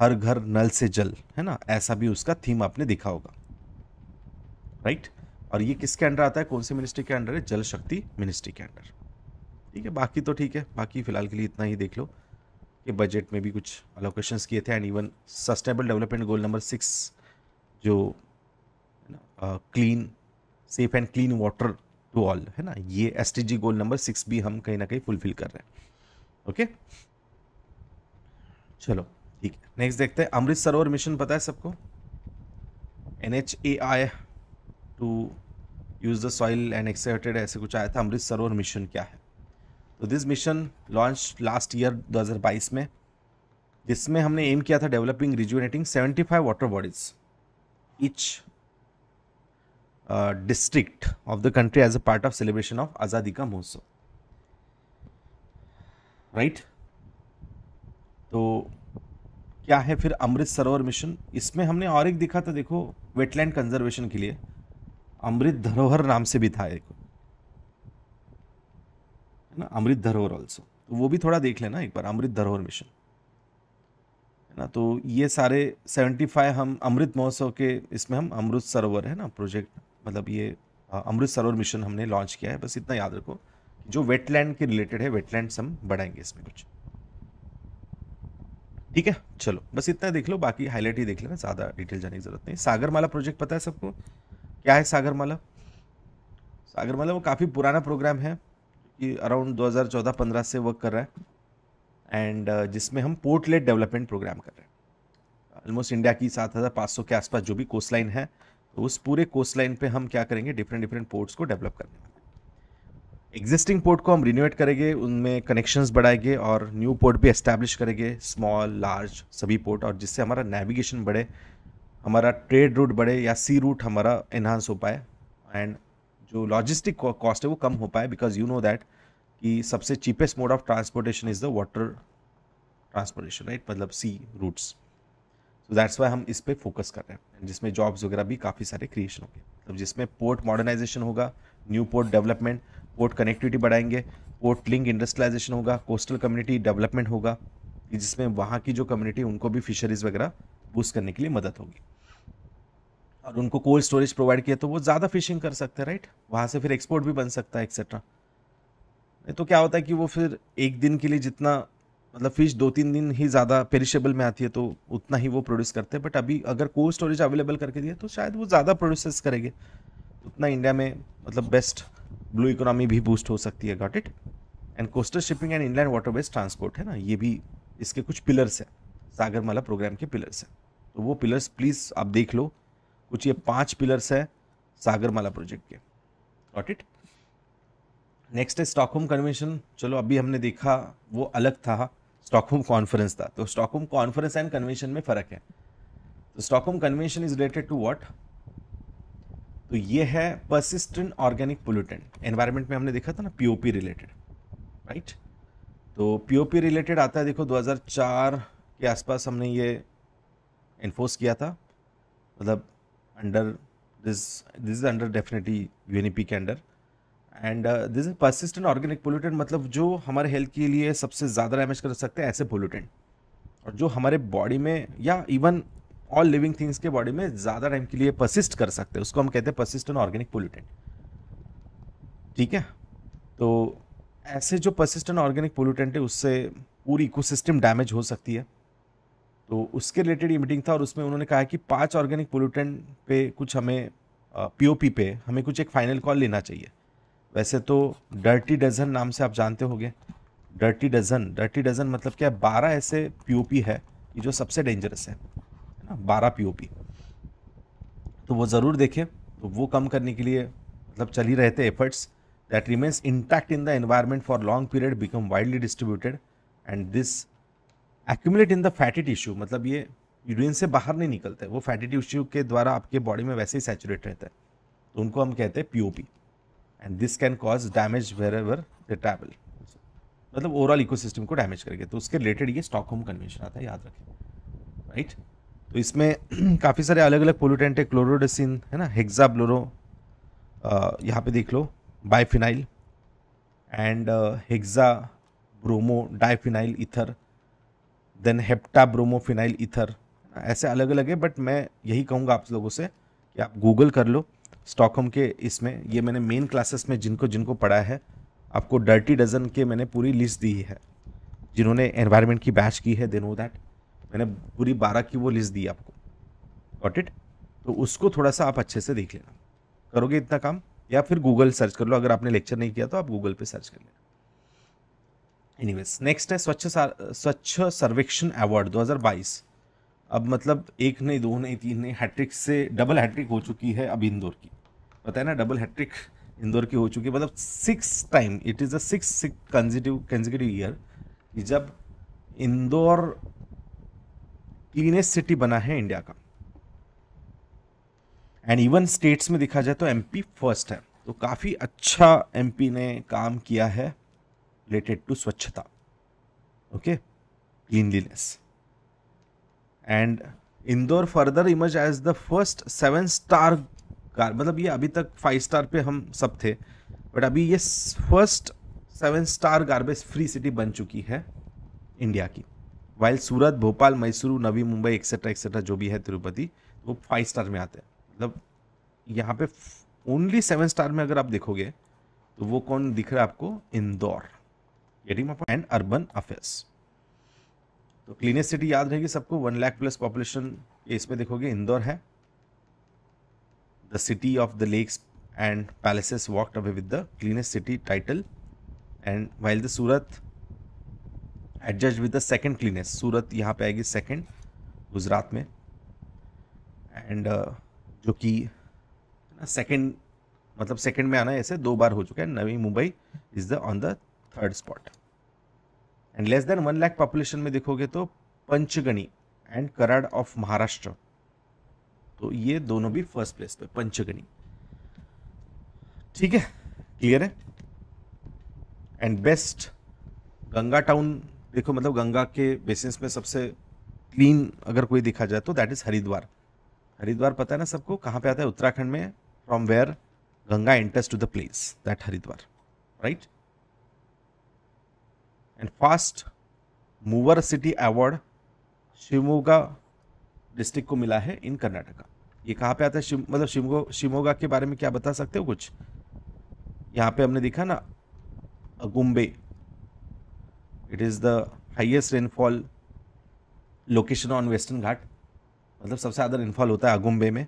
हर घर नल से जल है ना ऐसा भी उसका थीम आपने देखा होगा राइट और ये किसके अंडर आता है कौन से मिनिस्ट्री के अंडर है जल शक्ति मिनिस्ट्री के अंडर ठीक है बाकी तो ठीक है बाकी फिलहाल के लिए इतना ही देख लो के बजट में भी कुछ अलोकेशंस किए थे and even sustainable development goal number six जो है ना clean safe and clean water to all है ना ये एस गोल नंबर सिक्स भी हम कहीं ना कहीं फुलफिल कर रहे हैं ओके okay? चलो ठीक है नेक्स्ट देखते हैं अमृत सरोवर मिशन पता है सबको N H A I to use the soil and excavated ऐसे कुछ आया था अमृत सरोवर मिशन क्या है तो this mission launch last year 2022 में जिसमें हमने एम किया था developing rejuvenating 75 water bodies each district of the country as a part of celebration of Azadi ka महोत्सव राइट तो क्या है फिर अमृत सरोवर मिशन इसमें हमने और एक दिखा था देखो वेटलैंड कंजर्वेशन के लिए अमृत धरोहर नाम से भी था एक है ना अमृत धरोहर ऑल्सो तो वो भी थोड़ा देख लेना एक बार अमृत धरोहर मिशन है ना तो ये सारे सेवेंटी फाइव हम अमृत महोत्सव के इसमें हम अमृत सरोवर है ना प्रोजेक्ट मतलब ये अमृत सरोवर मिशन हमने लॉन्च किया है बस इतना याद रखो जो वेटलैंड के रिलेटेड है वेटलैंड हम बढ़ाएंगे इसमें कुछ ठीक है चलो बस इतना देख लो बाकी हाईलाइट ही देख लेना ज़्यादा डिटेल जाने की जरूरत नहीं सागरमाला प्रोजेक्ट पता है सबको क्या है सागरमाला सागरमाला वो काफ़ी पुराना प्रोग्राम है अराउंड 2014-15 से वर्क कर रहा है एंड uh, जिसमें हम पोर्टलेट डेवलपमेंट प्रोग्राम कर रहे हैं ऑलमोस्ट इंडिया की सात हज़ार पाँच सौ के आसपास जो भी कोस्ट लाइन है तो उस पूरे कोस्ट लाइन पर हम क्या करेंगे डिफरेंट डिफरेंट पोर्ट्स को डेवलप करने वाले एग्जिस्टिंग पोर्ट को हम रिनोवेट करेंगे उनमें कनेक्शन बढ़ाएंगे और न्यू पोर्ट भी एस्टैब्लिश करेंगे स्मॉल लार्ज सभी पोर्ट और जिससे हमारा नेविगेशन बढ़े हमारा ट्रेड रूट बढ़े या सी रूट हमारा इन्हांस हो पाए एंड जो लॉजिस्टिक कॉस्ट है वो कम हो पाए बिकॉज यू नो दैट कि सबसे cheapest mode of transportation is the water transportation right मतलब sea routes so that's why हम इस पर फोकस कर रहे हैं जिसमें जॉब्स वगैरह भी काफ़ी सारे क्रिएशन होंगे मतलब जिसमें पोर्ट मॉडर्नाइजेशन होगा new port development port connectivity बढ़ाएंगे पोर्ट लिंक इंडस्ट्रियलाइजेशन होगा कोस्टल कम्युनिटी डेवलपमेंट होगा जिसमें वहाँ की जो कम्युनिटी उनको भी फिशरीज़ वगैरह बूस्ट करने के लिए मदद होगी और उनको कोल्ड स्टोरेज प्रोवाइड किया तो वो ज़्यादा फिशिंग कर सकते हैं राइट वहाँ से फिर एक्सपोर्ट भी बन सकता है एक्सेट्रा नहीं तो क्या होता है कि वो फिर एक दिन के लिए जितना मतलब फिश दो तीन दिन ही ज़्यादा पेरिशेबल में आती है तो उतना ही वो प्रोड्यूस करते हैं बट अभी अगर कोल्ड स्टोरेज अवेलेबल करके दिया तो शायद वो ज़्यादा प्रोड्यूसेस करेंगे उतना इंडिया में मतलब बेस्ट ब्लू इकोनॉमी भी बूस्ट हो सकती है got it and coastal shipping and inland water based transport है ना ये भी इसके कुछ पिलर्स हैं सागरमाला प्रोग्राम के पिलर्स हैं तो वो पिलर्स प्लीज़ आप देख लो कुछ ये पांच पिलर्स हैं सागरमाला प्रोजेक्ट के नॉट इट नेक्स्ट है स्टॉकहोम कन्वेंशन चलो अभी हमने देखा वो अलग था स्टॉकहोम कॉन्फ्रेंस था तो स्टॉकहोम कॉन्फ्रेंस एंड कन्वेंशन में फ़र्क है तो Stockholm convention is related to what तो ये है परसिस्टेंट ऑर्गेनिक पोल्यूटेंट एनवायरमेंट में हमने देखा था ना पीओपी रिलेटेड राइट तो पीओपी रिलेटेड आता है देखो 2004 के आसपास हमने ये इन्फोर्स किया था मतलब under this this is under definitely UNEP के under and this is persistent organic pollutant मतलब जो हमारे हेल्थ के लिए सबसे ज़्यादा डैमेज कर सकते हैं ऐसे पोल्यूटेंट और जो हमारे बॉडी में या इवन ऑल लिविंग थिंग्स के बॉडी में ज़्यादा टाइम के लिए परसिस्ट कर सकते हैं उसको हम कहते हैं परसिस्टेंट ऑर्गेनिक पोल्यूटेंट ठीक है तो ऐसे जो परसिस्टेंट ऑर्गेनिक पोल्यूटेंट है उससे पूरी इकोसिस्टम डैमेज हो सकती है तो उसके रिलेटेड ये मीटिंग था और उसमें उन्होंने कहा कि पांच ऑर्गेनिक पोल्यूटेंट पे कुछ हमें पीओपी पे हमें कुछ एक फाइनल कॉल लेना चाहिए वैसे तो डर्टी डजन नाम से आप जानते होंगे डर्टी डजन डर्टी डजन मतलब क्या है बारह ऐसे पीओपी है कि जो सबसे डेंजरस है ना बारह पीओपी तो वो ज़रूर देखें तो वो कम करने के लिए मतलब चल ही रहे थे efforts that remains intact in the environment for long period become widely distributed and this accumulate in the fatty tissue मतलब ये यूरिन से बाहर नहीं निकलते वो फैटी टिश्यू के द्वारा आपके बॉडी में वैसे ही सेचुरेट रहता है तो उनको हम कहते हैं POP and this can cause damage wherever the travel मतलब ओवरऑल इकोसिस्टम को डैमेज करके तो उसके रिलेटेड ये स्टॉक होम कन्वेंशन आता है याद रखें राइट तो इसमें काफ़ी सारे अलग अलग पोल्यूटेंट है क्लोरोडेसिन है ना हेग्जा ब्लोरो यहाँ पे देख लो biphenyl and hexabromodiphenyl ether then heptabromophenyl ether ऐसे अलग अलग है बट मैं यही कहूँगा आप लोगों से कि आप गूगल कर लो स्टॉकहोम के इसमें ये मैंने मेन क्लासेस में जिनको जिनको पढ़ा है आपको डर्टी डजन के मैंने पूरी लिस्ट दी है जिन्होंने एनवायरनमेंट की बैच की है दे नो दैट मैंने पूरी बारह की वो लिस्ट दी आपको गॉट इट तो उसको थोड़ा सा आप अच्छे से देख लेना करोगे इतना काम या फिर गूगल सर्च कर लो अगर आपने लेक्चर नहीं किया तो आप गूगल पे सर्च कर लेना एनीवेज नेक्स्ट है स्वच्छ स्वच्छ सर्वेक्षण अवार्ड 2022 अब मतलब एक नहीं दो नहीं तीन नहीं हैट्रिक से डबल हैट्रिक हो चुकी है अब इंदौर की पता है ना डबल हैट्रिक इंदौर की हो चुकी है मतलब six time it is a six consecutive consecutive year कि जब इंदौर क्लीनेस्ट सिटी बना है इंडिया का एंड इवन स्टेट्स में देखा जाए तो एमपी फर्स्ट है तो काफ़ी अच्छा एमपी ने काम किया है related to swachhata okay cleanliness and Indore further emerge as the first seven star car मतलब ये अभी तक फाइव स्टार पे हम सब थे बट अभी ये first seven star garbage free city बन चुकी है इंडिया की while Surat Bhopal Mysore Navi Mumbai etcetera etcetera जो भी है तिरुपति वो फाइव स्टार में आते हैं मतलब यहाँ पे ओनली सेवन स्टार में अगर आप देखोगे तो वो कौन दिख रहा है आपको Indore getting and urban affairs तो क्लीनेस्ट सिटी याद रहेगी सबको one lakh plus population case देखोगे इंदौर है the city of the lakes and palaces walked away with the cleanest city title and while the Surat adjust with the second cleanest Surat यहाँ पे आएगी second Gujarat में एंड uh, जो कि सेकेंड मतलब सेकेंड में आना ऐसे दो बार हो चुका है Navi Mumbai is the on the third spot and less than one lakh population में देखोगे तो पंचगणी एंड कराड़ ऑफ महाराष्ट्र तो ये दोनों भी फर्स्ट प्लेस पे पंचगणी ठीक है क्लियर है एंड बेस्ट गंगा टाउन देखो मतलब गंगा के बेसिस में सबसे क्लीन अगर कोई देखा जाए तो दैट इज हरिद्वार हरिद्वार पता है ना सबको कहाँ पे आता है उत्तराखंड में from where Ganga enters to the place that Haridwar right and fast mover city award Shimoga district को मिला है इन कर्नाटका ये कहाँ पे आता है शिम मतलब शिमो शिमोगा के बारे में क्या बता सकते हो कुछ यहाँ पे हमने देखा ना Agumbe it is the highest rainfall location on western Ghat मतलब सबसे ज़्यादा रेनफॉल होता है अगुम्बे में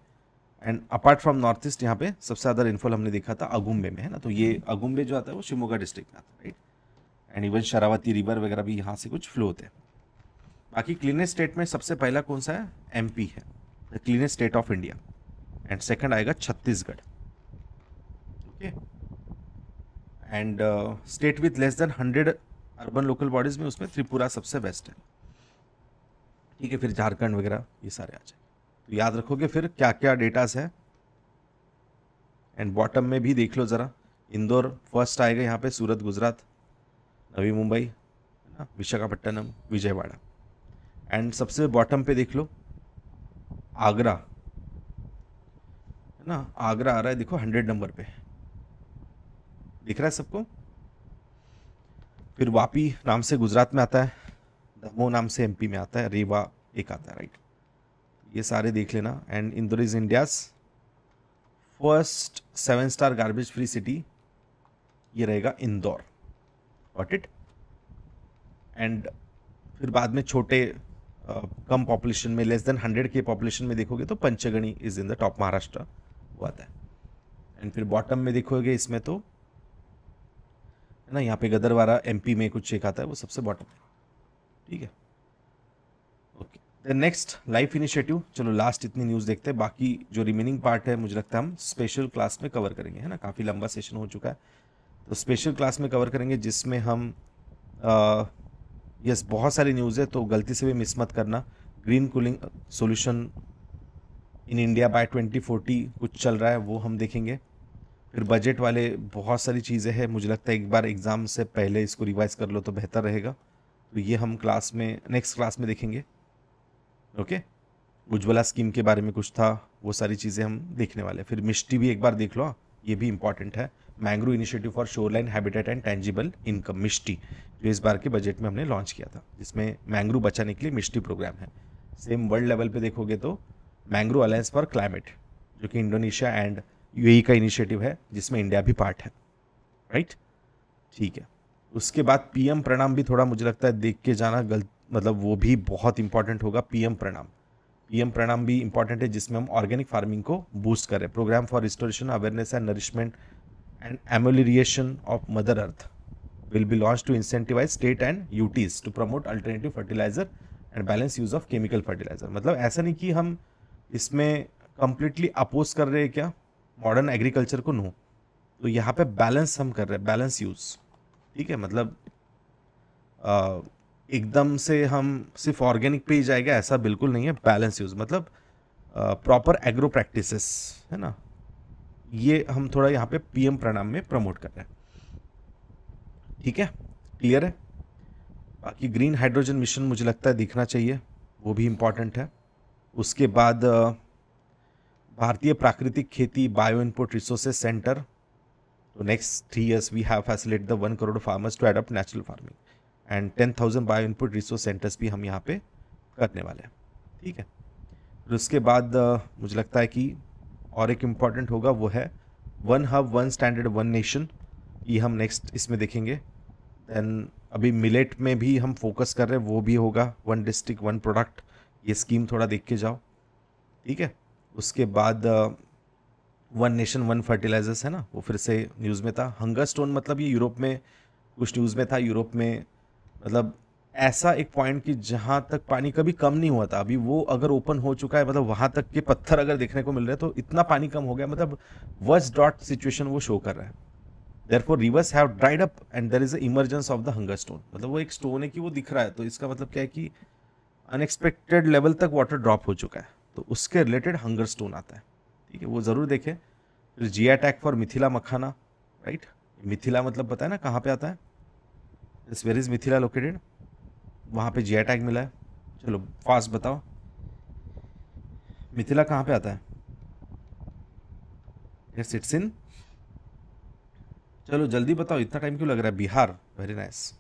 and apart from north east यहाँ पे सबसे ज़्यादा रेनफॉल हमने देखा था अगुम्बे में है ना तो ये अगुम्बे जो आता है वो शिमोगा डिस्ट्रिक्ट में आता है right and even Sharavati river वगैरह भी यहाँ से कुछ फ्लो होते हैं बाकी क्लीनेस्ट स्टेट में सबसे पहला कौन सा है एमपी है the cleanest state of India and second आएगा Chhattisgarh okay and state with less than hundred urban local bodies में उसमें त्रिपुरा सबसे बेस्ट है ठीक है फिर झारखंड वगैरह ये सारे आ जाए तो याद रखोगे फिर क्या क्या डेटास है एंड बॉटम में भी देख लो ज़रा इंदौर फर्स्ट आएगा यहाँ पे सूरत गुजरात नवी मुंबई है ना विशाखापट्टनम विजयवाड़ा एंड सबसे बॉटम पे देख लो आगरा है ना आगरा आ रहा है देखो हंड्रेड नंबर पे दिख रहा है सबको फिर वापी नाम से गुजरात में आता है दमो नाम से एमपी में आता है रेवा एक आता है राइट ये सारे देख लेना and Indore is India's first seven star garbage free city ये रहेगा इंदौर गॉट इट एंड फिर बाद में छोटे कम पॉपुलेशन में लेस देन हंड्रेड के पॉपुलेशन में देखोगे तो Panchgani is in the top Maharashtra वो आता है एंड फिर बॉटम में देखोगे इसमें तो है ना यहाँ पे गदरवारा एमपी में कुछ एक आता है वो सबसे बॉटम है ठीक है ओके नेक्स्ट लाइफ इनिशिएटिव चलो लास्ट इतनी न्यूज़ देखते हैं बाकी जो रिमेनिंग पार्ट है मुझे लगता है हम स्पेशल क्लास में कवर करेंगे है ना काफ़ी लंबा सेशन हो चुका है तो स्पेशल क्लास में कवर करेंगे जिसमें हम यस बहुत सारी न्यूज़ है तो गलती से भी मिस मत करना green cooling solution in India by 2040 कुछ चल रहा है वो हम देखेंगे फिर बजट वाले बहुत सारी चीज़ें हैं मुझे लगता है एक बार एग्ज़ाम से पहले इसको रिवाइज़ कर लो तो बेहतर रहेगा तो ये हम क्लास में नेक्स्ट क्लास में देखेंगे ओके उज्ज्वला स्कीम के बारे में कुछ था वो सारी चीज़ें हम देखने वाले फिर मिष्टी भी एक बार देख लो ये भी इम्पॉर्टेंट है mangrove initiative for shoreline habitat and tangible income MISHTI जो इस बार के बजट में हमने लॉन्च किया था जिसमें मैंग्रो बचाने के लिए मिष्टी प्रोग्राम है सेम वर्ल्ड लेवल पे देखोगे तो मैंग्रो अलायंस फॉर क्लाइमेट जो कि इंडोनेशिया एंड यू का इनिशिएटिव है जिसमें इंडिया भी पार्ट है राइट ठीक है उसके बाद पीएम प्रणाम भी थोड़ा मुझे लगता है देख के जाना गलत मतलब वो भी बहुत इंपॉर्टेंट होगा पीएम प्रणाम पीएम प्रणाम भी इंपॉर्टेंट है जिसमें हम ऑर्गेनिक फार्मिंग को बूस्ट करें programme for restoration awareness and nourishment and amelioration of mother earth will be launched to incentivize state and UTs to promote alternative fertilizer and balance use of chemical fertilizer मतलब ऐसा नहीं कि हम इसमें completely oppose कर रहे हैं क्या modern agriculture को नो तो यहाँ पे balance हम कर रहे हैं balance use ठीक है मतलब आ, एकदम से हम सिर्फ ऑर्गेनिक पे ही जाएगा ऐसा बिल्कुल नहीं है बैलेंस यूज मतलब प्रॉपर एग्रो प्रैक्टिसेस है ना ये हम थोड़ा यहाँ पे पीएम प्रणाम में प्रमोट कर रहे हैं ठीक है क्लियर है बाकी ग्रीन हाइड्रोजन मिशन मुझे लगता है दिखना चाहिए वो भी इम्पॉर्टेंट है उसके बाद भारतीय प्राकृतिक खेती बायो इनपुट रिसोर्सेज सेंटर तो next three years we have facilitate the one crore farmers to adapt natural farming and ten thousand bio input resource centres भी हम यहाँ पे करने वाले हैं ठीक है फिर उसके बाद मुझे लगता है कि और एक इम्पॉर्टेंट होगा वो है one hub one standard one nation ये हम नेक्स्ट इसमें देखेंगे दैन अभी मिलेट में भी हम फोकस कर रहे हैं वो भी होगा वन डिस्ट्रिक्ट वन प्रोडक्ट ये स्कीम थोड़ा देख के जाओ ठीक है उसके बाद वन नेशन वन फर्टिलाइजर्स है ना वो फिर से न्यूज़ में था हंगर स्टोन मतलब ये यूरोप में कुछ न्यूज़ में था यूरोप में मतलब ऐसा एक पॉइंट कि जहाँ तक पानी कभी कम नहीं हुआ था अभी वो अगर ओपन हो चुका है मतलब वहाँ तक के पत्थर अगर देखने को मिल रहे हैं तो इतना पानी कम हो गया मतलब वर्स डॉट सिचुएशन वो शो कर रहा है four rivers have dried up and there is a emergence of the hunger stone मतलब वो एक स्टोन है कि वो दिख रहा है तो इसका मतलब क्या है कि अनएक्सपेक्टेड लेवल तक वाटर ड्रॉप हो चुका है तो उसके रिलेटेड हंगर स्टोन आता है ठीक है वो ज़रूर देखें फिर GI tag for Mithila makhana right Mithila मतलब पता है ना कहाँ पे आता है this where is Mithila located वहाँ पे जी अटैक मिला है चलो फास्ट बताओ मिथिला कहाँ पे आता है सिट्स इन चलो जल्दी बताओ इतना टाइम क्यों लग रहा है बिहार वेरी नाइस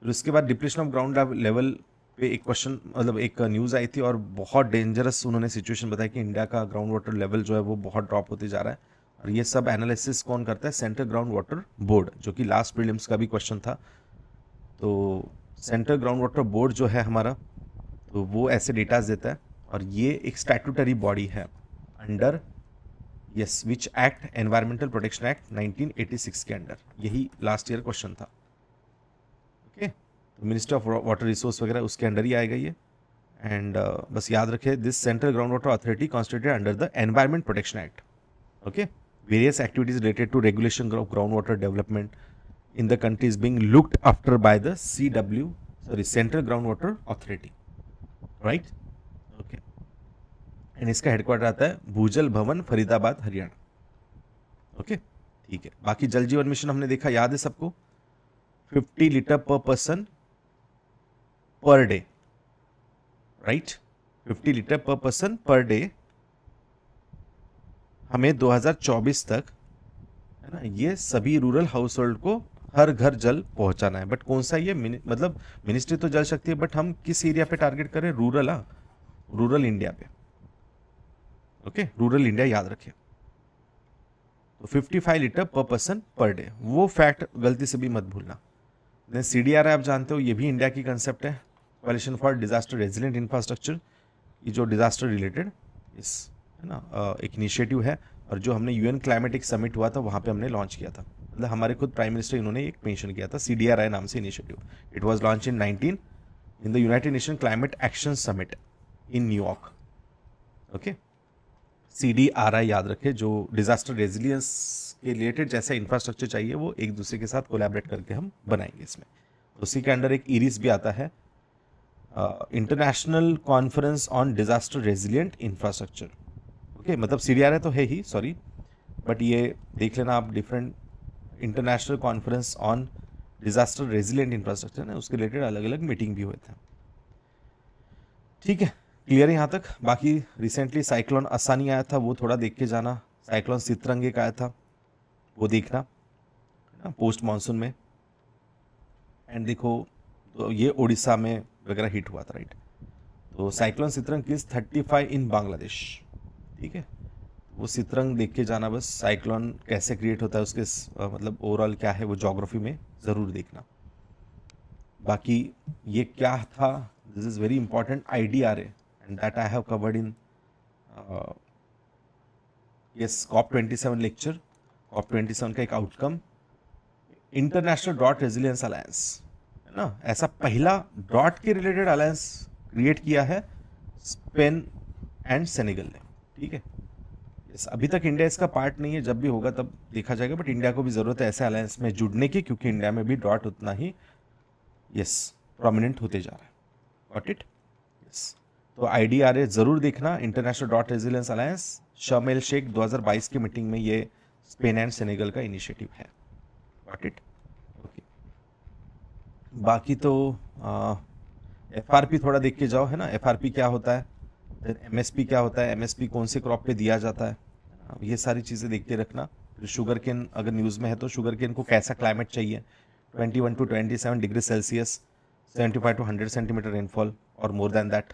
फिर उसके बाद डिप्रेशन ऑफ ग्राउंड लेवल पे एक क्वेश्चन मतलब एक न्यूज़ आई थी और बहुत डेंजरस उन्होंने सिचुएशन बताया कि इंडिया का ग्राउंड वाटर लेवल जो है वो बहुत ड्रॉप होते जा रहा है और ये सब एनालिसिस कौन करता है सेंट्रल ग्राउंड वाटर बोर्ड जो कि लास्ट प्रीलिम्स का भी क्वेश्चन था तो सेंट्रल ग्राउंड वाटर बोर्ड जो है हमारा तो वो ऐसे डेटाज देता है और ये एक स्टैटूटरी बॉडी है under yes which act environmental protection act 1986 के अंडर यही लास्ट ईयर क्वेश्चन था ओके तो मिनिस्टर ऑफ वाटर रिसोर्स वगैरह उसके अंडर ही आएगा ये एंड uh, बस याद रखें this central ground water authority constitute under the environment protection act okay various activities related to regulation of ground water development in the country is being looked after by the CW, sorry, Central Groundwater Authority, right? Okay. And इसका headquarter आता है भूजल भवन Faridabad Haryana okay ठीक है बाकी जल Jeevan mission हमने देखा याद है सबको 50 litre per person per day right 50 litre per person per day हमें 2024 तक है ना ये सभी रूरल हाउस होल्ड को हर घर जल पहुंचाना है बट कौन सा ये मतलब मिनिस्ट्री तो जल सकती है बट हम किस एरिया पे टारगेट करें रूरल हाँ रूरल इंडिया पे ओके रूरल इंडिया याद रखिए तो 55 litre per person per day वो फैक्ट गलती से भी मत भूलना देन सी डी आर आप जानते हो ये भी इंडिया की कंसेप्ट है coalition for disaster resilient infrastructure ये जो डिजास्टर रिलेटेड इस है ना एक इनिशिएटिव है और जो हमने यूएन क्लाइमेटिक समिट हुआ था वहाँ पे हमने लॉन्च किया था मतलब हमारे खुद प्राइम मिनिस्टर इन्होंने एक मेंशन किया था सी नाम से initiative it was launch in nineteen in the united nation climate action summit in New York okay C D R I याद रखे जो डिजास्टर रेजिलियंस के रिलेटेड जैसा इंफ्रास्ट्रक्चर चाहिए वो एक दूसरे के साथ कोलैबोरेट करके हम बनाएंगे इसमें तो उसी के अंडर एक ईरिस भी आता है international conference on disaster resilient infrastructure okay मतलब सी डी आर आई तो है ही सॉरी बट ये देख लेना आप different international conference on disaster resilient infrastructure है उसके रिलेटेड अलग अलग मीटिंग भी हुए थे ठीक है क्लियर यहाँ तक बाकी रिसेंटली साइक्लोन आसानी आया था वो थोड़ा देख के जाना साइक्लोन सितरंग एक आया था वो देखना ना पोस्ट मानसून में एंड देखो तो ये उड़ीसा में वगैरह हिट हुआ था राइट तो साइक्लोन सितरंग किस 35 इन बांग्लादेश ठीक है वो सितरंग देख के जाना बस साइक्लोन कैसे क्रिएट होता है उसके आ, मतलब ओवरऑल क्या है वो जोग्राफी में ज़रूर देखना बाकी ये क्या था this is very important I R and that I have covered in yes COP twenty seven lecture COP twenty seven का एक आउटकम इंटरनेशनल डॉट रेजिलियंस अलायंस है ना ऐसा पहला डॉट के रिलेटेड अलायंस क्रिएट किया है स्पेन एंड सेनेगल ने ठीक है अभी तक इंडिया इसका पार्ट नहीं है जब भी होगा तब देखा जाएगा बट इंडिया को भी ज़रूरत है ऐसे अलायंस में जुड़ने की क्योंकि इंडिया में भी डॉट उतना ही यस प्रोमिनेंट होते जा रहा है इट यस तो आई ज़रूर देखना इंटरनेशनल डॉट रेजिलेंस अलायंस शमेल शेख 2022 की मीटिंग में ये स्पेन एंड सेनेगल का इनिशिएटिव है इट ओके बाकी तो एफ आर पी थोड़ा देख के जाओ है ना एफ आर पी क्या होता है एम एस पी क्या होता है एम कौन से क्रॉप पे दिया जाता है अब ये सारी चीज़ें देखते रखना शुगर केन अगर न्यूज़ में है तो शुगर केन को कैसा क्लाइमेट चाहिए 21 to 27 degree Celsius 75 to 100 centimetre rainfall और more than that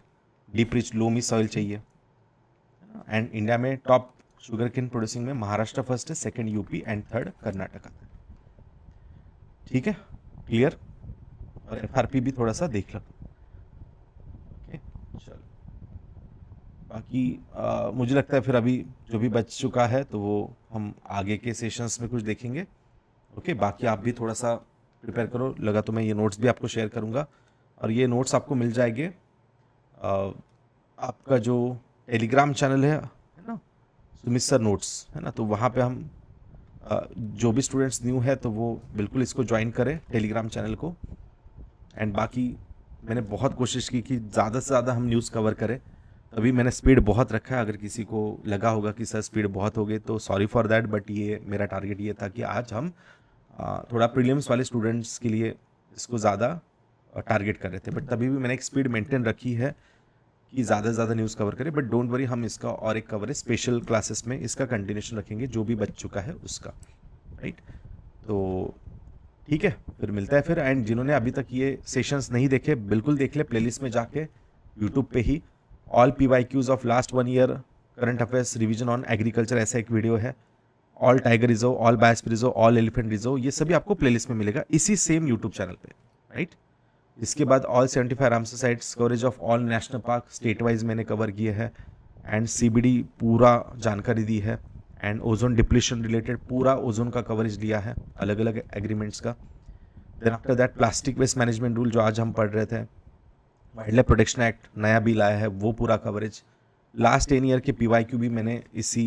deep rich loamy soil चाहिए एंड इंडिया में टॉप शुगर केन प्रोड्यूसिंग में महाराष्ट्र फर्स्ट है second UP and third Karnataka ठीक है क्लियर और एफ भी थोड़ा सा देख लो बाकी आ, मुझे लगता है फिर अभी जो भी बच चुका है तो वो हम आगे के सेशंस में कुछ देखेंगे ओके बाकी आप भी थोड़ा सा प्रिपेयर करो लगा तो मैं ये नोट्स भी आपको शेयर करूँगा और ये नोट्स आपको मिल जाएंगे आपका जो टेलीग्राम चैनल है है ना सुमित नोट्स है ना तो वहाँ पे हम जो भी स्टूडेंट्स न्यू है तो वो बिल्कुल इसको ज्वाइन करें टेलीग्राम चैनल को एंड बाकी मैंने बहुत कोशिश की कि ज़्यादा से ज़्यादा हम न्यूज़ कवर करें अभी मैंने स्पीड बहुत रखा है अगर किसी को लगा होगा कि सर स्पीड बहुत हो गई तो सॉरी फॉर दैट बट ये मेरा टारगेट ये था कि आज हम थोड़ा प्रीलियम्स वाले स्टूडेंट्स के लिए इसको ज़्यादा टारगेट कर रहे थे बट तभी भी मैंने एक स्पीड मेंटेन रखी है कि ज़्यादा से ज़्यादा न्यूज़ कवर करें बट डोंट वरी हम इसका और एक है स्पेशल क्लासेस में इसका कंटिन्यूशन रखेंगे जो भी बच चुका है उसका राइट तो ठीक है फिर मिलता है फिर एंड जिन्होंने अभी तक ये सेशंस नहीं देखे बिल्कुल देख ले प्लेलिस्ट में जाके यूट्यूब पे ही all P Y Qs of last one year current affairs revision on agriculture ऐसा एक वीडियो है all tiger reserve all bias reserve all elephant reserve ये सभी आपको प्ले में मिलेगा इसी सेम यूट्यूब चैनल पर राइट इसके बाद all seventy five Ramsar sites coverage of all national park state wise मैंने कवर किए हैं एंड सीबीडी पूरा जानकारी दी है एंड ओजोन डिप्लीशन रिलेटेड पूरा ओजोन का कवरेज लिया है अलग अलग एग्रीमेंट्स का then after that plastic waste management rule जो आज हम पढ़ रहे थे वाइल्ड लाइफ प्रोटेक्शन एक्ट नया बिल आया है वो पूरा कवरेज लास्ट टेन ईयर के पी वाई क्यू भी मैंने इसी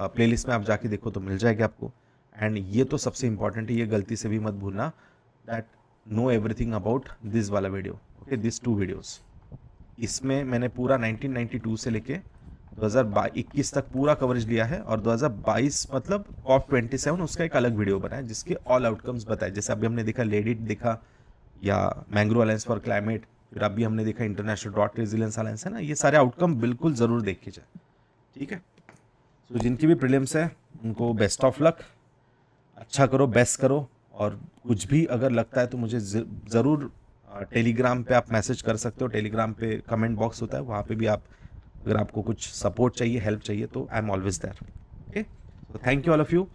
प्ले में आप जाके देखो तो मिल जाएगा आपको एंड ये तो सबसे इंपॉर्टेंट है ये गलती से भी मत भूलना that know everything about this वाला video okay this two videos इसमें मैंने पूरा 1992 से लेके 2021 तक पूरा कवरेज लिया है और 2022 मतलब कॉप 27 उसका एक अलग वीडियो बनाया जिसके ऑल आउटकम्स बताए जैसे अभी हमने देखा लेडिट देखा या मैंग्रो अलायंस फॉर क्लाइमेट फिर अभी हमने देखा इंटरनेशनल डॉट रेजिलेंस अलायंस है ना ये सारे आउटकम बिल्कुल ज़रूर देखे जाए ठीक है सो so, जिनकी भी प्रिलिम्स है उनको बेस्ट ऑफ लक अच्छा करो बेस्ट करो और कुछ भी अगर लगता है तो मुझे ज़रूर टेलीग्राम पे आप मैसेज कर सकते हो टेलीग्राम पे कमेंट बॉक्स होता है वहाँ पे भी आप अगर आपको कुछ सपोर्ट चाहिए हेल्प चाहिए तो I am always there okay so thank you all of you